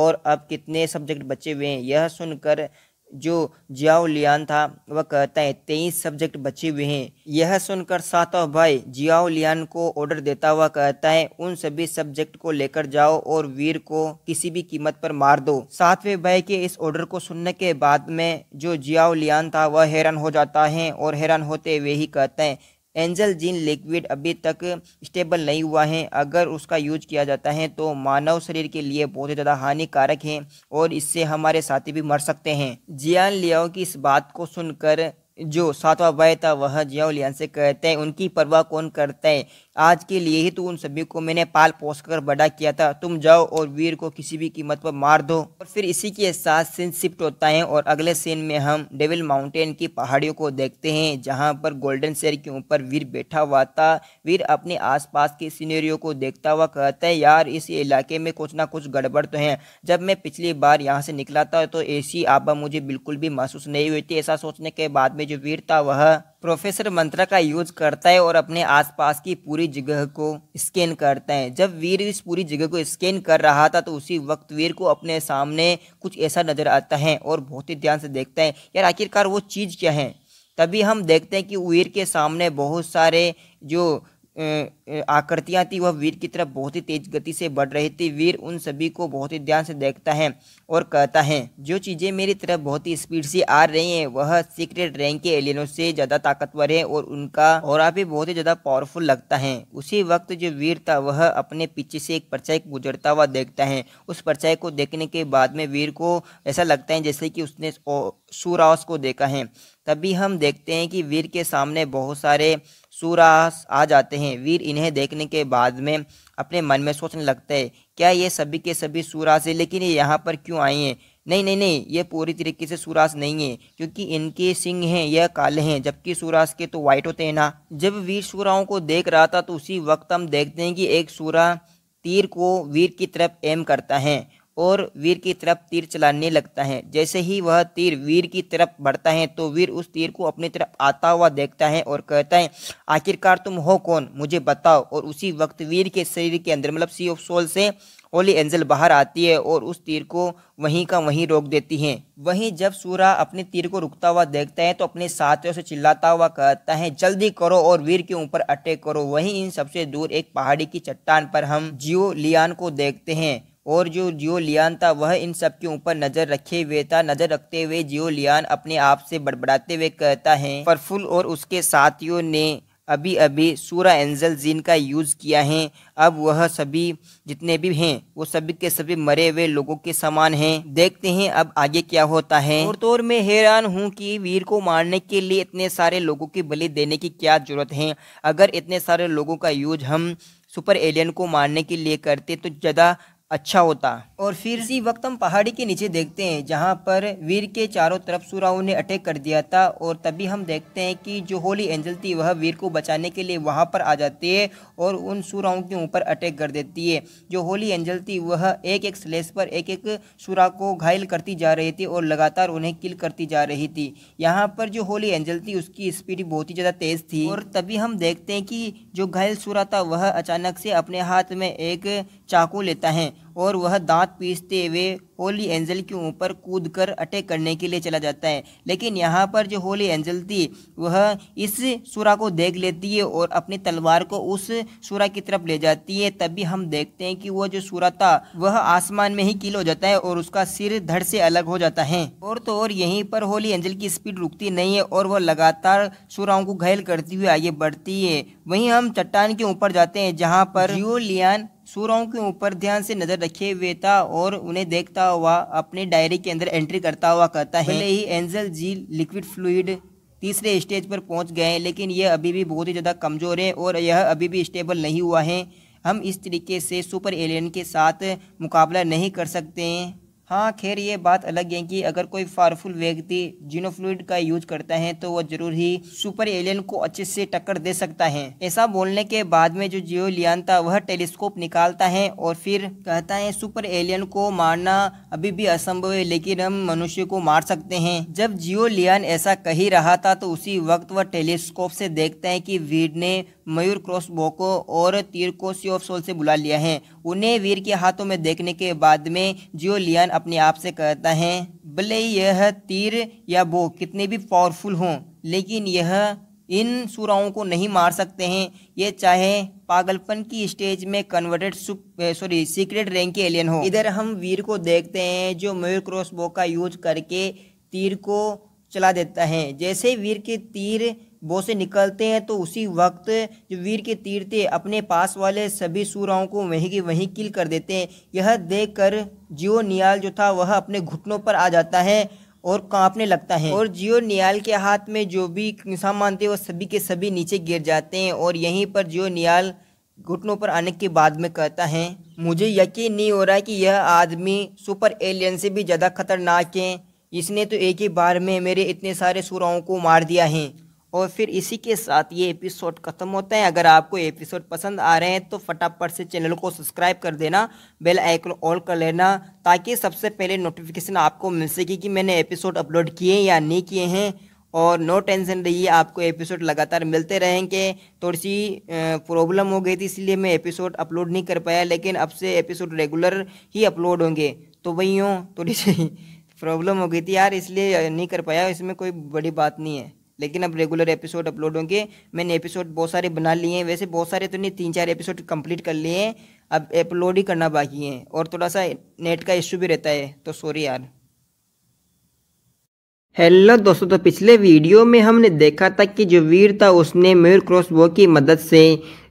और अब कितने सब्जेक्ट बचे हुए हैं यह सुनकर जो जियाओ लियान था वह कहता है तेईस सब्जेक्ट बचे हुए हैं यह सुनकर सातों भाई जियाओ लियान को ऑर्डर देता हुआ कहता है उन सभी सब्जेक्ट को लेकर जाओ और वीर को किसी भी कीमत पर मार दो सातवें भाई के इस ऑर्डर को सुनने के बाद में जो जियाओ लियान था वह हैरान हो जाता है और हैरान होते हुए ही कहते हैं एंजल जीन लिक्विड अभी तक स्टेबल नहीं हुआ है अगर उसका यूज किया जाता है तो मानव शरीर के लिए बहुत ही ज़्यादा हानिकारक है और इससे हमारे साथी भी मर सकते हैं जियान लियाओ की इस बात को सुनकर जो सातवां भय था वह जियाओ लियान से कहते हैं उनकी परवाह कौन करता है आज के लिए ही तो उन सभी को मैंने पाल पोस कर बड़ा किया था तुम जाओ और वीर को किसी भी कीमत पर मार दो और फिर इसी के साथ सीन शिफ्ट होता है और अगले सीन में हम डेविल माउंटेन की पहाड़ियों को देखते हैं जहाँ पर गोल्डन शेर के ऊपर वीर बैठा हुआ था वीर अपने आसपास के सीनरियों को देखता हुआ कहता है यार इस इलाके में कुछ ना कुछ गड़बड़ तो है जब मैं पिछली बार यहाँ से निकला था तो ऐसी आबा मुझे बिल्कुल भी महसूस नहीं हुई थी ऐसा सोचने के बाद में जो वीर था वह प्रोफेसर मंत्रा का यूज करता है और अपने आसपास की पूरी जगह को स्कैन करता है जब वीर इस पूरी जगह को स्कैन कर रहा था तो उसी वक्त वीर को अपने सामने कुछ ऐसा नज़र आता है और बहुत ही ध्यान से देखता है यार आखिरकार वो चीज़ क्या है तभी हम देखते हैं कि वीर के सामने बहुत सारे जो आकृतियाँ थी वह वीर की तरफ बहुत ही तेज गति से बढ़ रही थी वीर उन सभी को बहुत ही ध्यान से देखता है और कहता है जो चीज़ें मेरी तरफ बहुत ही स्पीड से आ रही हैं वह सीक्रेट रैंक के एलियनों से ज़्यादा ताकतवर है और उनका और भी बहुत ही ज़्यादा पावरफुल लगता है उसी वक्त जो वीर था वह अपने पीछे से एक परछाई गुजरता हुआ देखता है उस परछाई को देखने के बाद में वीर को ऐसा लगता है जैसे कि उसने सूरास को देखा है तभी हम देखते हैं कि वीर के सामने बहुत सारे सूरास आ जाते हैं वीर इन्हें देखने के बाद में अपने मन में सोचने लगता है क्या ये सभी के सभी सूरास है लेकिन ये यहाँ पर क्यों आए हैं नहीं नहीं नहीं ये पूरी तरीके से सूरास नहीं है क्योंकि इनके सिंह हैं यह काले हैं जबकि सूरास के तो वाइट होते हैं ना जब वीर सूराओं को देख रहा था तो उसी वक्त हम देखते हैं कि एक सूरा तीर को वीर की तरफ एम करता है और वीर की तरफ तीर चलाने लगता है जैसे ही वह तीर वीर की तरफ बढ़ता है तो वीर उस तीर को अपनी तरफ आता हुआ देखता है और कहता है आखिरकार तुम हो कौन मुझे बताओ और उसी वक्त वीर के शरीर के अंदर मतलब सी ऑफ सोल से ओली एंजल बाहर आती है और उस तीर को वहीं का वहीं रोक देती है वहीं जब सूरा अपने तीर को रुकता हुआ देखता है तो अपने साथियों से चिल्लाता हुआ कहता है जल्दी करो और वीर के ऊपर अटैक करो वहीं इन सबसे दूर एक पहाड़ी की चट्टान पर हम जियो लियान को देखते हैं और जो जियो लियान था वह इन सब के ऊपर नज़र रखे हुए था नज़र रखते हुए जियो लियान अपने आप से बड़बड़ाते हुए कहता है परफुल और उसके साथियों ने अभी अभी सूरा एंजल जीन का यूज़ किया है अब वह सभी जितने भी हैं वो सभी के सभी मरे हुए लोगों के समान हैं देखते हैं अब आगे क्या होता है और तौर तो में हैरान हूँ कि वीर को मारने के लिए इतने सारे लोगों की बलि देने की क्या ज़रूरत है अगर इतने सारे लोगों का यूज हम सुपर एलियन को मारने के लिए करते तो ज़्यादा अच्छा होता और फिर इसी वक्त हम पहाड़ी के नीचे देखते हैं जहाँ पर वीर के चारों तरफ सुराओं ने अटैक कर दिया था और तभी हम देखते हैं कि जो होली एंजल थी वह वीर को बचाने के लिए वहाँ पर आ जाती है और उन सुराओं के ऊपर अटैक कर देती है जो होली एंजल थी वह एक एक स्लेस पर एक एक सुरा को घायल करती जा रही थी और लगातार उन्हें किल करती जा रही थी यहाँ पर जो होली एंजल थी उसकी स्पीड बहुत ही ज़्यादा तेज़ थी और तभी हम देखते हैं कि जो घायल सुरा था वह अचानक से अपने हाथ में एक चाकू लेता है और वह दांत पीसते हुए होली एंजल के ऊपर कूद कर अटैक करने के लिए चला जाता है लेकिन यहाँ पर जो होली एंजल थी वह इस सुरा को देख लेती है और अपनी तलवार को उस सुरा की तरफ ले जाती है तभी हम देखते हैं कि वह जो सुरा था वह आसमान में ही किल हो जाता है और उसका सिर धड़ से अलग हो जाता है और तो और यहीं पर होली एंजल की स्पीड रुकती नहीं है और वह लगातार सुराओं को घायल करती हुई आगे बढ़ती है वहीं हम चट्टान के ऊपर जाते हैं जहाँ पर जियोलियान सूरों के ऊपर ध्यान से नज़र रखे हुए था और उन्हें देखता हुआ अपने डायरी के अंदर एंट्री करता हुआ कहता है भले ही एंजल जी लिक्विड फ्लूड तीसरे स्टेज पर पहुंच गए हैं लेकिन यह अभी भी बहुत ही ज़्यादा कमज़ोर है और यह अभी भी स्टेबल नहीं हुआ है हम इस तरीके से सुपर एलियन के साथ मुकाबला नहीं कर सकते हैं हाँ खैर ये बात अलग है कि अगर कोई पावरफुल व्यक्ति जीनोफ्लूड का यूज करता है तो वो जरूर ही सुपर एलियन को अच्छे से टक्कर दे सकता है ऐसा बोलने के बाद में जो जियो लियान था वह टेलीस्कोप निकालता है और फिर कहता है सुपर एलियन को मारना अभी भी असंभव है लेकिन हम मनुष्य को मार सकते हैं जब जियो लियान ऐसा कह ही रहा था तो उसी वक्त वह टेलीस्कोप से देखता है कि वीर ने मयूर क्रॉस बोको और तीर को सी ऑफ सोल से बुला लिया है उन्हें वीर के हाथों में देखने के बाद में जियो लियान अपने आप से कहता है भले यह तीर या बो कितने भी पावरफुल हों लेकिन यह इन सुराओं को नहीं मार सकते हैं ये चाहे पागलपन की स्टेज में कन्वर्टेड सॉरी सीक्रेट रैंक के एलियन हो इधर हम वीर को देखते हैं जो मयूर क्रॉस बो का यूज करके तीर को चला देता है जैसे वीर के तीर वो से निकलते हैं तो उसी वक्त जो वीर के तीर थे अपने पास वाले सभी सूराओं को वहीं के वहीं किल कर देते हैं यह देख कर जियो नियाल जो था वह अपने घुटनों पर आ जाता है और कांपने लगता है और जियो नियाल के हाथ में जो भी सामान थे वह सभी के सभी नीचे गिर जाते हैं और यहीं पर जियो नियाल घुटनों पर आने के बाद में कहता है मुझे यकीन नहीं हो रहा है कि यह आदमी सुपर एलियन से भी ज़्यादा खतरनाक है इसने तो एक ही बार में मेरे इतने सारे सुराओं को मार दिया है और फिर इसी के साथ ये एपिसोड ख़त्म होता है अगर आपको एपिसोड पसंद आ रहे हैं तो फटाफट से चैनल को सब्सक्राइब कर देना बेल आइकन ऑल कर लेना ताकि सबसे पहले नोटिफिकेशन आपको मिल सके कि मैंने एपिसोड अपलोड किए या नहीं किए हैं और नो टेंशन रहिए आपको एपिसोड लगातार मिलते रहेंगे थोड़ी सी प्रॉब्लम हो गई थी इसलिए मैं एपिसोड अपलोड नहीं कर पाया लेकिन अब से एपिसोड रेगुलर ही अपलोड होंगे तो वही हूँ थोड़ी सी [laughs] प्रॉब्लम हो गई थी यार इसलिए नहीं कर पाया इसमें कोई बड़ी बात नहीं है लेकिन अब रेगुलर एपिसोड अपलोड होंगे मैंने एपिसोड बहुत सारे बना लिए हैं वैसे बहुत सारे तो नहीं तीन चार एपिसोड कंप्लीट कर लिए हैं अब अपलोड ही करना बाकी है और थोड़ा सा नेट का इश्यू भी रहता है तो सॉरी यार हेलो दोस्तों तो पिछले वीडियो में हमने देखा था कि जो वीर था उसने मयूर क्रॉसबो की मदद से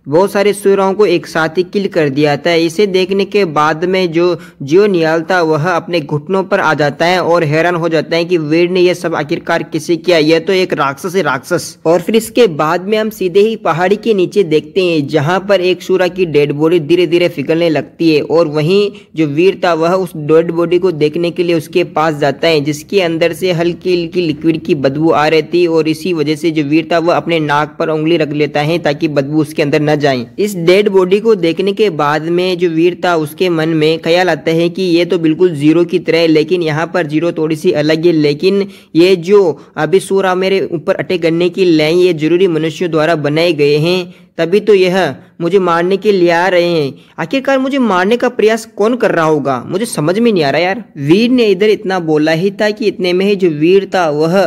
बहुत सारे सुराओं को एक साथ ही किल कर दिया था इसे देखने के बाद में जो जियो नियाल वह अपने घुटनों पर आ जाता है और हैरान हो जाता है कि वीर ने यह सब आखिरकार किसे किया यह तो एक राक्षस है राक्षस और फिर इसके बाद में हम सीधे ही पहाड़ी के नीचे देखते हैं जहाँ पर एक सूरा की डेड बॉडी धीरे धीरे फिकलने लगती है और वही जो वीर था वह उस डेड बॉडी को देखने के लिए उसके पास जाता है जिसके अंदर से हल्की हल्की लिक्विड की बदबू आ रही थी और इसी वजह से जो वीर था वह अपने नाक पर उंगली रख लेता है ताकि बदबू उसके अंदर न ना जाएं। इस डेड बॉडी को देखने के बाद में जो वीर था उसके मन में ख्याल आता है कि ये तो बिल्कुल जीरो की तरह है लेकिन यहाँ पर जीरो थोड़ी सी अलग है लेकिन ये जो अभी सूरा मेरे ऊपर अटैक करने की लाइन ये जरूरी मनुष्यों द्वारा बनाए गए हैं तभी तो यह मुझे मारने के लिए आ रहे हैं आखिरकार मुझे मारने का प्रयास कौन कर रहा होगा मुझे समझ में नहीं आ रहा यार वीर ने इधर इतना बोला ही था कि इतने में ही जो वीर था वह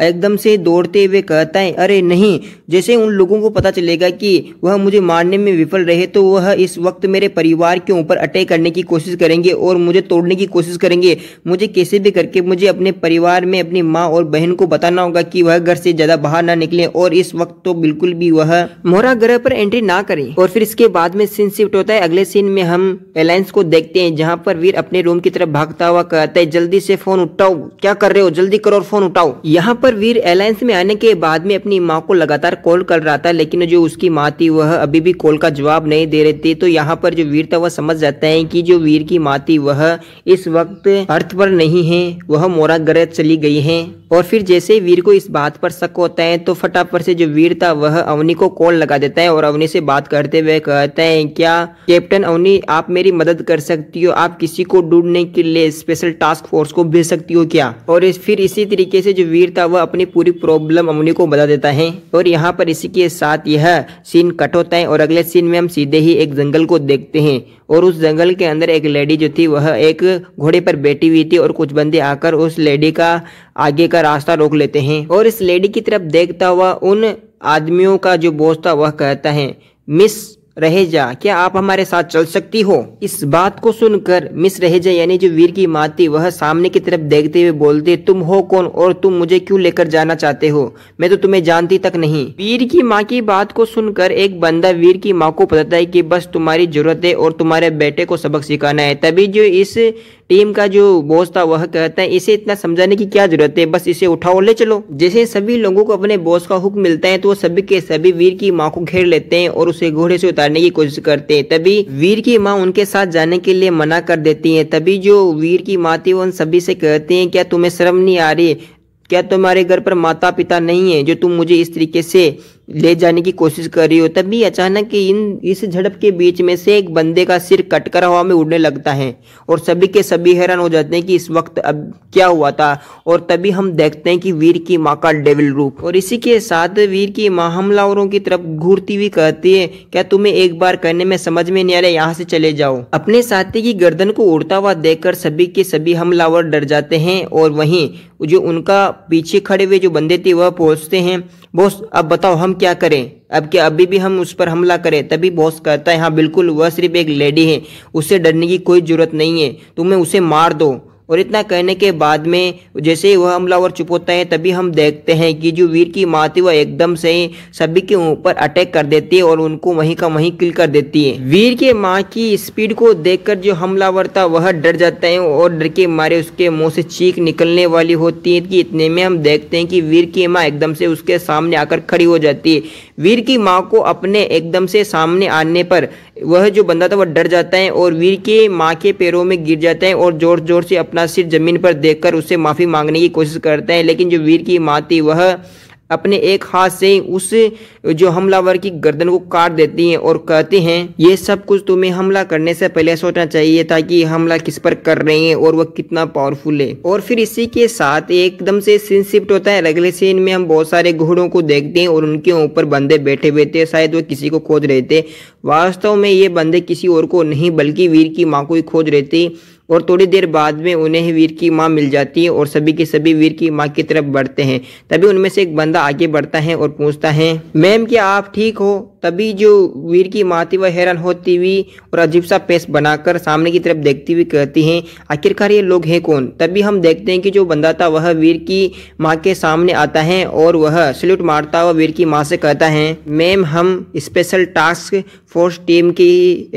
एकदम से दौड़ते हुए कहता है अरे नहीं जैसे उन लोगों को पता चलेगा कि वह मुझे मारने में विफल रहे तो वह इस वक्त मेरे परिवार के ऊपर अटैक करने की कोशिश करेंगे और मुझे तोड़ने की कोशिश करेंगे मुझे कैसे भी करके मुझे अपने परिवार में अपनी माँ और बहन को बताना होगा कि वह घर से ज़्यादा बाहर ना निकले और इस वक्त तो बिल्कुल भी वह मोहरा ग्रह पर एंट्री ना करे और फिर इसके बाद में सीन शिफ्ट होता है अगले सीन में हम एलायंस को देखते हैं जहाँ पर वीर अपने रूम की तरफ भागता हुआ कहता है जल्दी से फोन उठाओ क्या कर रहे हो जल्दी करो और फोन उठाओ यहाँ पर वीर एयरलाइंस में आने के बाद में अपनी माँ को लगातार कॉल कर रहा था लेकिन जो उसकी माँ थी वह अभी भी कॉल का जवाब नहीं दे रही थी तो यहाँ पर जो वीर था वह समझ जाता है कि जो वीर की माँ थी वह इस वक्त अर्थ पर नहीं है वह मोरा ग्रह चली गई है और फिर जैसे वीर को इस बात पर शक होता है तो फटाफट से जो वीर था वह अवनी को कॉल लगा देता है और अवनी से बात करते हुए कहते हैं क्या कैप्टन अवनी आप मेरी मदद कर सकती हो आप किसी को ढूंढने के लिए स्पेशल टास्क फोर्स को भेज सकती हो क्या और फिर इसी तरीके से जो वीर था वह अपनी पूरी प्रॉब्लम अमनी को बता देता है और यहाँ पर इसी के साथ यह सीन कट होता है और अगले सीन में हम सीधे ही एक जंगल को देखते हैं और उस जंगल के अंदर एक लेडी जो थी वह एक घोड़े पर बैठी हुई थी और कुछ बंदे आकर उस लेडी का आगे का रास्ता रोक लेते हैं और इस लेडी की तरफ देखता हुआ उन आदमियों का जो बोझ था वह कहता है मिस रहेजा क्या आप हमारे साथ चल सकती हो इस बात को सुनकर मिस रहेजा यानी जो वीर की माँ थी वह सामने की तरफ देखते हुए बोलते तुम हो कौन और तुम मुझे क्यों लेकर जाना चाहते हो मैं तो तुम्हें जानती तक नहीं वीर की माँ की बात को सुनकर एक बंदा वीर की माँ को बताता है कि बस तुम्हारी जरूरत है और तुम्हारे बेटे को सबक सिखाना है तभी जो इस टीम का जो बॉस था वह कहता है इसे इतना समझाने की क्या जरूरत है बस इसे उठाओ ले चलो जैसे सभी लोगों को अपने बॉस का हुक्म मिलता है तो वो सभी के सभी वीर की माँ को घेर लेते हैं और उसे घोड़े से उतारने की कोशिश करते हैं तभी वीर की माँ उनके साथ जाने के लिए मना कर देती है तभी जो वीर की माँ थी उन सभी से कहते हैं क्या तुम्हें शर्म नहीं आ रही क्या तुम्हारे घर पर माता पिता नहीं है जो तुम मुझे इस तरीके से ले जाने की कोशिश कर रही हो तभी अचानक इन इस झड़प के बीच में से एक बंदे का सिर कटकर हवा में उड़ने लगता है और सभी के सभी हैरान हो जाते हैं कि इस वक्त अब क्या हुआ था और तभी हम देखते हैं कि वीर की माँ का डेविल रूप और इसी के साथ वीर की माँ हमलावरों की तरफ घूरती हुई कहती है क्या तुम्हें एक बार कहने में समझ में नहीं आ रहा यहाँ से चले जाओ अपने साथी की गर्दन को उड़ता हुआ देख सभी के सभी हमलावर डर जाते हैं और वहीं जो उनका पीछे खड़े हुए जो बंदे थे वह पहुंचते हैं बॉस अब बताओ हम क्या करें अब क्या अभी भी हम उस पर हमला करें तभी बॉस कहता है हाँ बिल्कुल वह सिर्फ एक लेडी है उसे डरने की कोई ज़रूरत नहीं है तुम्हें उसे मार दो और इतना कहने के बाद में जैसे ही वह हमलावर चुप होता है तभी हम देखते हैं कि जो वीर की माँ थी वह एकदम से सभी के ऊपर अटैक कर देती है और उनको वहीं का वहीं किल कर देती है वीर के माँ की स्पीड को देखकर जो हमलावर था वह डर जाता है और डर के मारे उसके मुंह से चीख निकलने वाली होती है कि इतने में हम देखते हैं कि वीर की माँ एकदम से उसके सामने आकर खड़ी हो जाती है वीर की माँ को अपने एकदम से सामने आने पर वह जो बंदा था वह डर जाता है और वीर के माँ के पैरों में गिर जाता है और जोर जोर से अपना सिर जमीन पर देखकर उससे माफ़ी मांगने की कोशिश करते हैं लेकिन जो वीर की माँ थी वह अपने एक हाथ से उस जो हमलावर की गर्दन को काट देती हैं और कहती हैं ये सब कुछ तुम्हें हमला करने से पहले सोचना चाहिए था कि हमला किस पर कर रही हैं और वह कितना पावरफुल है और फिर इसी के साथ एकदम से सीन शिफ्ट होता है अगले सीन में हम बहुत सारे घोड़ों को देखते हैं और उनके ऊपर बंदे बैठे हुए थे शायद वह किसी को खोज रहे थे वास्तव में ये बंदे किसी और को नहीं बल्कि वीर की माँ को ही खोज रहे थे और थोड़ी देर बाद में उन्हें वीर की माँ मिल जाती है और सभी के सभी वीर की माँ की तरफ बढ़ते हैं तभी उनमें से एक बंदा आगे बढ़ता है और पूछता है मैम क्या आप ठीक हो तभी जो वीर की माँ थी वह हैरान होती हुई और अजीब सा पेश बनाकर सामने की तरफ देखती हुई कहती हैं आखिरकार ये लोग हैं कौन तभी हम देखते हैं कि जो बंदा था वह वीर की माँ के सामने आता है और वह सल्यूट मारता हुआ वीर की माँ से कहता है मैम हम स्पेशल टास्क फोर्स टीम की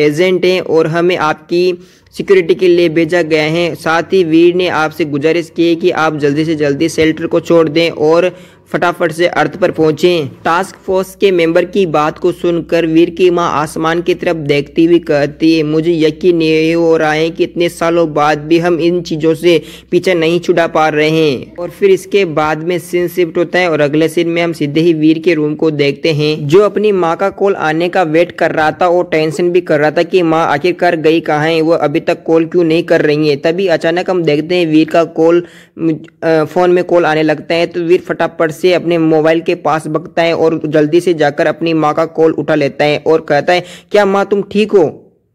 एजेंट हैं और हमें आपकी सिक्योरिटी के लिए भेजा गया है साथ ही वीर ने आपसे गुजारिश की है कि आप जल्दी से जल्दी सेल्टर को छोड़ दें और फटाफट से अर्थ पर पहुंचे टास्क फोर्स के मेंबर की बात को सुनकर वीर की माँ आसमान की तरफ देखती हुई कहती है मुझे यकीन नहीं हो रहा है कि इतने सालों बाद भी हम इन चीज़ों से पीछे नहीं छुड़ा पा रहे हैं और फिर इसके बाद में सीन शिफ्ट होता है और अगले सीन में हम सीधे ही वीर के रूम को देखते हैं जो अपनी माँ का कॉल आने का वेट कर रहा था और टेंशन भी कर रहा था की माँ आखिरकार गई कहा है वो अभी तक कॉल क्यों नहीं कर रही है तभी अचानक हम देखते है वीर का कॉल फ़ोन में कॉल आने लगता है तो वीर फटाफट से अपने मोबाइल के पास बगता है और जल्दी से जाकर अपनी माँ का कॉल उठा लेता है और कहता है क्या माँ तुम ठीक हो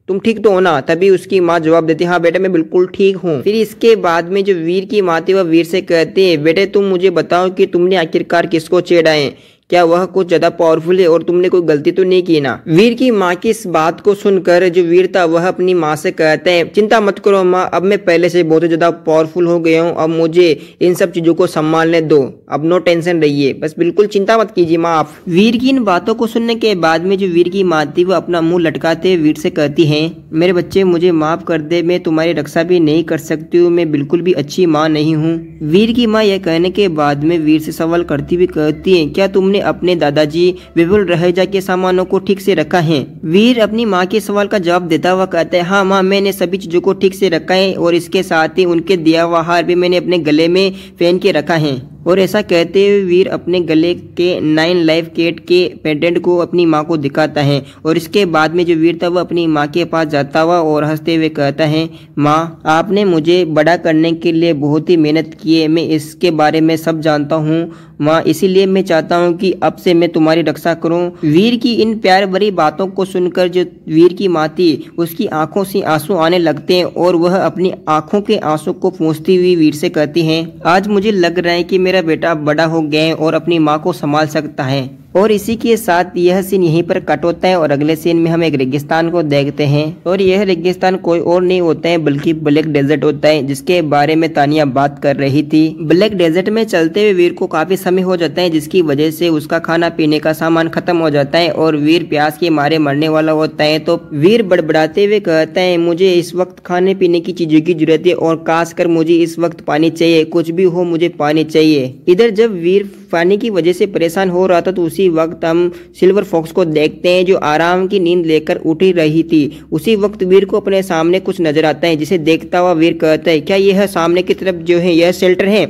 तुम ठीक तो हो ना तभी उसकी माँ जवाब देती है हाँ बेटा मैं बिल्कुल ठीक हूँ फिर इसके बाद में जो वीर की माँ थी वह वीर से कहती है बेटे तुम मुझे बताओ कि तुमने आखिरकार किसको छेड़ा है क्या वह कुछ ज्यादा पावरफुल है और तुमने कोई गलती तो नहीं की ना वीर की माँ की इस बात को सुनकर जो वीर था वह अपनी माँ से कहते हैं चिंता मत करो माँ अब मैं पहले से बहुत ज्यादा पावरफुल हो गया हूँ अब मुझे इन सब चीजों को संभालने दो अब नो टेंशन रहिए बस बिल्कुल चिंता मत कीजिए माँ आप वीर की इन बातों को सुनने के बाद में जो वीर की माँ थी वह अपना मुंह लटकाते वीर से कहती है मेरे बच्चे मुझे माफ कर दे मैं तुम्हारी रक्षा भी नहीं कर सकती हूँ मैं बिल्कुल भी अच्छी माँ नहीं हूँ वीर की माँ यह कहने के बाद में वीर से सवाल करती हुई कहती है क्या तुमने ने अपने दादाजी विपुल रहेजा के सामानों को ठीक से रखा है वीर अपनी माँ के सवाल का जवाब देता हुआ कहता है हाँ माँ मैंने सभी चीज़ों को ठीक से रखा है और इसके साथ ही उनके दिया हुआ हार भी मैंने अपने गले में पहन के रखा है और ऐसा कहते हुए वीर अपने गले के नाइन लाइफ केट के पेंडेंट को अपनी माँ को दिखाता है और इसके बाद में जो वीर था वह अपनी माँ के पास जाता हुआ और हंसते हुए कहता है माँ आपने मुझे बड़ा करने के लिए बहुत ही मेहनत की है मैं इसके बारे में सब जानता हूँ माँ इसीलिए मैं चाहता हूँ कि अब से मैं तुम्हारी रक्षा करूँ वीर की इन प्यार भरी बातों को सुनकर जो वीर की माँ थी उसकी आंखों से आंसू आने लगते हैं और वह अपनी आंखों के आंसू को पूछती हुई वीर से कहती है आज मुझे लग रहा है कि मैं मेरा बेटा बड़ा हो गया और अपनी माँ को संभाल सकता है और इसी के साथ यह सीन यहीं पर कट होता है और अगले सीन में हम एक रेगिस्तान को देखते हैं और यह रेगिस्तान कोई और नहीं होता है बल्कि ब्लैक डेजर्ट होता है जिसके बारे में तानिया बात कर रही थी ब्लैक डेजर्ट में चलते हुए वीर को काफी समय हो जाता है जिसकी वजह से उसका खाना पीने का सामान खत्म हो जाता है और वीर प्यास के मारे मरने वाला होता है तो वीर बड़बड़ाते हुए कहते हैं मुझे इस वक्त खाने पीने की चीजों की जरूरत है और खास कर मुझे इस वक्त पानी चाहिए कुछ भी हो मुझे पानी चाहिए इधर जब वीर पानी की वजह से परेशान हो रहा था तो उसी वक्त हम सिल्वर फॉक्स को देखते हैं जो आराम की नींद लेकर उठी रही थी उसी वक्त वीर को अपने सामने कुछ नजर आता है जिसे देखता हुआ वीर कहता है क्या यह सामने की तरफ जो है यह शेल्टर है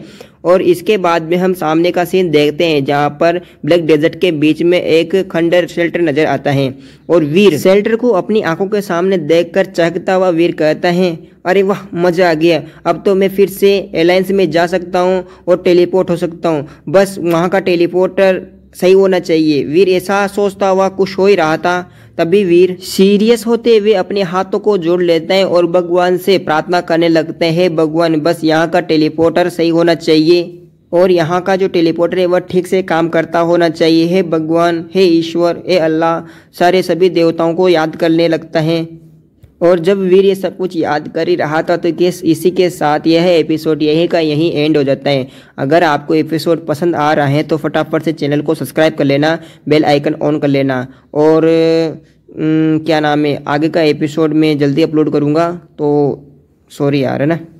और इसके बाद में हम सामने का सीन देखते हैं जहाँ पर ब्लैक डेजर्ट के बीच में एक खंडर शेल्टर नजर आता है और वीर शेल्टर को अपनी आंखों के सामने देखकर चहकता हुआ वीर कहता है अरे वाह मज़ा आ गया अब तो मैं फिर से एलायंस में जा सकता हूँ और टेलीपोर्ट हो सकता हूँ बस वहाँ का टेलीपोर्टर सही होना चाहिए वीर ऐसा सोचता हुआ कुछ हो ही रहा था तभी वीर सीरियस होते हुए अपने हाथों को जोड़ लेते हैं और भगवान से प्रार्थना करने लगते हैं भगवान बस यहाँ का टेलीपोर्टर सही होना चाहिए और यहाँ का जो टेलीपोर्टर है वह ठीक से काम करता होना चाहिए है भगवान हे ईश्वर हे अल्लाह सारे सभी देवताओं को याद करने लगता है और जब वीर ये सब कुछ याद कर ही रहा था तो किस इसी के साथ यह एपिसोड यहीं का यहीं एंड हो जाता है अगर आपको एपिसोड पसंद आ रहा है तो फटाफट से चैनल को सब्सक्राइब कर लेना बेल आइकन ऑन कर लेना और न, क्या नाम है आगे का एपिसोड में जल्दी अपलोड करूँगा तो सॉरी यार है ना